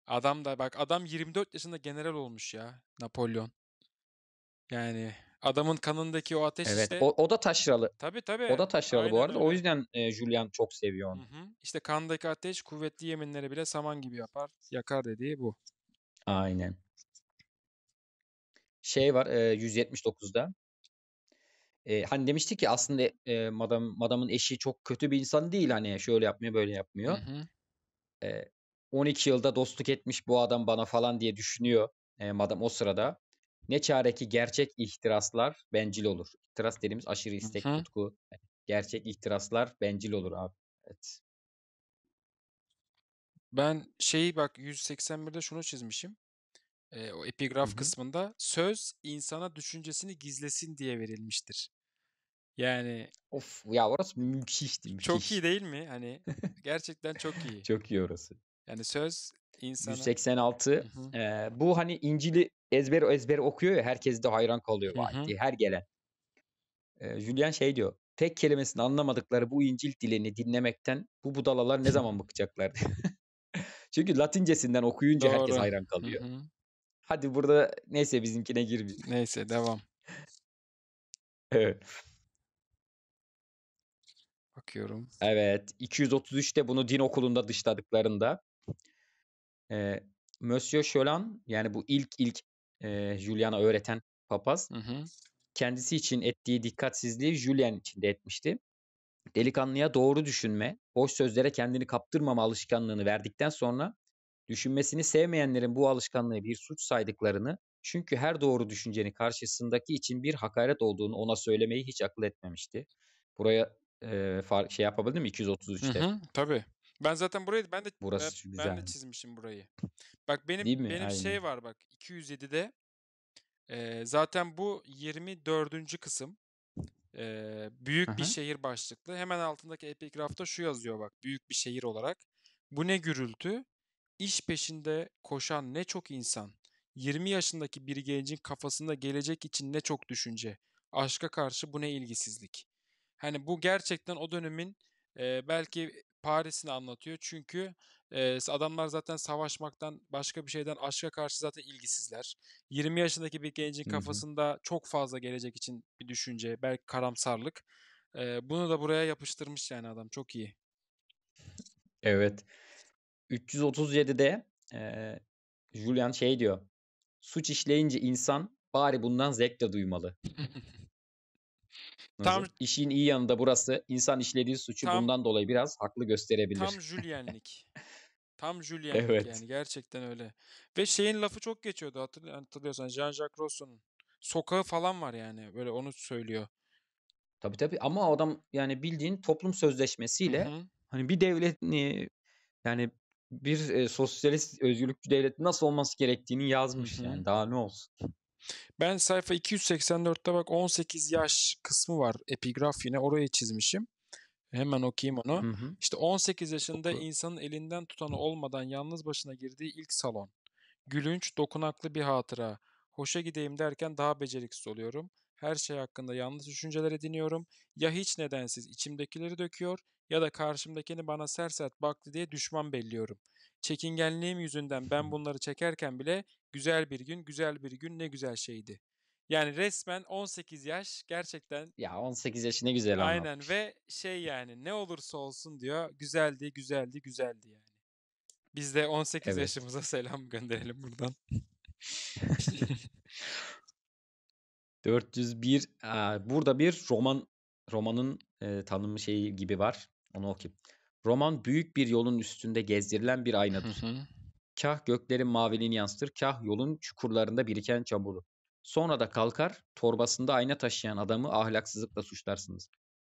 Adam da bak adam 24 yaşında general olmuş ya Napolyon. Yani adamın kanındaki o ateş evet, işte. Evet o, da taşralı. Tabii tabii. O da taşralı Aynen bu arada. Öyle. O yüzden e, Julian çok seviyor onu. Hı hı. İşte kandaki ateş kuvvetli yeminlere bile saman gibi yapar. Yakar dediği bu. Aynen. Şey var e, 179'da Eee, hani demiştik ya aslında, eee, madam madamın eşi çok kötü bir insan değil, hani, şöyle yapmıyor, böyle yapmıyor. hı. Eee, 12 yılda dostluk etmiş bu adam bana falan diye düşünüyor, eee, madam o sırada. Ne çare ki gerçek ihtiraslar bencil olur. İhtiras dediğimiz aşırı istek, tutku. Gerçek ihtiraslar bencil olur abi. Evet. Ben şeyi bak 181'de şunu çizmişim e, o epigraf Hı-hı. kısmında söz insana düşüncesini gizlesin diye verilmiştir. Yani of ya orası müthişti. Müthiş. Çok iyi değil mi? Hani gerçekten çok iyi. çok iyi orası. Yani söz insana 186 e, bu hani İncil'i ezber ezber okuyor ya herkes de hayran kalıyor hı her gelen. E, Julian şey diyor. Tek kelimesini anlamadıkları bu İncil dilini dinlemekten bu budalalar ne zaman bıkacaklar? Çünkü Latincesinden okuyunca Doğru. herkes hayran kalıyor. Hı-hı. Hadi burada neyse bizimkine girmeyeyim. Neyse devam. Bakıyorum. Evet. 233'te bunu din okulunda dışladıklarında e, Monsieur Cholan yani bu ilk ilk e, Julian'a öğreten papaz hı hı. kendisi için ettiği dikkatsizliği Julian için de etmişti. Delikanlıya doğru düşünme, boş sözlere kendini kaptırmama alışkanlığını verdikten sonra Düşünmesini sevmeyenlerin bu alışkanlığı bir suç saydıklarını, çünkü her doğru düşünceni karşısındaki için bir hakaret olduğunu ona söylemeyi hiç akıl etmemişti. Buraya e, far, şey yapabildim mi 233'te? Hı hı, tabii. Ben zaten burayı ben de Burası ben, ben de çizmişim burayı. Bak benim benim Aynen. şey var bak 207'de e, zaten bu 24. kısım e, büyük Aha. bir şehir başlıklı. Hemen altındaki epigrafta şu yazıyor bak büyük bir şehir olarak. Bu ne gürültü? İş peşinde koşan ne çok insan. 20 yaşındaki bir gencin kafasında gelecek için ne çok düşünce. Aşka karşı bu ne ilgisizlik. Hani bu gerçekten o dönemin e, belki Paris'ini anlatıyor. Çünkü e, adamlar zaten savaşmaktan başka bir şeyden aşka karşı zaten ilgisizler. 20 yaşındaki bir gencin kafasında hı hı. çok fazla gelecek için bir düşünce, belki karamsarlık. E, bunu da buraya yapıştırmış yani adam. Çok iyi. Evet. 337'de e, Julian şey diyor. Suç işleyince insan bari bundan zevk de duymalı. tam işin iyi yanı da burası. İnsan işlediği suçu tam, bundan dolayı biraz haklı gösterebilir. Tam Julianlik. tam Julien'lik evet. yani gerçekten öyle. Ve şeyin lafı çok geçiyordu hatırl hatırlıyorsan Jean-Jacques Rousseau'nun. Sokağı falan var yani böyle onu söylüyor. Tabii tabii ama adam yani bildiğin toplum sözleşmesiyle Hı-hı. hani bir devlet yani bir e, sosyalist özgürlükçü devlet nasıl olması gerektiğini yazmış Hı-hı. yani daha ne olsun. Ben sayfa 284'te bak 18 yaş kısmı var epigraf yine oraya çizmişim. Hemen okuyayım onu. Hı hı. İşte 18 yaşında Oku. insanın elinden tutanı olmadan yalnız başına girdiği ilk salon. Gülünç, dokunaklı bir hatıra. Hoşa gideyim derken daha beceriksiz oluyorum her şey hakkında yanlış düşünceler ediniyorum. Ya hiç nedensiz içimdekileri döküyor ya da karşımdakini bana sersert baktı diye düşman belliyorum. Çekingenliğim yüzünden ben bunları çekerken bile güzel bir gün, güzel bir gün ne güzel şeydi. Yani resmen 18 yaş gerçekten. Ya 18 yaş ne güzel anlatmış. Aynen ve şey yani ne olursa olsun diyor güzeldi, güzeldi, güzeldi yani. Biz de 18 evet. yaşımıza selam gönderelim buradan. 401 aa, burada bir roman romanın e, tanımı şeyi gibi var. Onu okuyayım. Roman büyük bir yolun üstünde gezdirilen bir aynadır. Kah göklerin maviliğini yansıtır, kah yolun çukurlarında biriken çamuru. Sonra da kalkar, torbasında ayna taşıyan adamı ahlaksızlıkla suçlarsınız.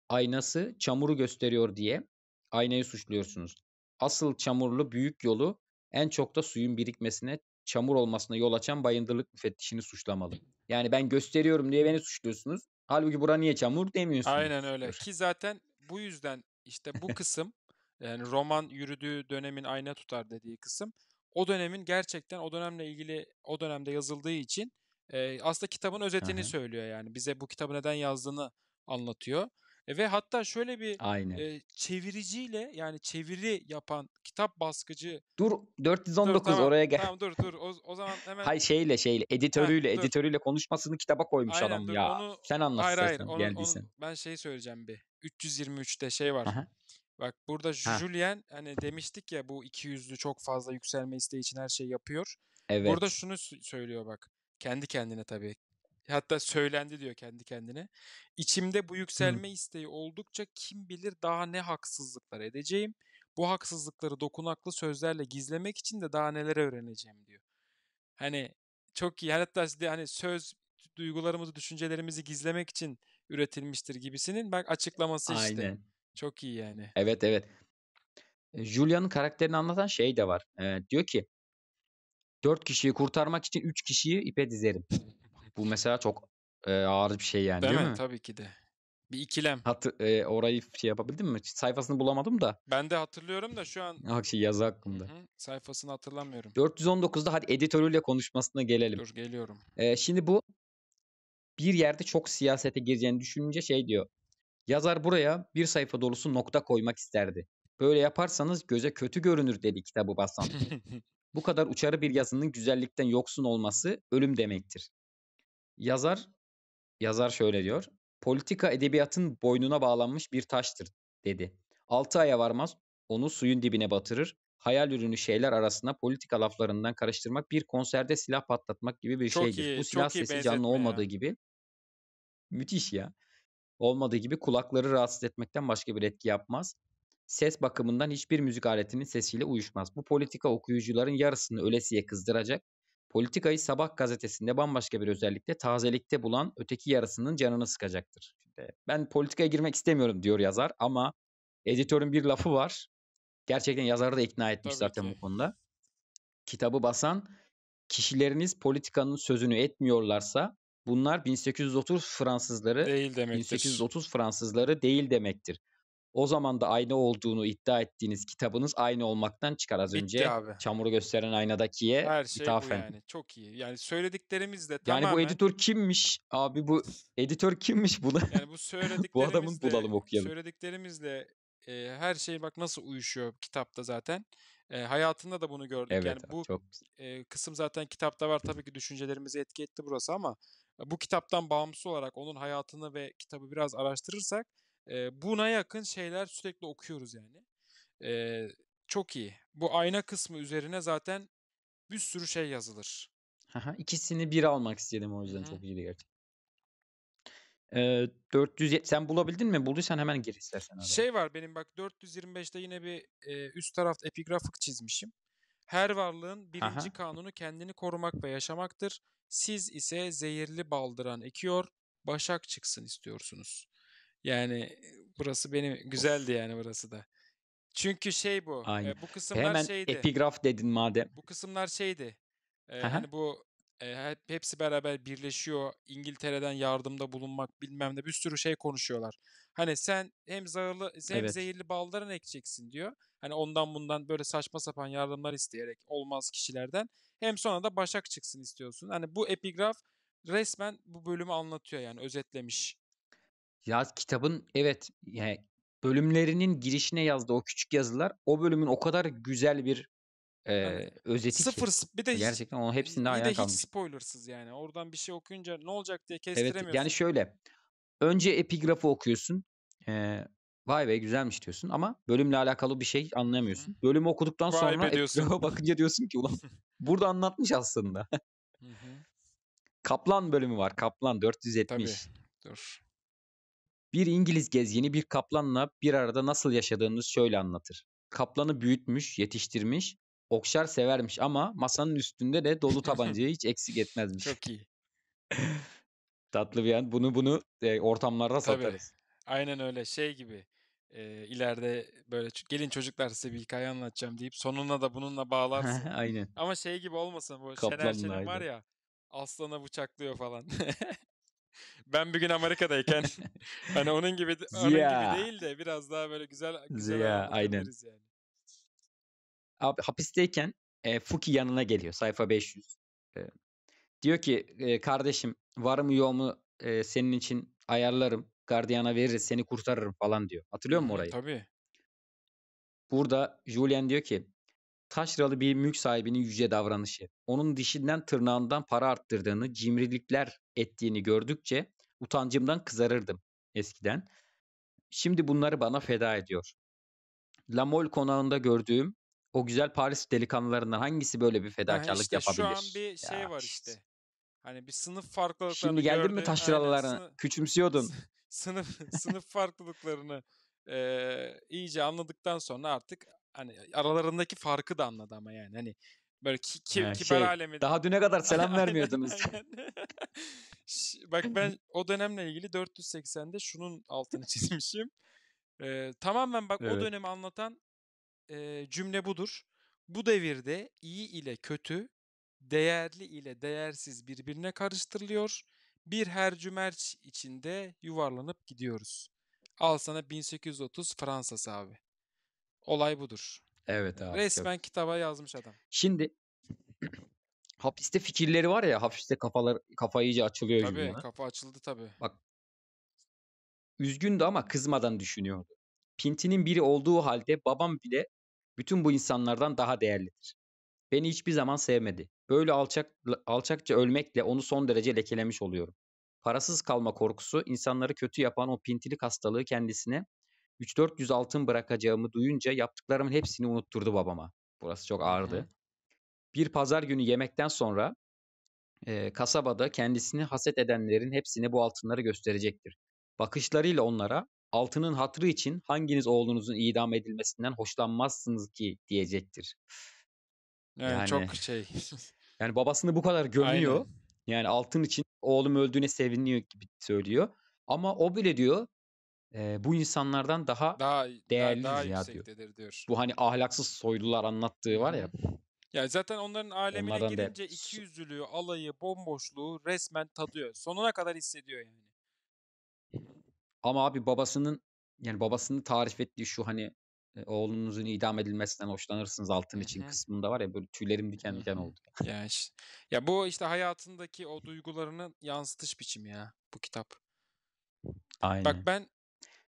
Aynası çamuru gösteriyor diye aynayı suçluyorsunuz. Asıl çamurlu büyük yolu en çok da suyun birikmesine, çamur olmasına yol açan bayındırlık müfettişini suçlamalı. Yani ben gösteriyorum diye beni suçluyorsunuz. Halbuki bura niye çamur demiyorsunuz. Aynen öyle. Ki zaten bu yüzden işte bu kısım yani roman yürüdüğü dönemin ayna tutar dediği kısım o dönemin gerçekten o dönemle ilgili o dönemde yazıldığı için e, aslında kitabın özetini Aha. söylüyor yani. Bize bu kitabı neden yazdığını anlatıyor. E, ve hatta şöyle bir Aynen. E, çeviriciyle yani çeviri yapan kitap baskıcı. Dur 419 dur, tamam, oraya gel. Tamam dur dur o, o zaman hemen. Hayır şeyle şeyle editörüyle ha, editörüyle konuşmasını kitaba koymuş Aynen, adam dur, ya. Onu... Sen anlat hayır, hayır, geldiysen. Onu, ben şey söyleyeceğim bir. 323'te şey var. Aha. Bak burada ha. Julien hani demiştik ya bu 200'lü çok fazla yükselme isteği için her şey yapıyor. Evet. Burada şunu söylüyor bak. Kendi kendine tabii hatta söylendi diyor kendi kendine. İçimde bu yükselme Hı. isteği oldukça kim bilir daha ne haksızlıklar edeceğim. Bu haksızlıkları dokunaklı sözlerle gizlemek için de daha neler öğreneceğim diyor. Hani çok iyi. Hani hatta hani söz duygularımızı, düşüncelerimizi gizlemek için üretilmiştir gibisinin bak açıklaması işte. Aynen. Çok iyi yani. Evet evet. E, Julia'nın karakterini anlatan şey de var. Ee, diyor ki dört kişiyi kurtarmak için üç kişiyi ipe dizerim. Bu mesela çok e, ağır bir şey yani değil, değil mi? mi? Tabii ki de. Bir ikilem. Hat e, orayı şey yapabildim mi? Sayfasını bulamadım da. Ben de hatırlıyorum da şu an. Bak şey yazı hakkında. Hı-hı. Sayfasını hatırlamıyorum. 419'da hadi editörüyle konuşmasına gelelim. Dur geliyorum. E, şimdi bu bir yerde çok siyasete gireceğini düşününce şey diyor. Yazar buraya bir sayfa dolusu nokta koymak isterdi. Böyle yaparsanız göze kötü görünür dedi kitabı basan. Bu kadar uçarı bir yazının güzellikten yoksun olması ölüm demektir. Yazar yazar şöyle diyor. Politika edebiyatın boynuna bağlanmış bir taştır dedi. Altı aya varmaz onu suyun dibine batırır. Hayal ürünü şeyler arasında politika laflarından karıştırmak bir konserde silah patlatmak gibi bir çok şeydir. Iyi, Bu silah sesi canlı olmadığı ya. gibi müthiş ya. Olmadığı gibi kulakları rahatsız etmekten başka bir etki yapmaz. Ses bakımından hiçbir müzik aletinin sesiyle uyuşmaz. Bu politika okuyucuların yarısını ölesiye kızdıracak, Politikayı Sabah gazetesinde bambaşka bir özellikle tazelikte bulan öteki yarısının canını sıkacaktır. Şimdi ben politikaya girmek istemiyorum diyor yazar ama editörün bir lafı var. Gerçekten yazarı da ikna etmiş Tabii zaten ki. bu konuda. Kitabı basan kişileriniz politikanın sözünü etmiyorlarsa bunlar 1830 Fransızları değil demektir. 1830 Fransızları değil demektir o zaman da aynı olduğunu iddia ettiğiniz kitabınız aynı olmaktan çıkar az Bitti önce. Abi. Çamuru gösteren aynadakiye Her şey ithafen. bu yani. Çok iyi. Yani söylediklerimiz de tamamen... Yani bu editör kimmiş? Abi bu editör kimmiş bu da? Yani bu söylediklerimizle... bu adamın bulalım okuyalım. Söylediklerimizle e, her şey bak nasıl uyuşuyor kitapta zaten. E, hayatında da bunu gördük. Evet, yani abi, bu çok... e, kısım zaten kitapta var tabii ki düşüncelerimizi etki etti burası ama e, bu kitaptan bağımsız olarak onun hayatını ve kitabı biraz araştırırsak e, buna yakın şeyler sürekli okuyoruz yani. E, çok iyi. Bu ayna kısmı üzerine zaten bir sürü şey yazılır. Aha, ikisini bir almak istedim o yüzden Hı. çok iyiydi gerçekten. E, 400 sen bulabildin mi? Bulduysan hemen gir istersen. Abi. Şey var benim bak 425'te yine bir e, üst tarafta epigrafik çizmişim. Her varlığın birinci Aha. kanunu kendini korumak ve yaşamaktır. Siz ise zehirli baldıran ekiyor, başak çıksın istiyorsunuz. Yani burası benim güzeldi of. yani burası da. Çünkü şey bu. Aynen. E, bu kısımlar Hemen şeydi. epigraf dedin madem. Bu kısımlar şeydi. E, hani bu e, hepsi beraber birleşiyor. İngiltere'den yardımda bulunmak bilmem ne bir sürü şey konuşuyorlar. Hani sen hem zararlı hem evet. zehirli balların ekeceksin diyor. Hani ondan bundan böyle saçma sapan yardımlar isteyerek olmaz kişilerden. Hem sonra da başak çıksın istiyorsun. Hani bu epigraf resmen bu bölümü anlatıyor yani özetlemiş. Ya kitabın evet yani bölümlerinin girişine yazdığı o küçük yazılar o bölümün o kadar güzel bir e, özeti Sıfır ki. bir de gerçekten onun hepsinde ayağa kalmış. hiç spoilersız yani. Oradan bir şey okuyunca ne olacak diye kestiremiyorsun. Evet yani şöyle. Önce epigrafı okuyorsun. E, vay be güzelmiş diyorsun ama bölümle alakalı bir şey anlayamıyorsun. Hı. Bölümü okuduktan vay sonra epigrafa bakınca diyorsun ki ulan burada anlatmış aslında. Hı hı. Kaplan bölümü var. Kaplan 470. Tabii. Dur. Bir İngiliz gezgini bir kaplanla bir arada nasıl yaşadığını şöyle anlatır. Kaplanı büyütmüş, yetiştirmiş, okşar severmiş ama masanın üstünde de dolu tabancayı hiç eksik etmezmiş. Çok iyi. Tatlı bir an. Bunu bunu e, ortamlarda Tabii. satarız. Aynen öyle. Şey gibi e, ileride böyle gelin çocuklar size bir hikaye anlatacağım deyip sonuna da bununla bağlarsın. aynen. Ama şey gibi olmasın bu Kaplanlı Şener Şen'in var ya aslana bıçaklıyor falan. ben bir gün Amerika'dayken hani onun gibi onun gibi değil de biraz daha böyle güzel güzel Ziya, aynen. yani. Abi hapisteyken e, Fuki yanına geliyor sayfa 500. E, diyor ki e, kardeşim var mı yok mu e, senin için ayarlarım. Gardiyana veririz seni kurtarırım falan diyor. Hatırlıyor musun orayı? Tabii. Burada Julian diyor ki taşralı bir mülk sahibinin yüce davranışı, onun dişinden tırnağından para arttırdığını, cimrilikler ettiğini gördükçe utancımdan kızarırdım eskiden. Şimdi bunları bana feda ediyor. La Mole konağında gördüğüm o güzel Paris delikanlılarından hangisi böyle bir fedakarlık yani işte yapabilir? Şu an bir şey ya. var işte. Hani bir sınıf farklılıklarını Şimdi geldin gördüm. mi taşralılarına? Sınıf, Küçümsüyordun. Sınıf sınıf farklılıklarını e, iyice anladıktan sonra artık hani e, aralarındaki farkı da anladı ama yani hani böyle ki, ki, yani kibar şey, alemi. Daha düne kadar selam vermiyordunuz. Bak ben o dönemle ilgili 480'de şunun altını çizmişim. Ee, tamamen bak evet. o dönemi anlatan e, cümle budur. Bu devirde iyi ile kötü, değerli ile değersiz birbirine karıştırılıyor. Bir her cümerç içinde yuvarlanıp gidiyoruz. Al sana 1830 Fransa'sı abi. Olay budur. Evet abi. Resmen evet. kitaba yazmış adam. Şimdi hapiste fikirleri var ya hapiste kafalar kafa iyice açılıyor. Tabii cümle. kafa açıldı tabii. Bak üzgündü ama kızmadan düşünüyordu. Pintinin biri olduğu halde babam bile bütün bu insanlardan daha değerlidir. Beni hiçbir zaman sevmedi. Böyle alçak, alçakça ölmekle onu son derece lekelemiş oluyorum. Parasız kalma korkusu insanları kötü yapan o pintilik hastalığı kendisine 3-400 altın bırakacağımı duyunca yaptıklarımın hepsini unutturdu babama. Burası çok ağırdı. Hı. Bir pazar günü yemekten sonra e, kasabada kendisini haset edenlerin hepsine bu altınları gösterecektir. Bakışlarıyla onlara altının hatrı için hanginiz oğlunuzun idam edilmesinden hoşlanmazsınız ki diyecektir. Evet, yani çok şey. yani babasını bu kadar gömüyor. Aynen. Yani altın için oğlum öldüğüne seviniyor gibi söylüyor. Ama o bile diyor e, bu insanlardan daha, daha değerliyiz daha, daha diyor. diyor. Bu hani ahlaksız soylular anlattığı var ya. Ya zaten onların alemine Onlardan girince de... iki yüzlülüğü, alayı, bomboşluğu resmen tadıyor. Sonuna kadar hissediyor yani. Ama abi babasının yani babasını tarif ettiği şu hani e, oğlunuzun idam edilmesinden hoşlanırsınız altın için kısmında var ya böyle tüylerim diken diken oldu. Ya işte, ya bu işte hayatındaki o duygularının yansıtış biçimi ya bu kitap. Aynen. Bak ben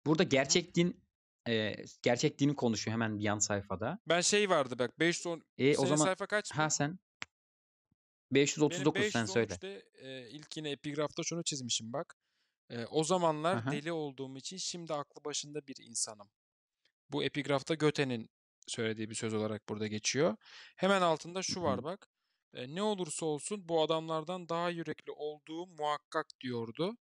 Burada gerçek din e, gerçek dini konuşuyor hemen bir yan sayfada. Ben şey vardı bak 510 e, o zaman sayfa kaç? Ha sen 539 sen söyle. E, ilk yine epigrafta şunu çizmişim bak. E, o zamanlar Aha. deli olduğum için şimdi aklı başında bir insanım. Bu epigrafta Göte'nin söylediği bir söz olarak burada geçiyor. Hemen altında şu var bak. E, ne olursa olsun bu adamlardan daha yürekli olduğu muhakkak diyordu.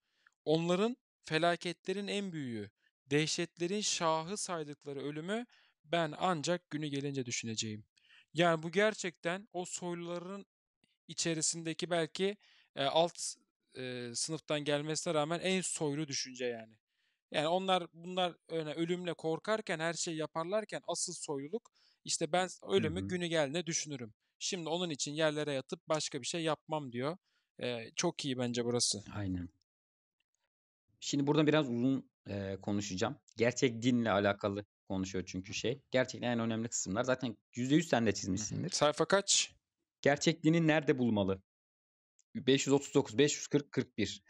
Onların felaketlerin en büyüğü Dehşetlerin şahı saydıkları ölümü ben ancak günü gelince düşüneceğim. Yani bu gerçekten o soyluların içerisindeki belki e, alt e, sınıftan gelmesine rağmen en soylu düşünce yani. Yani onlar bunlar öyle ölümle korkarken her şeyi yaparlarken asıl soyluluk işte ben ölümü Hı-hı. günü geldiğinde düşünürüm. Şimdi onun için yerlere yatıp başka bir şey yapmam diyor. E, çok iyi bence burası. Aynen. Şimdi buradan biraz uzun e, konuşacağım. Gerçek dinle alakalı konuşuyor çünkü şey. Gerçekten en önemli kısımlar. Zaten %100 sen de çizmişsindir. Sayfa kaç? Gerçek dini nerede bulmalı? 539, 540, 41.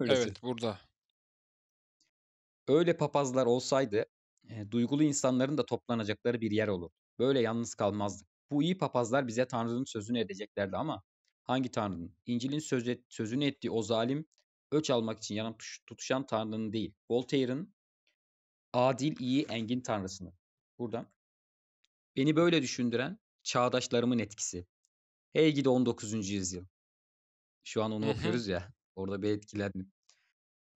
evet burada. Öyle papazlar olsaydı e, duygulu insanların da toplanacakları bir yer olur. Böyle yalnız kalmazdık. Bu iyi papazlar bize Tanrı'nın sözünü edeceklerdi ama hangi Tanrı'nın? İncil'in sözü sözünü ettiği o zalim öç almak için yanıp tutuşan Tanrı'nın değil. Voltaire'ın adil iyi engin Tanrısını. Buradan. Beni böyle düşündüren çağdaşlarımın etkisi. Hey gidi 19. yüzyıl. Şu an onu okuyoruz ya. Orada bir etkilendim.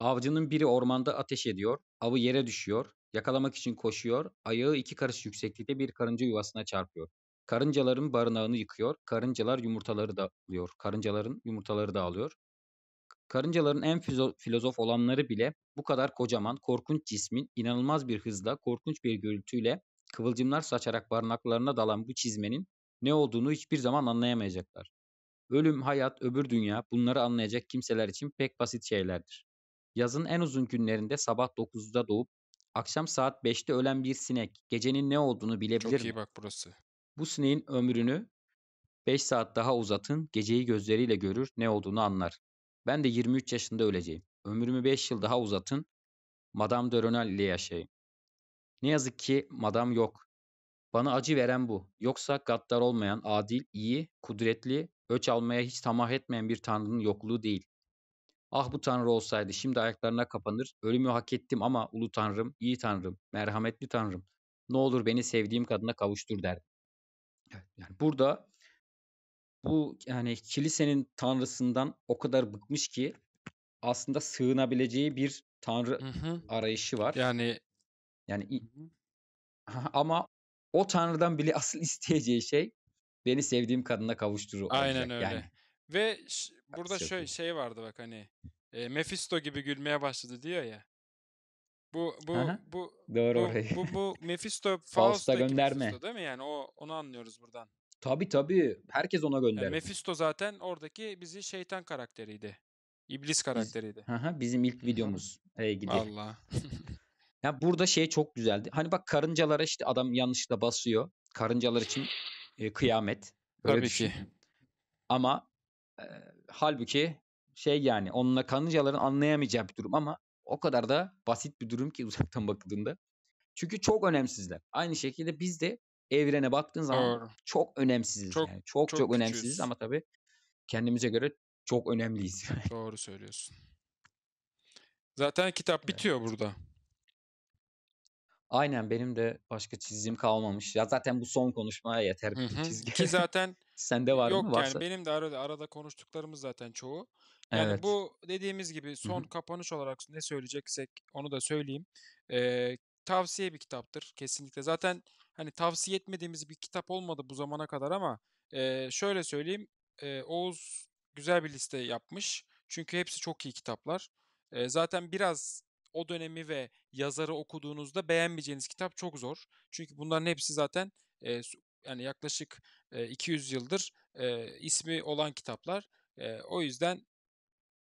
Avcının biri ormanda ateş ediyor. Avı yere düşüyor. Yakalamak için koşuyor. Ayağı iki karış yükseklikte bir karınca yuvasına çarpıyor. Karıncaların barınağını yıkıyor. Karıncalar yumurtaları da alıyor. Karıncaların yumurtaları da alıyor. Karıncaların en filozof olanları bile bu kadar kocaman, korkunç cismin inanılmaz bir hızla, korkunç bir gürültüyle kıvılcımlar saçarak barınaklarına dalan bu çizmenin ne olduğunu hiçbir zaman anlayamayacaklar. Ölüm, hayat, öbür dünya bunları anlayacak kimseler için pek basit şeylerdir. Yazın en uzun günlerinde sabah 9'da doğup akşam saat 5'te ölen bir sinek gecenin ne olduğunu bilebilir Çok iyi bak burası. Bu sineğin ömrünü 5 saat daha uzatın, geceyi gözleriyle görür, ne olduğunu anlar. Ben de 23 yaşında öleceğim. Ömrümü 5 yıl daha uzatın. Madame de Renal ile yaşayayım. Ne yazık ki madam yok. Bana acı veren bu. Yoksa gaddar olmayan, adil, iyi, kudretli, öç almaya hiç tamah etmeyen bir tanrının yokluğu değil. Ah bu tanrı olsaydı şimdi ayaklarına kapanır. Ölümü hak ettim ama ulu tanrım, iyi tanrım, merhametli tanrım. Ne olur beni sevdiğim kadına kavuştur derdi. yani burada bu yani kilisenin tanrısından o kadar bıkmış ki aslında sığınabileceği bir tanrı hı hı. arayışı var. Yani yani hı hı. ama o tanrıdan bile asıl isteyeceği şey beni sevdiğim kadına kavuşturu. Aynen öyle. Yani. Ve ş- burada şey şöyle şey vardı bak hani e, Mephisto gibi gülmeye başladı diyor ya. Bu bu Aha, bu doğru bu, orayı. bu bu Mephisto Faust'a gönderme. Mephisto değil mi? Yani o onu anlıyoruz buradan. Tabi tabi. Herkes ona gönderdi. Yani Mephisto zaten oradaki bizi şeytan karakteriydi. İblis karakteriydi. Biz, hı bizim ilk videomuz. Hey gidi. Allah. ya burada şey çok güzeldi. Hani bak karıncalara işte adam yanlışlıkla basıyor. Karıncalar için e, kıyamet. Öyle Tabii düşün. ki. Ama e, halbuki şey yani onunla karıncaların anlayamayacağı bir durum ama o kadar da basit bir durum ki uzaktan bakıldığında. Çünkü çok önemsizler. Aynı şekilde biz de evrene baktığın zaman Doğru. çok önemsiziz. Çok yani. çok, çok, çok önemsiziz ama tabii kendimize göre çok önemliyiz. Doğru söylüyorsun. Zaten kitap bitiyor evet. burada. Aynen benim de başka çizgim kalmamış. Ya zaten bu son konuşmaya yeter bir çizgi. Ki zaten sende var yok mı? Yok yani varsa... benim de arada arada konuştuklarımız zaten çoğu. Yani evet. bu dediğimiz gibi son Hı-hı. kapanış olarak ne söyleyeceksek onu da söyleyeyim. Ee, tavsiye bir kitaptır kesinlikle. Zaten hani tavsiye etmediğimiz bir kitap olmadı bu zamana kadar ama e, şöyle söyleyeyim e, Oğuz güzel bir liste yapmış. Çünkü hepsi çok iyi kitaplar. E, zaten biraz o dönemi ve yazarı okuduğunuzda beğenmeyeceğiniz kitap çok zor. Çünkü bunların hepsi zaten e, yani yaklaşık e, 200 yıldır e, ismi olan kitaplar. E, o yüzden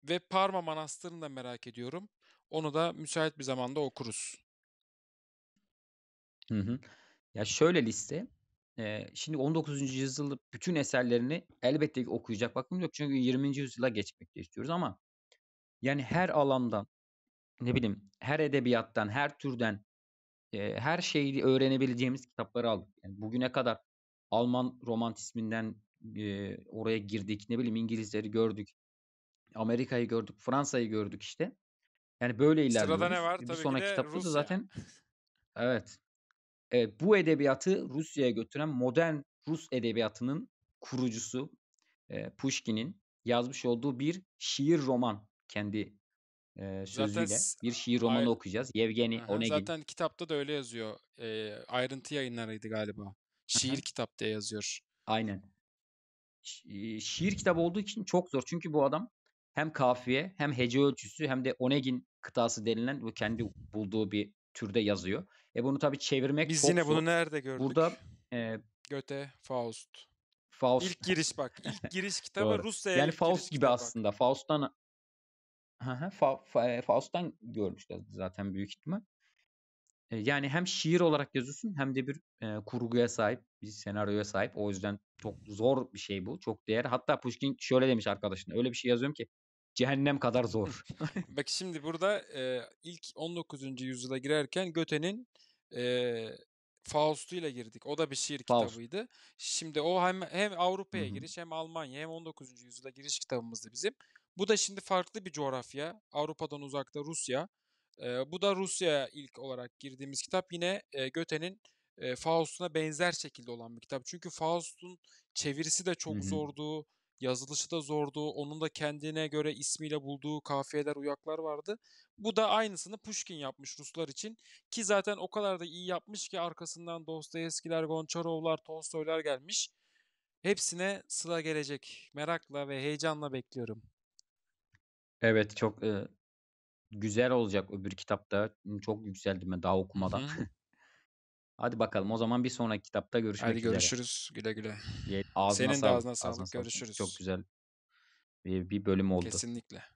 ve Parma Manastırı'nı da merak ediyorum. Onu da müsait bir zamanda okuruz. Hı hı. Ya şöyle liste, eee, şimdi 19. yüzyılın bütün eserlerini elbette ki okuyacak vaktim yok. Çünkü 20. yüzyıla geçmek de istiyoruz ama yani her alandan, ne bileyim, her edebiyattan, her türden, eee, her şeyi öğrenebileceğimiz kitapları aldık. Yani bugüne kadar Alman romantizminden, eee, oraya girdik, ne bileyim İngilizleri gördük, Amerika'yı gördük, Fransa'yı gördük işte. Yani böyle Sırada ne var? bir Tabii ki sonraki kitapta da zaten evet e, bu edebiyatı Rusya'ya götüren modern Rus edebiyatının kurucusu e, Pushkin'in yazmış olduğu bir şiir roman kendi e, sözüyle. Zaten, bir şiir romanı ayr- okuyacağız. Yevgeni Onegin. Zaten kitapta da öyle yazıyor. E, ayrıntı yayınlarıydı galiba. Şiir Aha. kitap diye yazıyor. Aynen. Şi- şiir kitabı olduğu için çok zor. Çünkü bu adam hem kafiye hem hece ölçüsü hem de Onegin kıtası denilen ve kendi bulduğu bir türde yazıyor. E bunu tabii çevirmek Biz çok yine zor. bunu nerede gördük? Burada e, Göte, Faust. Faust. İlk giriş bak. İlk giriş kitabı Rusya'ya. Yani Faust gibi aslında. Bak. Faust'tan Fa, fa, e, Faust'tan görmüşler zaten büyük ihtimal. E, yani hem şiir olarak yazıyorsun hem de bir e, kurguya sahip, bir senaryoya sahip. O yüzden çok zor bir şey bu. Çok değer. Hatta Pushkin şöyle demiş arkadaşına. Öyle bir şey yazıyorum ki cehennem kadar zor. Bak şimdi burada e, ilk 19. yüzyıla girerken Göte'nin e, Faust'u ile girdik. O da bir şiir Faust. kitabıydı. Şimdi o hem, hem Avrupa'ya giriş hem Almanya hem 19. yüzyıla giriş kitabımızdı bizim. Bu da şimdi farklı bir coğrafya. Avrupa'dan uzakta Rusya. E, bu da Rusya'ya ilk olarak girdiğimiz kitap. Yine e, Göte'nin e, Faust'una benzer şekilde olan bir kitap. Çünkü Faust'un çevirisi de çok Hı-hı. zordu. Yazılışı da zordu. Onun da kendine göre ismiyle bulduğu kafiyeler, uyaklar vardı. Bu da aynısını Pushkin yapmış Ruslar için. Ki zaten o kadar da iyi yapmış ki arkasından Dostoyevskiler, Gonçarovlar, Tolstoylar gelmiş. Hepsine sıra gelecek. Merakla ve heyecanla bekliyorum. Evet çok e, güzel olacak öbür kitapta. Çok yükseldim ben daha okumadan. Hadi bakalım o zaman bir sonraki kitapta görüşmek üzere. Hadi görüşürüz. Güle güle. Ye- Senin de sağlık. ağzına sağlık. görüşürüz. Çok güzel bir, bir bölüm oldu. Kesinlikle.